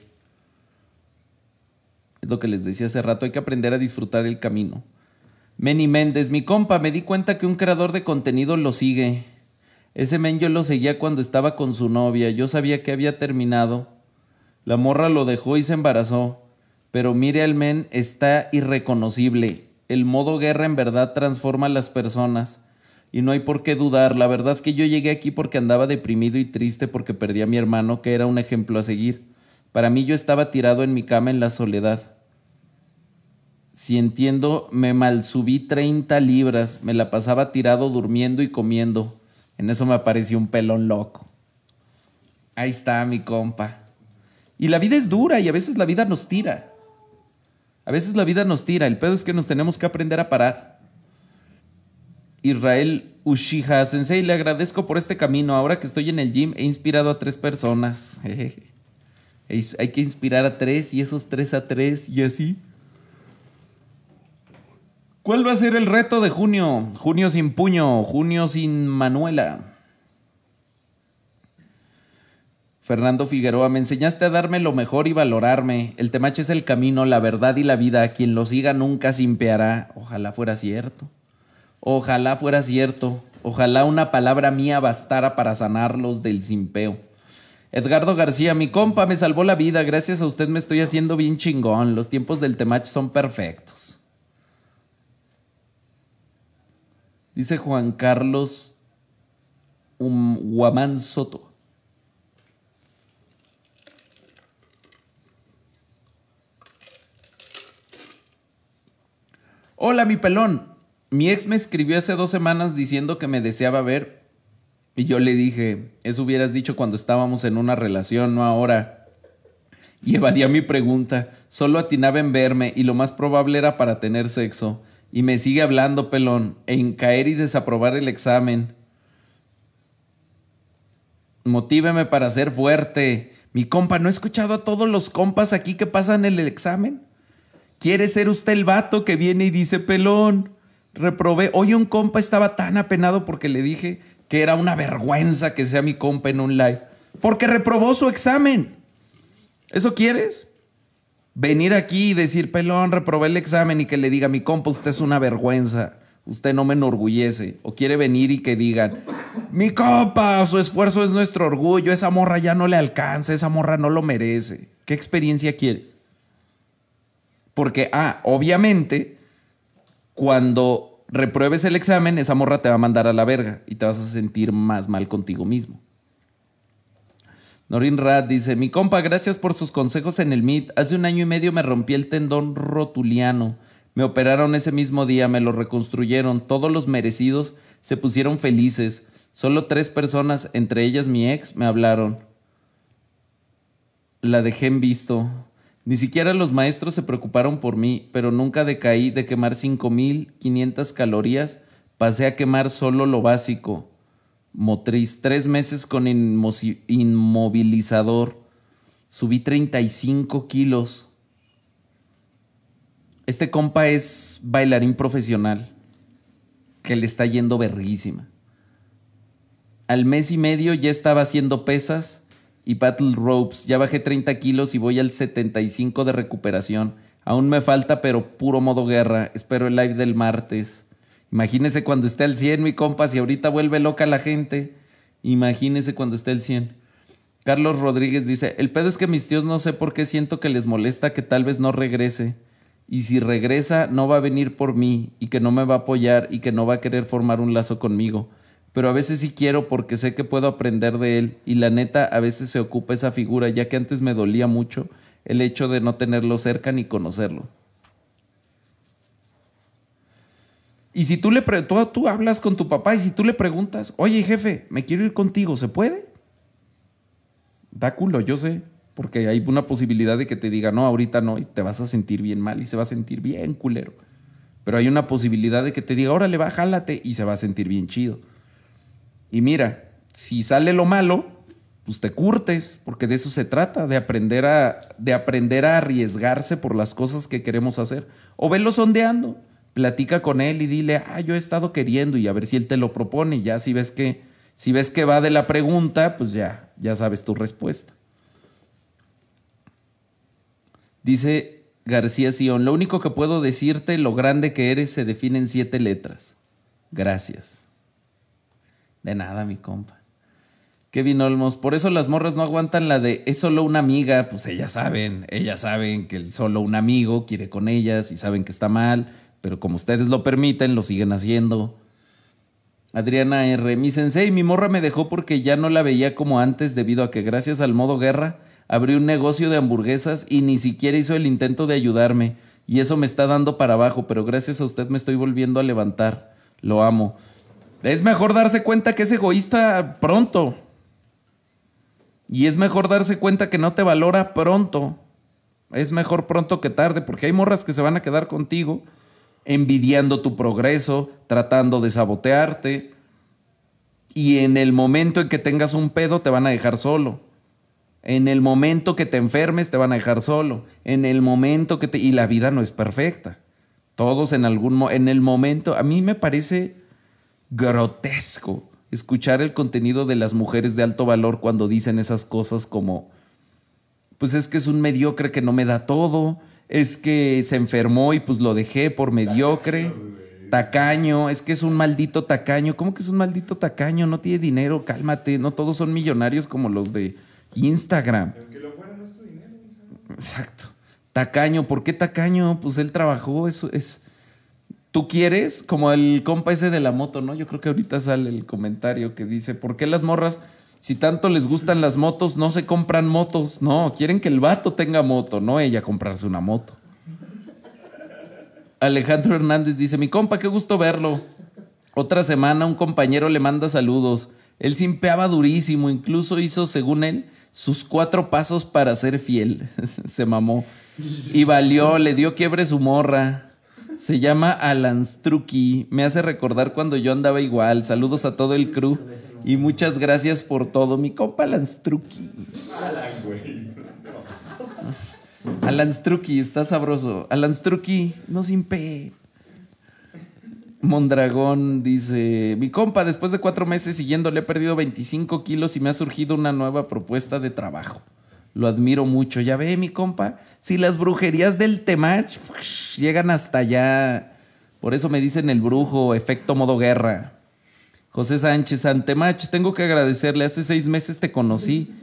Es lo que les decía hace rato, hay que aprender a disfrutar el camino. Meni Méndez, mi compa, me di cuenta que un creador de contenido lo sigue. Ese men yo lo seguía cuando estaba con su novia, yo sabía que había terminado la morra lo dejó y se embarazó. Pero mire al men, está irreconocible. El modo guerra en verdad transforma a las personas. Y no hay por qué dudar. La verdad que yo llegué aquí porque andaba deprimido y triste porque perdí a mi hermano, que era un ejemplo a seguir. Para mí yo estaba tirado en mi cama en la soledad. Si entiendo, me mal subí 30 libras. Me la pasaba tirado durmiendo y comiendo. En eso me apareció un pelón loco. Ahí está mi compa. Y la vida es dura y a veces la vida nos tira. A veces la vida nos tira. El pedo es que nos tenemos que aprender a parar. Israel Ushija Sensei, le agradezco por este camino. Ahora que estoy en el gym, he inspirado a tres personas. Hay que inspirar a tres y esos tres a tres y así. ¿Cuál va a ser el reto de junio? Junio sin puño, junio sin Manuela. Fernando Figueroa, me enseñaste a darme lo mejor y valorarme. El temache es el camino, la verdad y la vida. Quien lo siga nunca simpeará. Ojalá fuera cierto. Ojalá fuera cierto. Ojalá una palabra mía bastara para sanarlos del simpeo. Edgardo García, mi compa, me salvó la vida. Gracias a usted me estoy haciendo bien chingón. Los tiempos del Temach son perfectos. Dice Juan Carlos un Guamán Soto. Hola, mi pelón. Mi ex me escribió hace dos semanas diciendo que me deseaba ver. Y yo le dije, eso hubieras dicho cuando estábamos en una relación, no ahora. Y evadía mi pregunta. Solo atinaba en verme y lo más probable era para tener sexo. Y me sigue hablando, pelón, en caer y desaprobar el examen. Motíveme para ser fuerte. Mi compa, ¿no he escuchado a todos los compas aquí que pasan el examen? ¿Quiere ser usted el vato que viene y dice, pelón, reprobé? Hoy un compa estaba tan apenado porque le dije que era una vergüenza que sea mi compa en un live. Porque reprobó su examen. ¿Eso quieres? Venir aquí y decir, pelón, reprobé el examen y que le diga, mi compa, usted es una vergüenza. Usted no me enorgullece. O quiere venir y que digan, mi compa, su esfuerzo es nuestro orgullo. Esa morra ya no le alcanza, esa morra no lo merece. ¿Qué experiencia quieres? Porque, ah, obviamente, cuando repruebes el examen, esa morra te va a mandar a la verga y te vas a sentir más mal contigo mismo. Norin Rad dice, mi compa, gracias por sus consejos en el MIT. Hace un año y medio me rompí el tendón rotuliano. Me operaron ese mismo día, me lo reconstruyeron. Todos los merecidos se pusieron felices. Solo tres personas, entre ellas mi ex, me hablaron. La dejé en visto. Ni siquiera los maestros se preocuparon por mí, pero nunca decaí de quemar 5.500 calorías, pasé a quemar solo lo básico. Motriz, tres meses con inmovilizador, subí 35 kilos. Este compa es bailarín profesional, que le está yendo verguísima. Al mes y medio ya estaba haciendo pesas y Battle Ropes. Ya bajé 30 kilos y voy al 75 de recuperación. Aún me falta, pero puro modo guerra. Espero el live del martes. Imagínese cuando esté al 100, mi compa, si ahorita vuelve loca la gente. Imagínese cuando esté al 100. Carlos Rodríguez dice, el pedo es que mis tíos no sé por qué siento que les molesta que tal vez no regrese. Y si regresa, no va a venir por mí y que no me va a apoyar y que no va a querer formar un lazo conmigo pero a veces sí quiero porque sé que puedo aprender de él y la neta a veces se ocupa esa figura, ya que antes me dolía mucho el hecho de no tenerlo cerca ni conocerlo. Y si tú le tú, hablas con tu papá y si tú le preguntas, oye jefe, me quiero ir contigo, ¿se puede? Da culo, yo sé, porque hay una posibilidad de que te diga, no, ahorita no, y te vas a sentir bien mal y se va a sentir bien culero. Pero hay una posibilidad de que te diga, órale, va, jálate, y se va a sentir bien chido. Y mira, si sale lo malo, pues te curtes, porque de eso se trata, de aprender a, de aprender a arriesgarse por las cosas que queremos hacer. O velo sondeando, platica con él y dile, ah, yo he estado queriendo y a ver si él te lo propone. Ya si ves que, si ves que va de la pregunta, pues ya, ya sabes tu respuesta. Dice García Sion, lo único que puedo decirte, lo grande que eres, se define en siete letras. Gracias. De nada, mi compa. Kevin Olmos, por eso las morras no aguantan la de es solo una amiga, pues ellas saben, ellas saben que solo un amigo quiere con ellas y saben que está mal, pero como ustedes lo permiten, lo siguen haciendo. Adriana R, mi sensei, mi morra me dejó porque ya no la veía como antes debido a que gracias al modo guerra abrí un negocio de hamburguesas y ni siquiera hizo el intento de ayudarme y eso me está dando para abajo, pero gracias a usted me estoy volviendo a levantar. Lo amo. Es mejor darse cuenta que es egoísta pronto. Y es mejor darse cuenta que no te valora pronto. Es mejor pronto que tarde, porque hay morras que se van a quedar contigo envidiando tu progreso, tratando de sabotearte. Y en el momento en que tengas un pedo te van a dejar solo. En el momento que te enfermes te van a dejar solo. En el momento que te... Y la vida no es perfecta. Todos en algún... Mo... En el momento... A mí me parece grotesco escuchar el contenido de las mujeres de alto valor cuando dicen esas cosas como, pues es que es un mediocre que no me da todo, es que se enfermó y pues lo dejé por mediocre. Tacaño, es que es un maldito tacaño. ¿Cómo que es un maldito tacaño? No tiene dinero, cálmate. No todos son millonarios como los de Instagram. que lo fuera no es tu dinero. Exacto. Tacaño, ¿por qué tacaño? Pues él trabajó, eso es tú quieres, como el compa ese de la moto, ¿no? Yo creo que ahorita sale el comentario que dice, ¿por qué las morras, si tanto les gustan las motos, no se compran motos? No, quieren que el vato tenga moto, no ella comprarse una moto. Alejandro Hernández dice, mi compa, qué gusto verlo. Otra semana un compañero le manda saludos. Él simpeaba durísimo, incluso hizo, según él, sus cuatro pasos para ser fiel. se mamó. Y valió, le dio quiebre su morra. Se llama Alan Struki. Me hace recordar cuando yo andaba igual. Saludos a todo el crew. Y muchas gracias por todo. Mi compa Alan Alan Struki está sabroso. Alan Alanstruki, no sin pe. Mondragón dice, mi compa, después de cuatro meses siguiéndole he perdido 25 kilos y me ha surgido una nueva propuesta de trabajo. Lo admiro mucho. Ya ve, mi compa, si las brujerías del Temach llegan hasta allá. Por eso me dicen el brujo, efecto modo guerra. José Sánchez, Antemach, tengo que agradecerle. Hace seis meses te conocí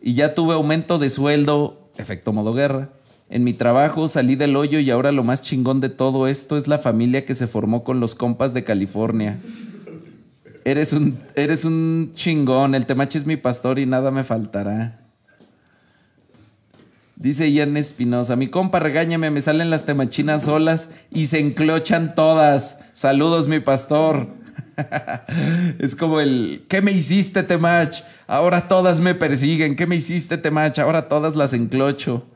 y ya tuve aumento de sueldo, efecto modo guerra. En mi trabajo salí del hoyo y ahora lo más chingón de todo esto es la familia que se formó con los compas de California. Eres un, eres un chingón, el Temach es mi pastor y nada me faltará. Dice Ian Espinosa, mi compa, regáñame, me salen las temachinas solas y se enclochan todas. Saludos, mi pastor. es como el, ¿qué me hiciste, Temach? Ahora todas me persiguen. ¿Qué me hiciste, Temach? Ahora todas las enclocho.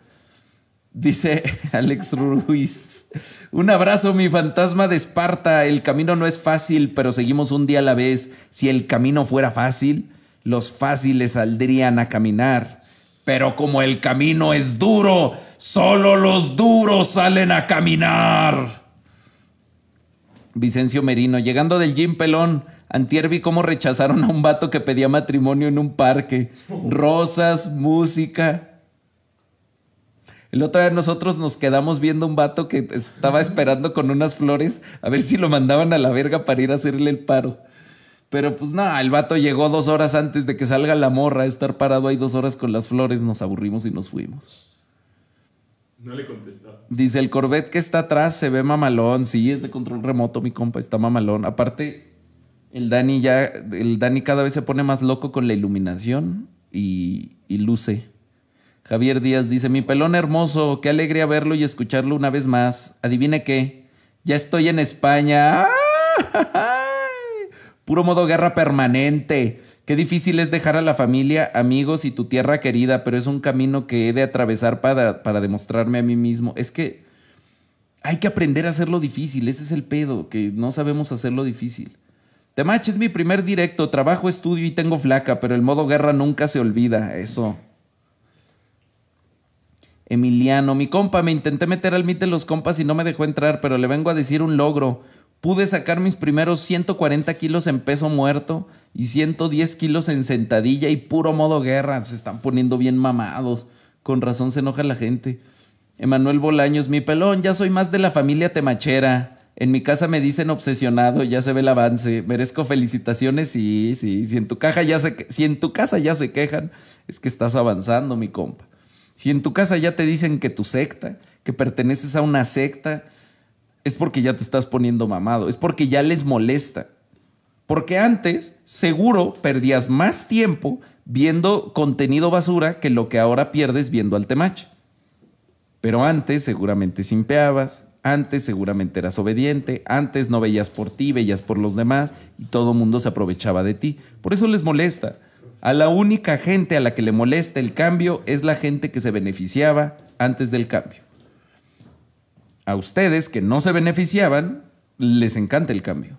Dice Alex Ruiz, un abrazo, mi fantasma de Esparta. El camino no es fácil, pero seguimos un día a la vez. Si el camino fuera fácil, los fáciles saldrían a caminar. Pero como el camino es duro, solo los duros salen a caminar. Vicencio Merino, llegando del gym pelón, antier vi cómo rechazaron a un vato que pedía matrimonio en un parque. Rosas, música. El otro día nosotros nos quedamos viendo un vato que estaba esperando con unas flores a ver si lo mandaban a la verga para ir a hacerle el paro. Pero pues nada, el vato llegó dos horas antes de que salga la morra. Estar parado ahí dos horas con las flores, nos aburrimos y nos fuimos. No le contestó. Dice, el Corvette que está atrás se ve mamalón. Sí, es de control remoto, mi compa, está mamalón. Aparte, el Dani ya, el Dani cada vez se pone más loco con la iluminación y, luce. Javier Díaz dice, mi pelón hermoso, qué alegría verlo y escucharlo una vez más. Adivine qué, ya estoy en España. ¡Ah! Puro modo guerra permanente. Qué difícil es dejar a la familia, amigos y tu tierra querida, pero es un camino que he de atravesar para, para demostrarme a mí mismo. Es que hay que aprender a hacerlo difícil, ese es el pedo, que no sabemos hacerlo difícil. Temach es mi primer directo, trabajo, estudio y tengo flaca, pero el modo guerra nunca se olvida, eso. Emiliano, mi compa, me intenté meter al mito de los compas y no me dejó entrar, pero le vengo a decir un logro. Pude sacar mis primeros 140 kilos en peso muerto y 110 kilos en sentadilla y puro modo guerra. Se están poniendo bien mamados. Con razón se enoja la gente. Emanuel Bolaños, mi pelón, ya soy más de la familia temachera. En mi casa me dicen obsesionado, ya se ve el avance. Merezco felicitaciones y sí. Si en tu caja ya si en tu casa ya se quejan, es que estás avanzando, mi compa. Si en tu casa ya te dicen que tu secta, que perteneces a una secta, es porque ya te estás poniendo mamado, es porque ya les molesta. Porque antes, seguro, perdías más tiempo viendo contenido basura que lo que ahora pierdes viendo al temache. Pero antes seguramente simpeabas, antes seguramente eras obediente, antes no veías por ti, veías por los demás y todo mundo se aprovechaba de ti. Por eso les molesta. A la única gente a la que le molesta el cambio es la gente que se beneficiaba antes del cambio a ustedes que no se beneficiaban, les encanta el cambio.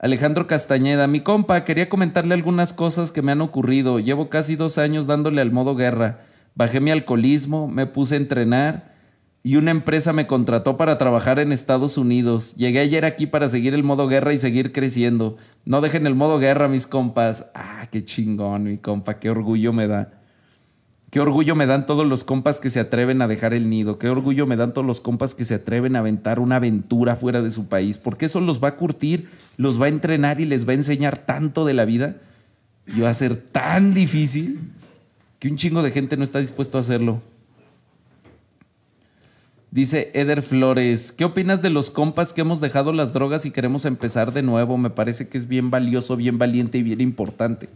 Alejandro Castañeda, mi compa, quería comentarle algunas cosas que me han ocurrido. Llevo casi dos años dándole al modo guerra. Bajé mi alcoholismo, me puse a entrenar y una empresa me contrató para trabajar en Estados Unidos. Llegué ayer aquí para seguir el modo guerra y seguir creciendo. No dejen el modo guerra, mis compas. Ah, qué chingón, mi compa, qué orgullo me da. Qué orgullo me dan todos los compas que se atreven a dejar el nido. Qué orgullo me dan todos los compas que se atreven a aventar una aventura fuera de su país. Porque eso los va a curtir, los va a entrenar y les va a enseñar tanto de la vida. Y va a ser tan difícil que un chingo de gente no está dispuesto a hacerlo. Dice Eder Flores, ¿qué opinas de los compas que hemos dejado las drogas y queremos empezar de nuevo? Me parece que es bien valioso, bien valiente y bien importante.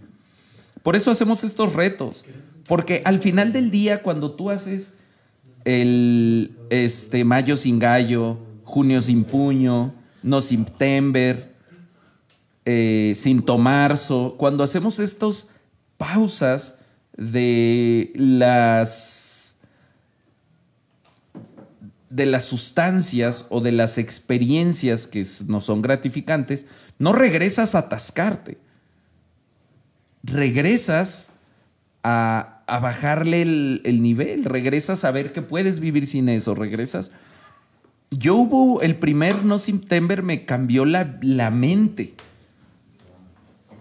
Por eso hacemos estos retos. Porque al final del día, cuando tú haces el este, mayo sin gallo, junio sin puño, no eh, sin sin tomarzo, cuando hacemos estas pausas de las de las sustancias o de las experiencias que no son gratificantes, no regresas a atascarte regresas a, bajarle el, nivel, regresas a ver que puedes vivir sin eso, regresas. Yo hubo, el primer No September me cambió la, la mente.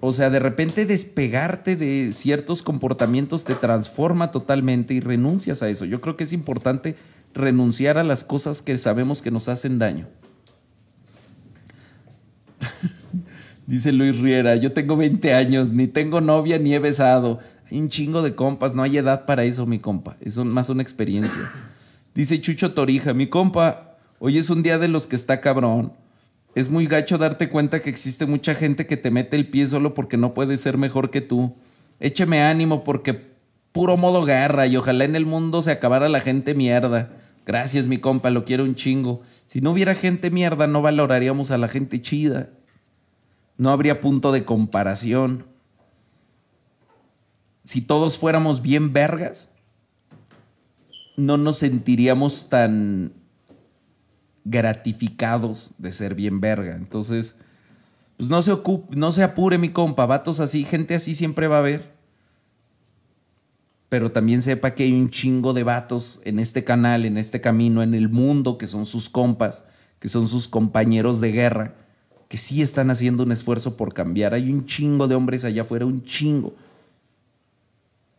O sea, de repente despegarte de ciertos comportamientos te transforma totalmente y renuncias a eso. Yo creo que es importante renunciar a las cosas que sabemos que nos hacen daño. Dice Luis Riera, yo tengo 20 años, ni tengo novia ni he besado. Hay un chingo de compas, no hay edad para eso, mi compa. Es más una experiencia. Dice Chucho Torija, mi compa, hoy es un día de los que está cabrón. Es muy gacho darte cuenta que existe mucha gente que te mete el pie solo porque no puede ser mejor que tú. Écheme ánimo porque puro modo garra y ojalá en el mundo se acabara la gente mierda. Gracias, mi compa, lo quiero un chingo. Si no hubiera gente mierda, no valoraríamos a la gente chida no habría punto de comparación. Si todos fuéramos bien vergas, no nos sentiríamos tan gratificados de ser bien verga. Entonces, pues no se, ocupe, no se apure mi compa, vatos así, gente así siempre va a haber. Pero también sepa que hay un chingo de vatos en este canal, en este camino, en el mundo, que son sus compas, que son sus compañeros de guerra que sí están haciendo un esfuerzo por cambiar. Hay un chingo de hombres allá afuera, un chingo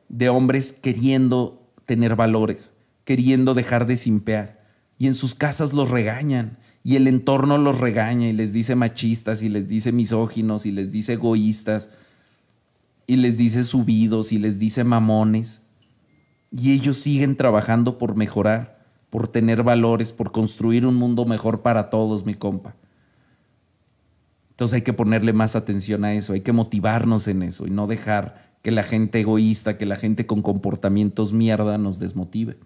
de hombres queriendo tener valores, queriendo dejar de simpear. Y en sus casas los regañan y el entorno los regaña y les dice machistas y les dice misóginos y les dice egoístas y les dice subidos y les dice mamones. Y ellos siguen trabajando por mejorar, por tener valores, por construir un mundo mejor para todos, mi compa. Entonces hay que ponerle más atención a eso, hay que motivarnos en eso y no dejar que la gente egoísta, que la gente con comportamientos mierda nos desmotive.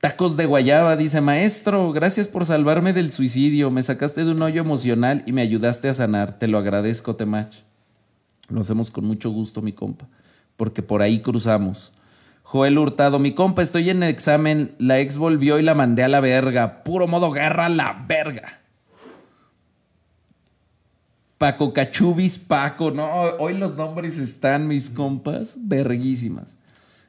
Tacos de guayaba, dice maestro, gracias por salvarme del suicidio, me sacaste de un hoyo emocional y me ayudaste a sanar, te lo agradezco, Temach. Lo hacemos con mucho gusto, mi compa, porque por ahí cruzamos. Joel Hurtado, mi compa, estoy en el examen, la ex volvió y la mandé a la verga, puro modo guerra la verga. Paco Cachubis, Paco, no, hoy los nombres están, mis compas, verguísimas.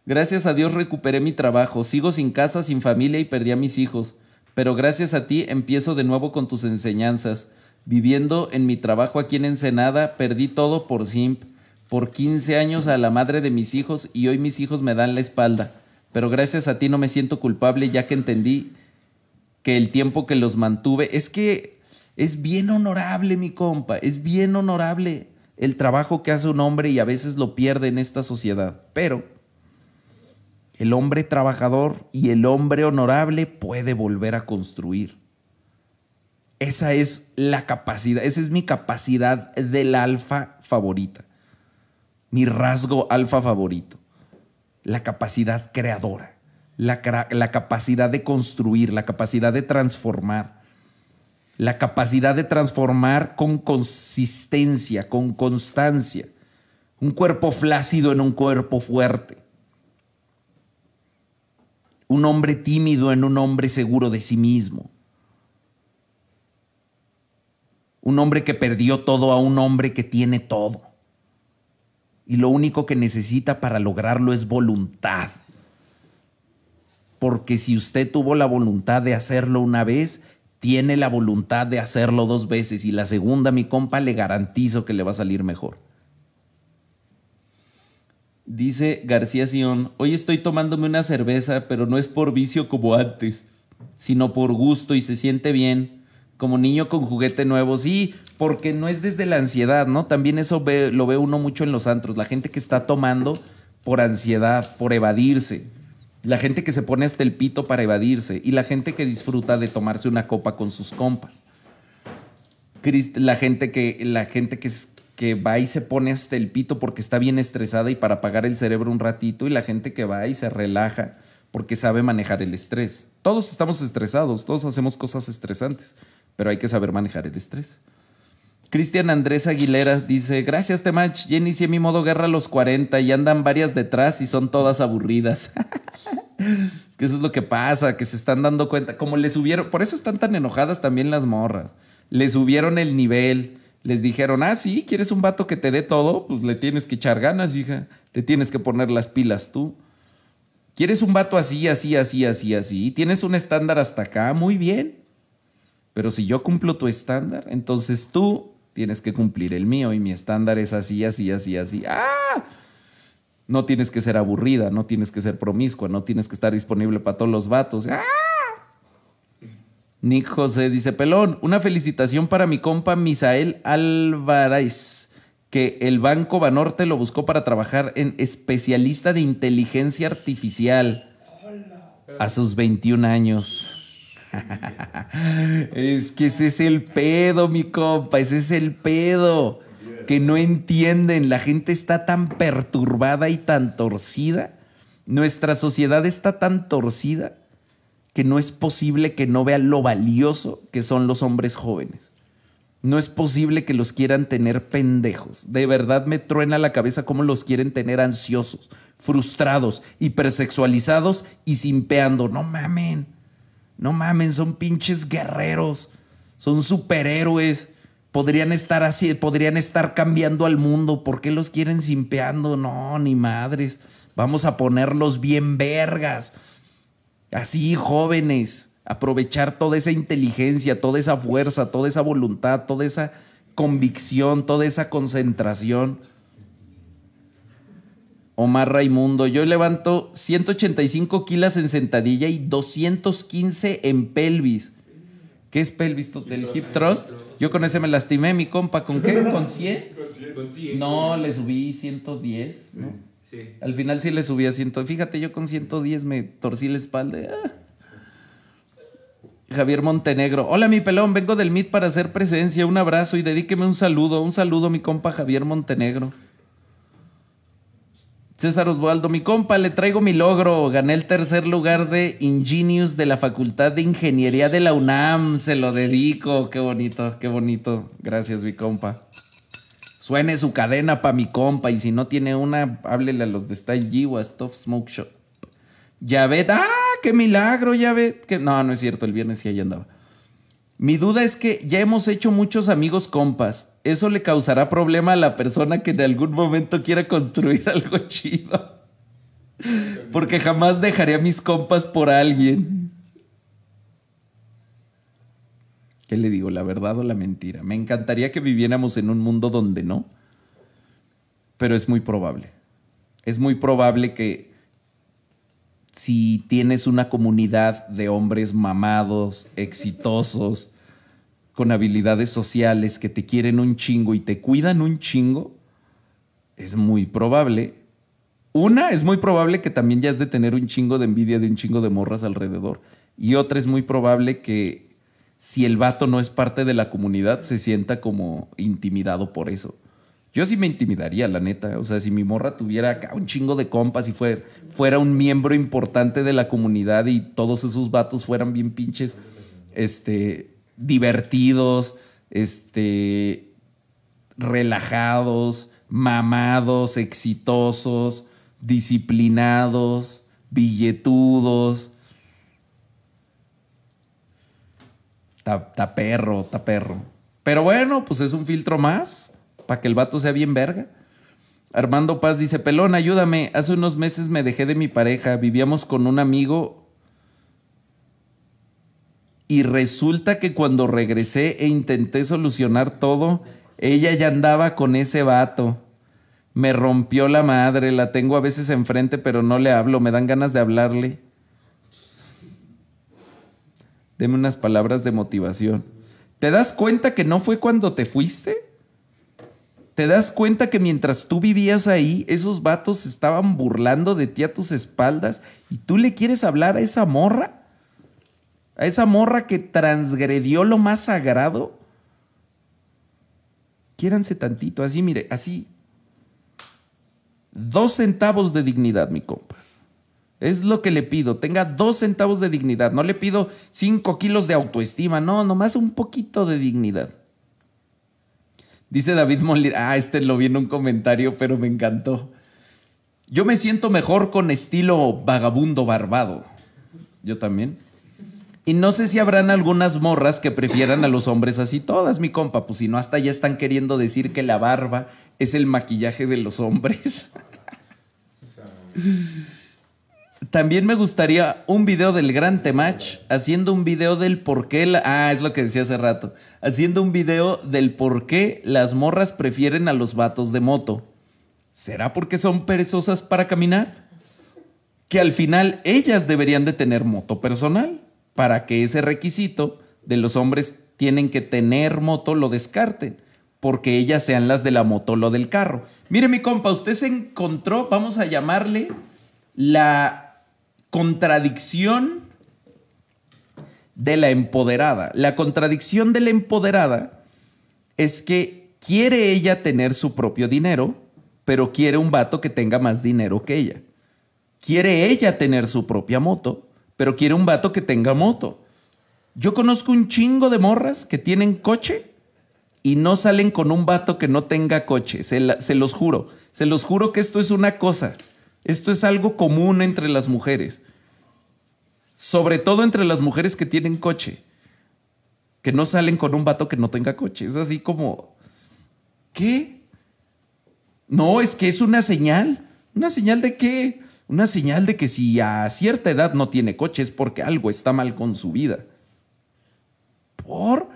Gracias a Dios recuperé mi trabajo, sigo sin casa, sin familia y perdí a mis hijos, pero gracias a ti empiezo de nuevo con tus enseñanzas. Viviendo en mi trabajo aquí en Ensenada, perdí todo por simp, por 15 años a la madre de mis hijos y hoy mis hijos me dan la espalda, pero gracias a ti no me siento culpable ya que entendí que el tiempo que los mantuve es que es bien honorable, mi compa, es bien honorable el trabajo que hace un hombre y a veces lo pierde en esta sociedad. Pero el hombre trabajador y el hombre honorable puede volver a construir. Esa es la capacidad, esa es mi capacidad del alfa favorita, mi rasgo alfa favorito, la capacidad creadora, la, la capacidad de construir, la capacidad de transformar la capacidad de transformar con consistencia, con constancia, un cuerpo flácido en un cuerpo fuerte, un hombre tímido en un hombre seguro de sí mismo, un hombre que perdió todo a un hombre que tiene todo. Y lo único que necesita para lograrlo es voluntad. Porque si usted tuvo la voluntad de hacerlo una vez, tiene la voluntad de hacerlo dos veces y la segunda, mi compa, le garantizo que le va a salir mejor. Dice García Sion, hoy estoy tomándome una cerveza, pero no es por vicio como antes, sino por gusto y se siente bien, como niño con juguete nuevo. Sí, porque no es desde la ansiedad, ¿no? También eso lo ve uno mucho en los antros, la gente que está tomando por ansiedad, por evadirse la gente que se pone hasta el pito para evadirse y la gente que disfruta de tomarse una copa con sus compas. La gente que, la gente que, que va y se pone hasta el pito porque está bien estresada y para apagar el cerebro un ratito y la gente que va y se relaja porque sabe manejar el estrés. Todos estamos estresados, todos hacemos cosas estresantes, pero hay que saber manejar el estrés. Cristian Andrés Aguilera dice, gracias Temach, ya inicié mi modo guerra a los 40 y andan varias detrás y son todas aburridas. es que eso es lo que pasa, que se están dando cuenta, como les subieron, por eso están tan enojadas también las morras, les subieron el nivel, les dijeron, ah, sí, quieres un vato que te dé todo, pues le tienes que echar ganas, hija, te tienes que poner las pilas tú. ¿Quieres un vato así, así, así, así, así? ¿Tienes un estándar hasta acá? Muy bien. Pero si yo cumplo tu estándar, entonces tú tienes que cumplir el mío y mi estándar es así, así, así, así. ¡Ah! No tienes que ser aburrida, no tienes que ser promiscua, no tienes que estar disponible para todos los vatos. ¡Ah! Nick José dice, pelón, una felicitación para mi compa Misael Álvarez, que el Banco Banorte lo buscó para trabajar en especialista de inteligencia artificial a sus 21 años es que ese es el pedo, mi compa, ese es el pedo. Que no entienden, la gente está tan perturbada y tan torcida, nuestra sociedad está tan torcida que no es posible que no vean lo valioso que son los hombres jóvenes. No es posible que los quieran tener pendejos. De verdad me truena la cabeza cómo los quieren tener ansiosos, frustrados, hipersexualizados y simpeando. No mamen. No mamen, son pinches guerreros, son superhéroes. Podrían estar así, podrían estar cambiando al mundo. ¿Por qué los quieren simpeando? No, ni madres. Vamos a ponerlos bien vergas. Así, jóvenes. Aprovechar toda esa inteligencia, toda esa fuerza, toda esa voluntad, toda esa convicción, toda esa concentración Omar Raimundo, yo levanto 185 kilos en sentadilla y 215 en pelvis. ¿Qué es pelvis? ¿El hip thrust? Yo con ese me lastimé, mi compa. ¿Con qué? ¿Con 100? Con 100. No, le subí 110, ¿no? Sí. Al final sí le subí a 100. Fíjate, yo con 110 me torcí la espalda. Ah. Javier Montenegro. Hola, mi pelón. Vengo del MIT para hacer presencia. Un abrazo y dedíqueme un saludo. Un saludo, mi compa Javier Montenegro. César Osvaldo, mi compa, le traigo mi logro. Gané el tercer lugar de Ingenius de la Facultad de Ingeniería de la UNAM. Se lo dedico. Qué bonito, qué bonito. Gracias, mi compa. Suene su cadena pa' mi compa. Y si no tiene una, háblele a los de Style G o a Stuff Smoke Shop. ve, ¡ah! ¡Qué milagro, ve. Que... No, no es cierto, el viernes sí ahí andaba. Mi duda es que ya hemos hecho muchos amigos compas eso le causará problema a la persona que en algún momento quiera construir algo chido. Porque jamás dejaré a mis compas por alguien. ¿Qué le digo? ¿La verdad o la mentira? Me encantaría que viviéramos en un mundo donde no. Pero es muy probable. Es muy probable que si tienes una comunidad de hombres mamados, exitosos, con habilidades sociales, que te quieren un chingo y te cuidan un chingo, es muy probable. Una, es muy probable que también ya es de tener un chingo de envidia de un chingo de morras alrededor. Y otra, es muy probable que si el vato no es parte de la comunidad, se sienta como intimidado por eso. Yo sí me intimidaría, la neta. O sea, si mi morra tuviera acá un chingo de compas y fuera, fuera un miembro importante de la comunidad y todos esos vatos fueran bien pinches, este, divertidos, este, relajados, mamados, exitosos, disciplinados, billetudos. Ta, perro, ta perro. Pero bueno, pues es un filtro más para que el vato sea bien verga. Armando Paz dice, pelón, ayúdame. Hace unos meses me dejé de mi pareja. Vivíamos con un amigo y resulta que cuando regresé e intenté solucionar todo, ella ya andaba con ese vato. Me rompió la madre, la tengo a veces enfrente, pero no le hablo, me dan ganas de hablarle. Deme unas palabras de motivación. ¿Te das cuenta que no fue cuando te fuiste? ¿Te das cuenta que mientras tú vivías ahí, esos vatos estaban burlando de ti a tus espaldas y tú le quieres hablar a esa morra? A esa morra que transgredió lo más sagrado. Quiéranse tantito, así, mire, así. Dos centavos de dignidad, mi compa. Es lo que le pido. Tenga dos centavos de dignidad. No le pido cinco kilos de autoestima. No, nomás un poquito de dignidad. Dice David Molina. Ah, este lo vi en un comentario, pero me encantó. Yo me siento mejor con estilo vagabundo barbado. Yo también. Y no sé si habrán algunas morras que prefieran a los hombres así todas, mi compa. Pues si no, hasta ya están queriendo decir que la barba es el maquillaje de los hombres. También me gustaría un video del Gran Temach haciendo un video del por qué. La... Ah, es lo que decía hace rato. Haciendo un video del por qué las morras prefieren a los vatos de moto. ¿Será porque son perezosas para caminar? Que al final ellas deberían de tener moto personal para que ese requisito de los hombres tienen que tener moto lo descarten, porque ellas sean las de la moto lo del carro. Mire mi compa, usted se encontró, vamos a llamarle la contradicción de la empoderada. La contradicción de la empoderada es que quiere ella tener su propio dinero, pero quiere un vato que tenga más dinero que ella. Quiere ella tener su propia moto, pero quiere un vato que tenga moto. Yo conozco un chingo de morras que tienen coche y no salen con un vato que no tenga coche. Se, los juro. Se los juro que esto es una cosa. Esto es algo común entre las mujeres. Sobre todo entre las mujeres que tienen coche. Que no salen con un vato que no tenga coche. Es así como. ¿Qué? No, es que es una señal. ¿Una señal de qué? Una señal de que si a cierta edad no tiene coche es porque algo está mal con su vida. ¿Por?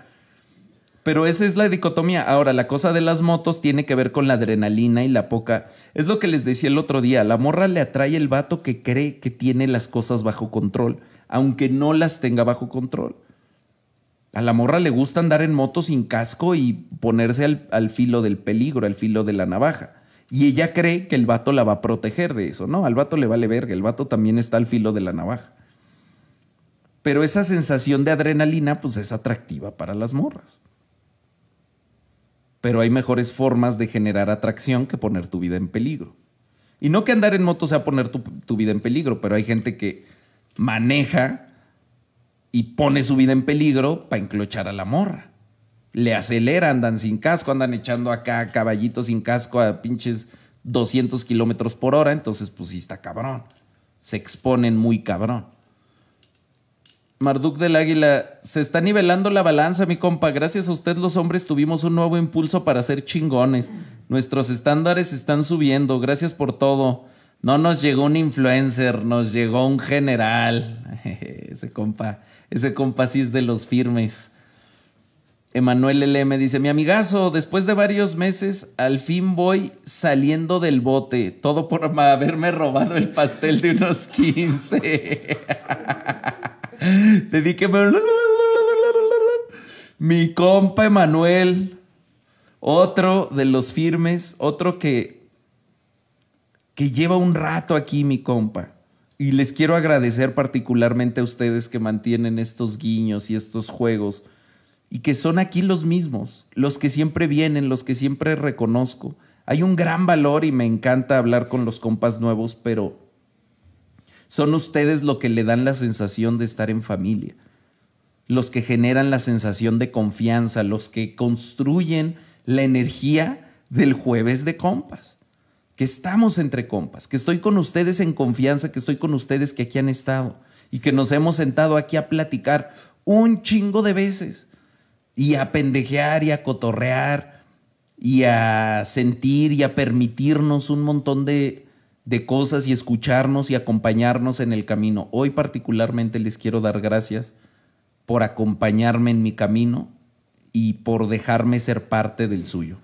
Pero esa es la dicotomía. Ahora, la cosa de las motos tiene que ver con la adrenalina y la poca. Es lo que les decía el otro día. La morra le atrae el vato que cree que tiene las cosas bajo control, aunque no las tenga bajo control. A la morra le gusta andar en moto sin casco y ponerse al filo del peligro, al filo de la navaja. Y ella cree que el vato la va a proteger de eso, ¿no? Al vato le vale verga, el vato también está al filo de la navaja. Pero esa sensación de adrenalina, pues es atractiva para las morras. Pero hay mejores formas de generar atracción que poner tu vida en peligro. Y no que andar en moto sea poner tu, tu vida en peligro, pero hay gente que maneja y pone su vida en peligro para enclochar a la morra le aceleran, andan sin casco, andan echando acá caballitos sin casco a pinches 200 kilómetros por hora, entonces pues sí está cabrón. Se exponen muy cabrón. Marduk del Águila, se está nivelando la balanza, mi compa. Gracias a usted los hombres tuvimos un nuevo impulso para ser chingones. Nuestros estándares están subiendo. Gracias por todo. No nos llegó un influencer, nos llegó un general. Ese compa, ese compa sí es de los firmes. Emanuel LM dice, mi amigazo, después de varios meses, al fin voy saliendo del bote, todo por haberme robado el pastel de unos 15. Dedíqueme... mi compa Emanuel, otro de los firmes, otro que, que lleva un rato aquí, mi compa. Y les quiero agradecer particularmente a ustedes que mantienen estos guiños y estos juegos y que son aquí los mismos, los que siempre vienen, los que siempre reconozco. Hay un gran valor y me encanta hablar con los compas nuevos, pero son ustedes lo que le dan la sensación de estar en familia, los que generan la sensación de confianza, los que construyen la energía del jueves de compas, que estamos entre compas, que estoy con ustedes en confianza, que estoy con ustedes que aquí han estado y que nos hemos sentado aquí a platicar un chingo de veces y a pendejear y a cotorrear y a sentir y a permitirnos un montón de, de cosas y escucharnos y acompañarnos en el camino. Hoy particularmente les quiero dar gracias por acompañarme en mi camino y por dejarme ser parte del suyo.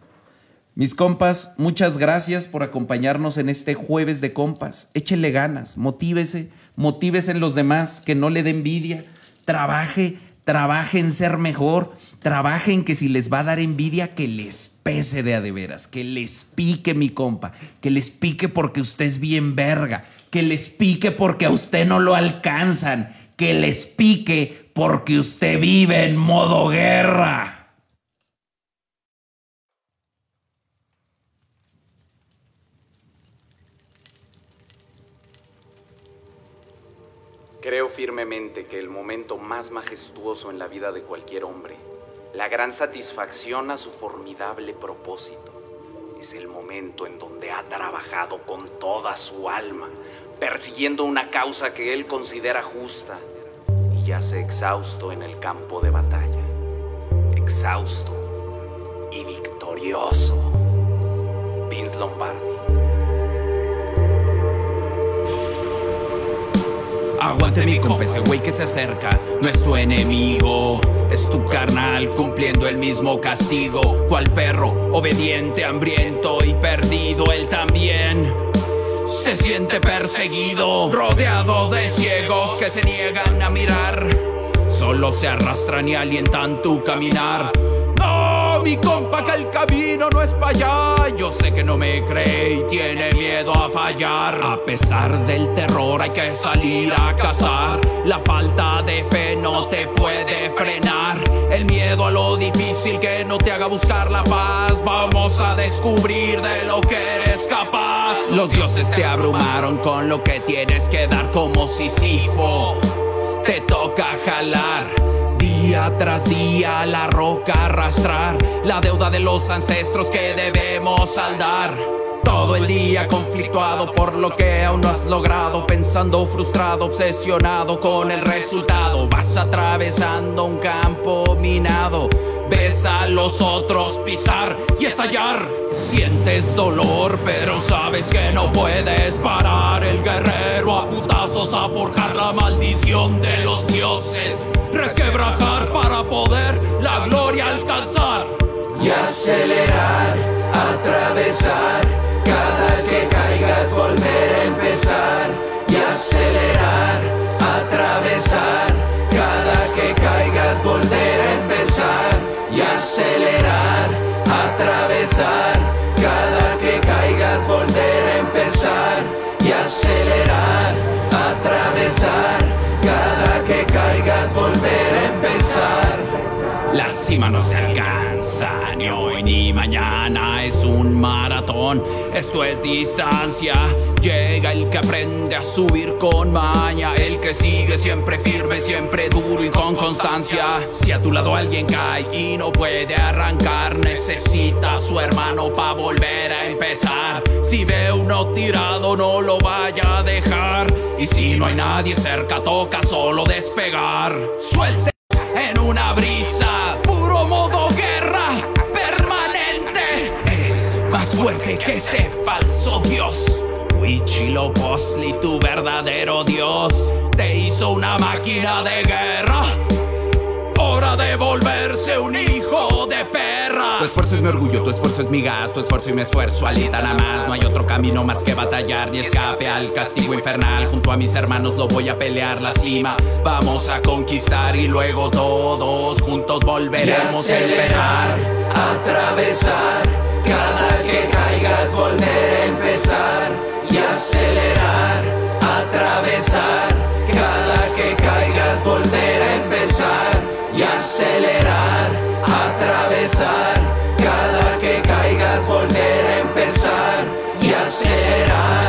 Mis compas, muchas gracias por acompañarnos en este jueves de compas. Échele ganas, motívese, motívese en los demás, que no le dé envidia, trabaje, trabaje en ser mejor, Trabajen que si les va a dar envidia, que les pese de a de veras, que les pique mi compa, que les pique porque usted es bien verga, que les pique porque a usted no lo alcanzan, que les pique porque usted vive en modo guerra. Creo firmemente que el momento más majestuoso en la vida de cualquier hombre la gran satisfacción a su formidable propósito. Es el momento en donde ha trabajado con toda su alma, persiguiendo una causa que él considera justa y ya se exhausto en el campo de batalla. Exhausto y victorioso. Vince Lombardi. Aguante mi compa, ese güey que se acerca no es tu enemigo. Es tu carnal cumpliendo el mismo castigo. Cual perro, obediente, hambriento y perdido, él también. Se siente perseguido, rodeado de ciegos que se niegan a mirar. Solo se arrastran y alientan tu caminar mi compa que el camino no es para allá. Yo sé que no me cree y tiene miedo a fallar. A pesar del terror hay que salir a cazar. La falta de fe no te puede frenar. El miedo a lo difícil que no te haga buscar la paz. Vamos a descubrir de lo que eres capaz. Los dioses te abrumaron con lo que tienes que dar como Sísifo. Te toca jalar día tras día la roca arrastrar, la deuda de los ancestros que debemos saldar. Todo el día conflictuado por lo que aún no has logrado, pensando frustrado, obsesionado con el resultado. Vas atravesando un campo minado, ves a los otros pisar y estallar. Sientes dolor, pero sabes que no puedes parar. El guerrero a putazos a forjar la maldición de los dioses requebrajar para poder la gloria alcanzar. Y acelerar, atravesar, cada que caigas volver a empezar. Y acelerar, atravesar, cada que caigas volver a empezar. Y acelerar, atravesar, cada que caigas volver a empezar. Y acelerar, atravesar la cima no se alcanza ni hoy ni mañana, es un maratón, esto es distancia. Llega el que aprende a subir con maña, el que sigue siempre firme, siempre duro y con constancia. Si a tu lado alguien cae y no puede arrancar, necesita a su hermano para volver a empezar. Si ve uno tirado, no lo vaya a dejar. Y si no hay nadie cerca, toca solo despegar. Suelte en una brisa. Puro modo guerra permanente. Es más fuerte que ese falso dios. Wichilo Loposli, tu verdadero dios, te hizo una máquina de guerra. Hora de volverse unido. Tu esfuerzo es mi orgullo, tu esfuerzo es mi gasto tu esfuerzo y mi esfuerzo, alita nada más. No hay otro camino más que batallar ni escape al castigo infernal. Junto a mis hermanos lo voy a pelear la cima. Vamos a conquistar y luego todos juntos volveremos a empezar, atravesar. Cada que caigas, volver a empezar y acelerar, atravesar. Cada que caigas, volver a empezar y acelerar atravesar, cada que caigas volver a empezar y acelerar.